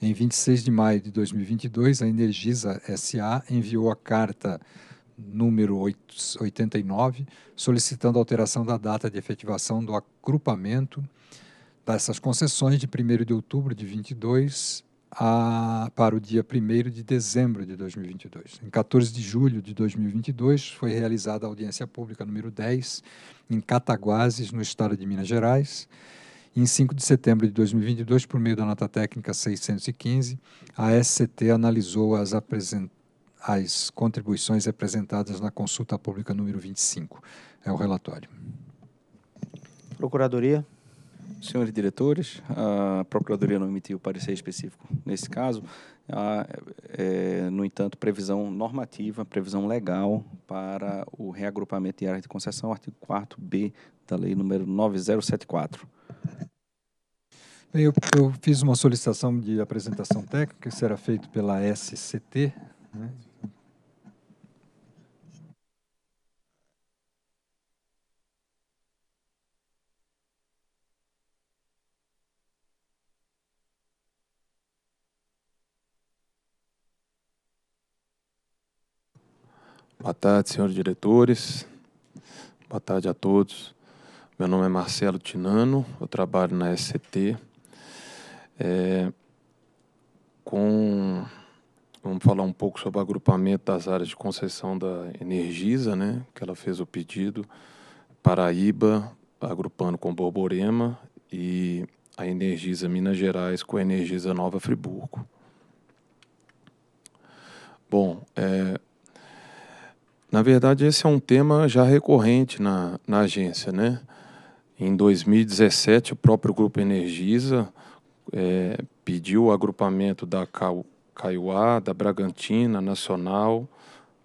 Em 26 de maio de 2022, a Energisa SA enviou a carta número 89, solicitando alteração da data de efetivação do agrupamento dessas concessões de 1 de outubro de 22 a, para o dia 1 de dezembro de 2022. Em 14 de julho de 2022, foi realizada a audiência pública número 10 em Cataguases, no estado de Minas Gerais em 5 de setembro de 2022, por meio da nota técnica 615, a SCT analisou as, as contribuições apresentadas na consulta pública número 25. É o relatório. Procuradoria. Senhores diretores, a Procuradoria não emitiu parecer específico nesse caso. Há, é, no entanto, previsão normativa, previsão legal para o reagrupamento de áreas de concessão, artigo 4b da tá lei número 9074. Eu, eu, fiz uma solicitação de apresentação técnica, que será feito pela SCT. Né? Boa tarde, senhores diretores. Boa tarde a todos. Meu nome é Marcelo Tinano, eu trabalho na SCT é, com Vamos falar um pouco sobre o agrupamento das áreas de concessão da Energisa, né? Que ela fez o pedido. Paraíba, agrupando com Borborema, e a Energisa Minas Gerais com a Energisa Nova Friburgo. Bom, é, na verdade, esse é um tema já recorrente na, na agência, né? Em 2017, o próprio Grupo Energisa é, pediu o agrupamento da Caiuá, da Bragantina, Nacional,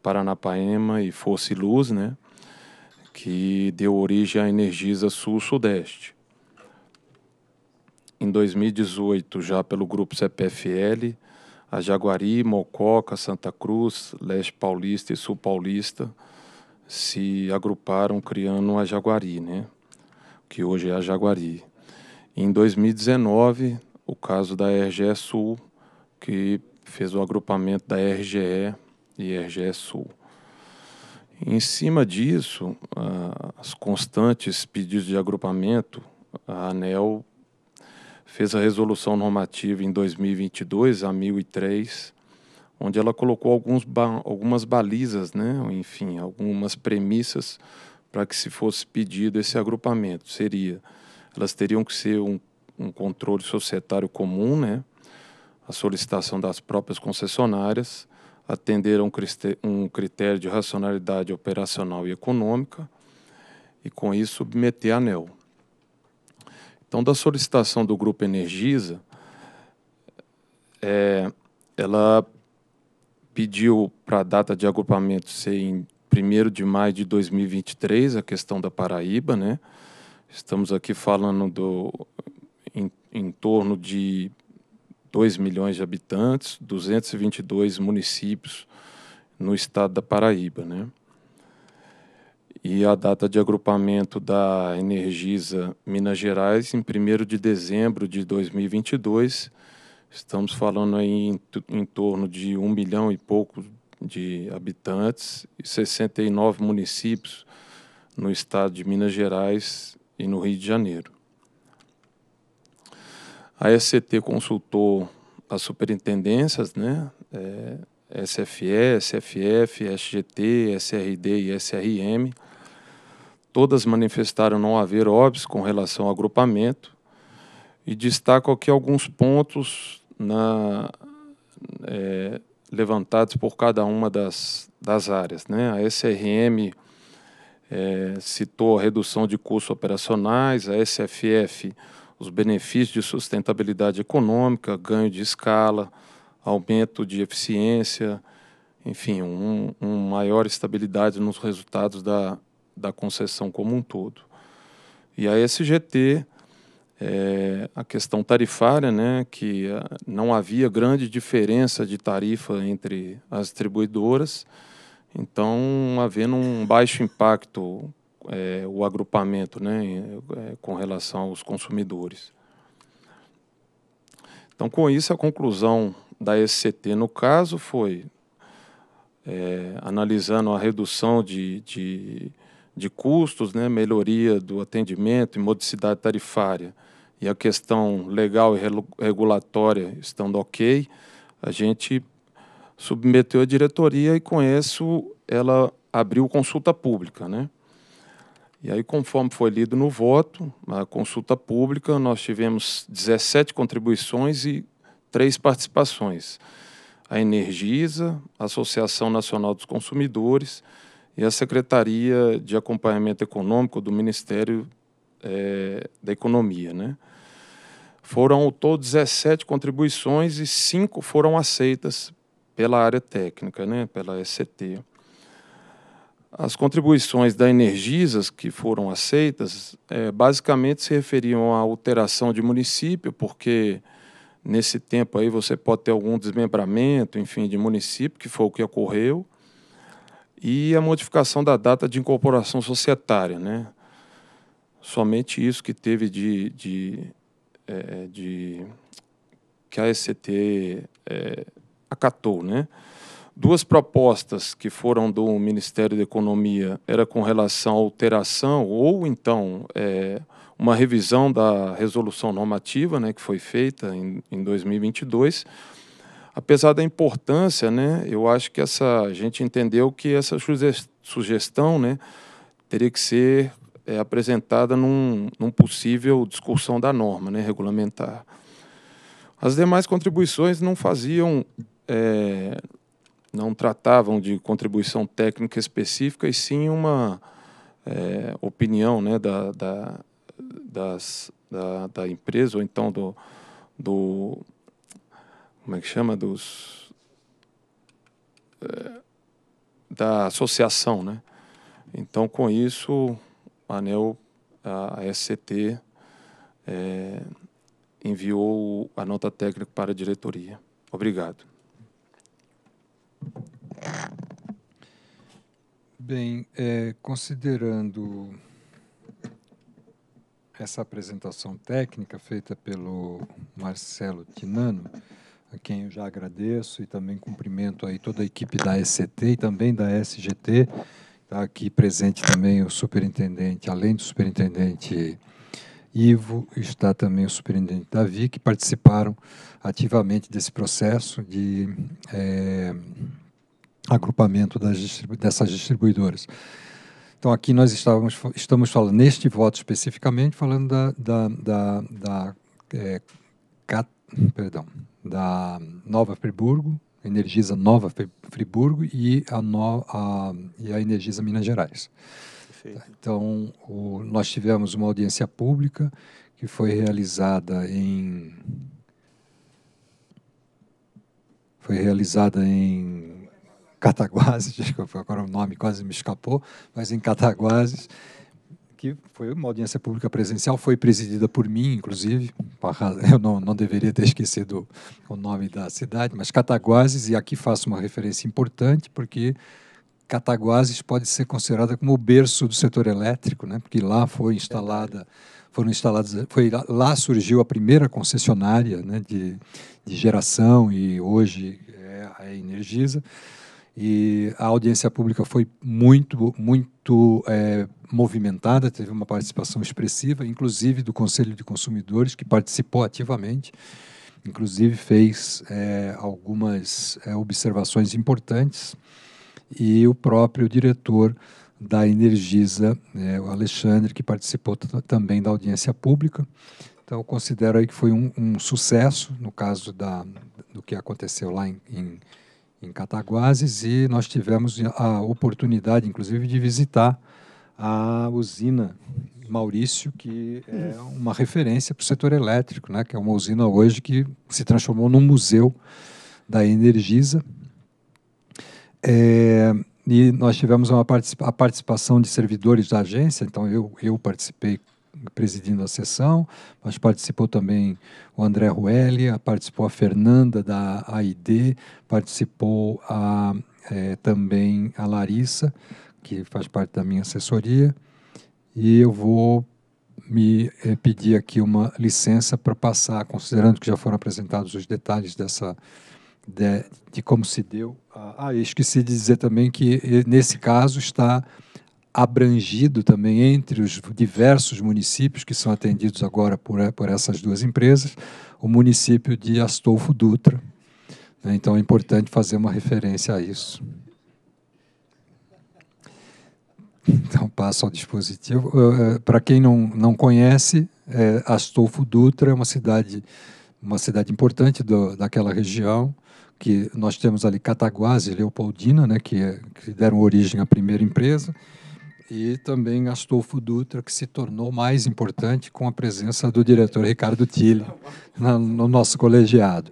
Paranapaema e Fosse Luz, né? que deu origem à Energisa Sul-Sudeste. Em 2018, já pelo grupo CPFL, a Jaguari, Mococa, Santa Cruz, Leste Paulista e Sul Paulista se agruparam criando a Jaguari, né? que hoje é a Jaguari. Em 2019, o caso da RGE Sul, que fez o agrupamento da RGE e RGE Sul. Em cima disso, as constantes pedidos de agrupamento, a ANEL fez a resolução normativa em 2022, a 1003, onde ela colocou alguns ba algumas balizas, né? enfim, algumas premissas para que se fosse pedido esse agrupamento. Seria, elas teriam que ser um, um controle societário comum, né? a solicitação das próprias concessionárias, atender a um, um critério de racionalidade operacional e econômica, e com isso submeter a ANEL. Então, da solicitação do Grupo Energisa, é, ela pediu para a data de agrupamento ser em 1 de maio de 2023, a questão da Paraíba, né? Estamos aqui falando do em, em torno de 2 milhões de habitantes, 222 municípios no estado da Paraíba, né? E a data de agrupamento da Energisa Minas Gerais em 1 de dezembro de 2022. Estamos falando aí em, em torno de um milhão e pouco de habitantes e 69 municípios no estado de Minas Gerais e no Rio de Janeiro. A SCT consultou as superintendências, né, é, SFE, SFF, SGT, SRD e SRM, todas manifestaram não haver óbvios com relação ao agrupamento e destaco aqui alguns pontos na, é, levantados por cada uma das, das áreas. Né? A SRM é, citou a redução de custos operacionais, a SFF, os benefícios de sustentabilidade econômica, ganho de escala, aumento de eficiência, enfim, uma um maior estabilidade nos resultados da, da concessão como um todo. E a SGT é, a questão tarifária, né, que ah, não havia grande diferença de tarifa entre as distribuidoras, então havendo um baixo impacto é, o agrupamento, né, é, com relação aos consumidores. Então, com isso, a conclusão da SCT no caso foi é, analisando a redução de, de, de custos, né, melhoria do atendimento e modicidade tarifária e a questão legal e regulatória estando ok, a gente submeteu à diretoria e com isso ela abriu consulta pública, né? E aí, conforme foi lido no voto, na consulta pública, nós tivemos 17 contribuições e três participações. A Energisa, a Associação Nacional dos Consumidores e a Secretaria de Acompanhamento Econômico do Ministério é, da Economia, né? Foram ao todo 17 contribuições e cinco foram aceitas pela área técnica, né, pela ECT. As contribuições da Energisas que foram aceitas é, basicamente se referiam à alteração de município, porque nesse tempo aí você pode ter algum desmembramento, enfim, de município, que foi o que ocorreu, e a modificação da data de incorporação societária, né? Somente isso que teve de, de é, é, de que a ECT é, acatou, né? Duas propostas que foram do Ministério da Economia era com relação à alteração ou então é, uma revisão da resolução normativa, né, que foi feita em, em 2022. Apesar da importância, né, eu acho que essa a gente entendeu que essa sugestão, né, teria que ser é, apresentada num, num, possível discussão da norma né, regulamentar. As demais contribuições não faziam, é, não tratavam de contribuição técnica específica, e sim uma é, opinião né, da, da, das, da, da, empresa, ou então do, do. Como é que chama? Dos. É, da associação, né? Então, com isso, o ANEL, a SCT, é, enviou a nota técnica para a diretoria. Obrigado. Bem, é, considerando essa apresentação técnica feita pelo Marcelo Tinano, a quem eu já agradeço e também cumprimento aí toda a equipe da SCT e também da SGT, Está aqui presente também o superintendente, além do superintendente Ivo, está também o superintendente Davi, que participaram ativamente desse processo de é, agrupamento das, dessas distribuidoras. Então, aqui nós estávamos, estamos falando, neste voto especificamente, falando da, da, da, da, é, cat, perdão, da Nova Friburgo, Energisa Nova Friburgo e a, no, a, e a Energisa Minas Gerais. Perfeito. Tá, então, o, nós tivemos uma audiência pública que foi realizada em foi realizada em Cataguases, desculpa, agora o nome quase me escapou, mas em Cataguases, que foi uma audiência pública presencial, foi presidida por mim, inclusive, eu não, não deveria ter esquecido o nome da cidade, mas Cataguases, e aqui faço uma referência importante, porque Cataguases pode ser considerada como o berço do setor elétrico, né? porque lá foi instalada, foram instaladas, foi lá, surgiu a primeira concessionária né? de, de geração e hoje é a Energisa e a audiência pública foi muito, muito é, movimentada, teve uma participação expressiva, inclusive do Conselho de Consumidores, que participou ativamente, inclusive fez é, algumas é, observações importantes, e o próprio diretor da Energisa, é, o Alexandre, que participou também da audiência pública. Então, considero aí que foi um, um, sucesso, no caso da, do que aconteceu lá em, em em Cataguases e nós tivemos a oportunidade, inclusive, de visitar a usina Maurício, que é uma referência para o setor elétrico, né? que é uma usina hoje que se transformou num museu da Energisa. É, e nós tivemos uma participa a participação de servidores da agência, então eu, eu participei presidindo a sessão, mas participou também o André Rueli, participou a Fernanda da AID, participou a, é, também a Larissa, que faz parte da minha assessoria, e eu vou me é, pedir aqui uma licença para passar, considerando que já foram apresentados os detalhes dessa de, de como se deu. ah, esqueci de dizer também que eh, nesse caso está abrangido também entre os diversos municípios que são atendidos agora por, por essas duas empresas, o município de Astolfo Dutra. Né? Então é importante fazer uma referência a isso. Então, passo ao dispositivo. Eh, para quem não, não conhece, é, Astolfo Dutra é uma cidade, uma cidade importante do, daquela região, que nós temos ali Cataguases, Leopoldina, né, que, é, que deram origem à primeira empresa e também Astolfo Dutra, que se tornou mais importante com a presença do diretor Ricardo Tille no nosso colegiado.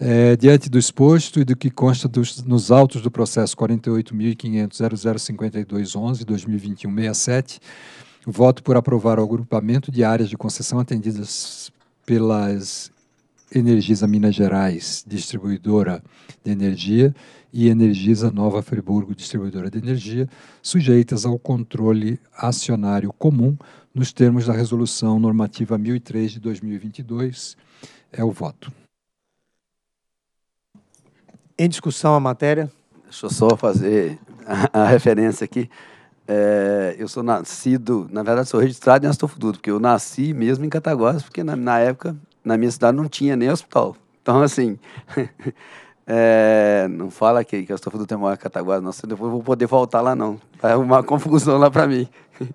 É, diante do exposto e do que consta dos, nos autos do processo 48.500.0052.11.2021.67, 2021 67 voto por aprovar o agrupamento de áreas de concessão atendidas pelas Energisa Minas Gerais, distribuidora de energia, e Energisa Nova Friburgo, distribuidora de energia, sujeitas ao controle acionário comum nos termos da Resolução Normativa 1003 de 2022. É o voto. Em discussão a matéria? Deixa eu só fazer a, a referência aqui. É, eu sou nascido, na verdade, sou registrado em Astolfo Dutra, porque eu nasci mesmo em Cataguases, porque na, na época na minha cidade não tinha nem hospital. Então, assim, é, não fala que, que eu estou falando do Temoar Cataguá, nossa, depois eu vou poder voltar lá, não. Vai arrumar confusão lá para mim.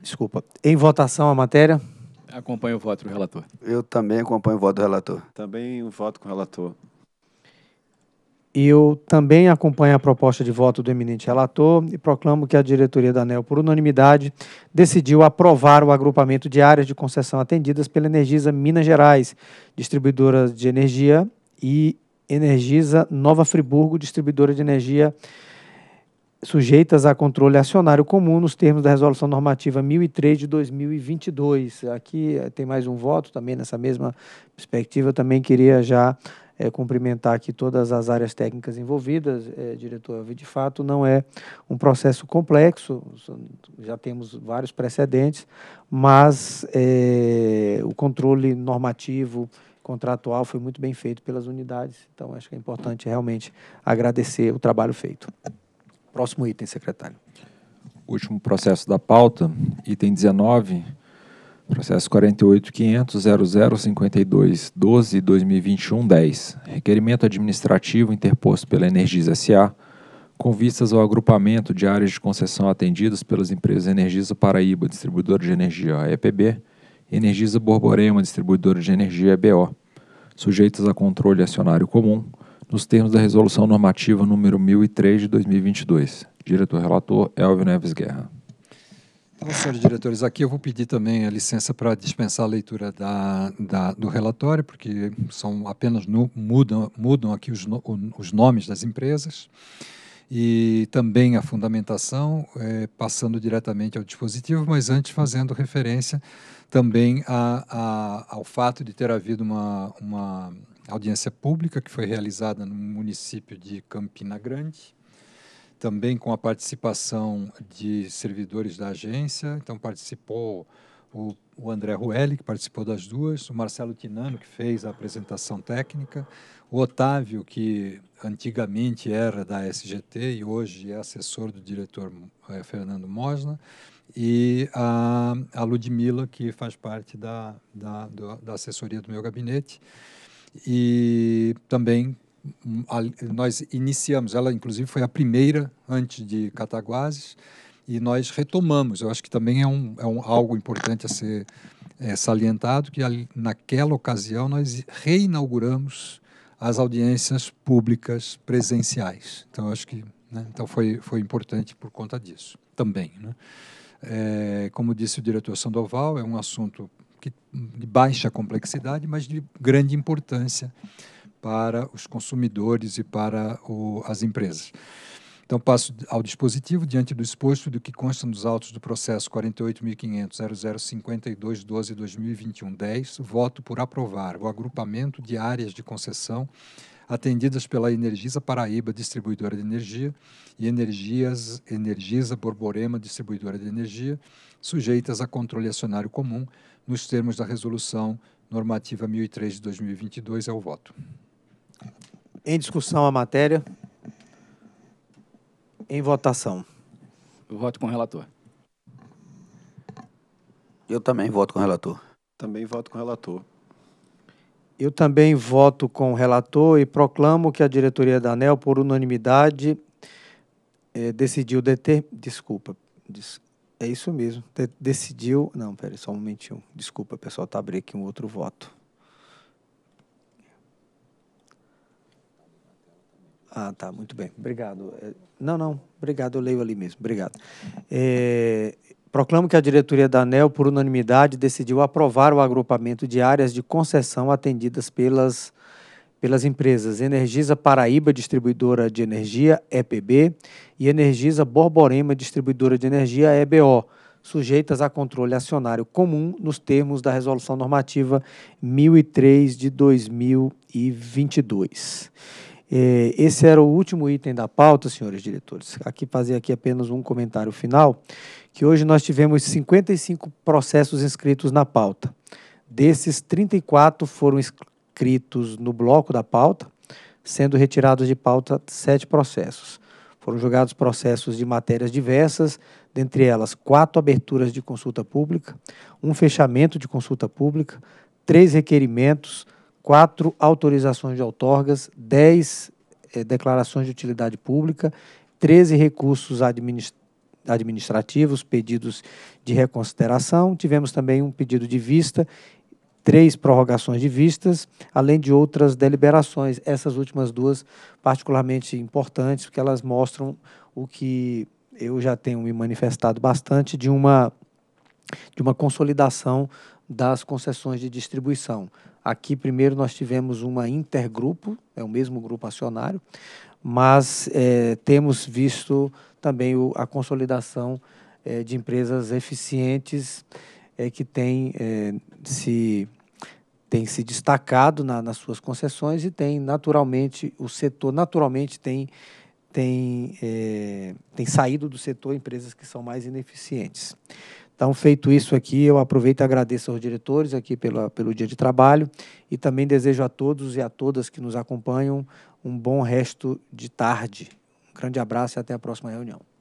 Desculpa. Em votação a matéria? Acompanho o voto do relator. Eu também acompanho o voto do relator. Também o voto com o relator. Eu também acompanho a proposta de voto do eminente relator e proclamo que a diretoria da ANEL, por unanimidade, decidiu aprovar o agrupamento de áreas de concessão atendidas pela Energisa Minas Gerais, distribuidora de energia, e Energisa Nova Friburgo, distribuidora de energia, sujeitas a controle acionário comum nos termos da Resolução Normativa 1003 de 2022. Aqui eh, tem mais um voto também nessa mesma perspectiva. Eu também queria já é, cumprimentar aqui todas as áreas técnicas envolvidas, é, diretor. De fato, não é um processo complexo, já temos vários precedentes, mas é, o controle normativo contratual foi muito bem feito pelas unidades. Então, acho que é importante realmente agradecer o trabalho feito. Próximo item, secretário. Último processo da pauta, item 19 Processo 48.500.0052.12.2021.10. Requerimento administrativo interposto pela Energisa S.A. com vistas ao agrupamento de áreas de concessão atendidas pelas empresas Energisa Paraíba, distribuidora de energia EPB, Energisa Borborema, distribuidora de energia EBO, sujeitas a controle acionário comum, nos termos da Resolução Normativa número 1003 de 2022. Diretor-relator Elvio Neves Guerra. Então, senhores diretores, aqui eu vou pedir também a licença para dispensar a leitura da, da, do relatório, porque são apenas no, mudam, mudam aqui os, no, os nomes das empresas e também a fundamentação, é, passando diretamente ao dispositivo, mas antes fazendo referência também a, a, ao fato de ter havido uma, uma audiência pública que foi realizada no município de Campina Grande também com a participação de servidores da agência. Então, participou o, o André Rueli que participou das duas, o Marcelo Tinano, que fez a apresentação técnica, o Otávio, que antigamente era da SGT e hoje é assessor do diretor é, Fernando Mosna, e a, a Ludmilla, que faz parte da, da, da assessoria do meu gabinete. E também nós iniciamos, ela inclusive foi a primeira antes de Cataguases, e nós retomamos. Eu acho que também é, um, é um, algo importante a ser é, salientado, que ali, naquela ocasião nós reinauguramos as audiências públicas presenciais. Então, acho que né, então foi, foi importante por conta disso também. Né? É, como disse o diretor Sandoval, é um assunto que, de baixa complexidade, mas de grande importância para os consumidores e para o, as empresas. Então, passo ao dispositivo diante do exposto do que consta nos autos do processo 48.500.0052.12.2021.10. Voto por aprovar o agrupamento de áreas de concessão atendidas pela Energisa Paraíba, distribuidora de energia, e Energias Energisa Borborema, distribuidora de energia, sujeitas a controle acionário comum, nos termos da resolução normativa 1003 de 2022. É o voto. Em discussão a matéria. Em votação. Eu voto com o relator. Eu também voto com o relator. Também voto com o relator. Eu também voto com o relator e proclamo que a diretoria da ANEL, por unanimidade, eh, decidiu deter. Desculpa. Des... É isso mesmo. De decidiu. Não, peraí, só um momentinho. Desculpa, pessoal, tá abrindo aqui um outro voto. Ah, tá, muito bem. Obrigado. É, não, não, obrigado, eu leio ali mesmo. Obrigado. É, proclamo que a diretoria da ANEL, por unanimidade, decidiu aprovar o agrupamento de áreas de concessão atendidas pelas, pelas empresas Energisa Paraíba, distribuidora de energia, EPB, e Energisa Borborema, distribuidora de energia, EBO, sujeitas a controle acionário comum nos termos da Resolução Normativa 1003 de 2022. É, esse era o último item da pauta, senhores diretores. Aqui fazer aqui apenas um comentário final, que hoje nós tivemos 55 processos inscritos na pauta. Desses, 34 foram inscritos no bloco da pauta, sendo retirados de pauta sete processos. Foram julgados processos de matérias diversas, dentre elas quatro aberturas de consulta pública, um fechamento de consulta pública, três requerimentos, quatro autorizações de outorgas, dez eh, declarações de utilidade pública, 13 recursos administ administrativos, pedidos de reconsideração. Tivemos também um pedido de vista, três prorrogações de vistas, além de outras deliberações. Essas últimas duas particularmente importantes, porque elas mostram o que eu já tenho me manifestado bastante de uma de uma consolidação das concessões de distribuição Aqui, primeiro, nós tivemos uma intergrupo, é o mesmo grupo acionário, mas é, temos visto também o, a consolidação é, de empresas eficientes é, que têm é, se tem se destacado na, nas suas concessões e tem naturalmente o setor naturalmente tem tem, é, tem saído do setor empresas que são mais ineficientes. Então, feito isso aqui, eu aproveito e agradeço aos diretores aqui pelo pelo dia de trabalho e também desejo a todos e a todas que nos acompanham um bom resto de tarde. Um grande abraço e até a próxima reunião.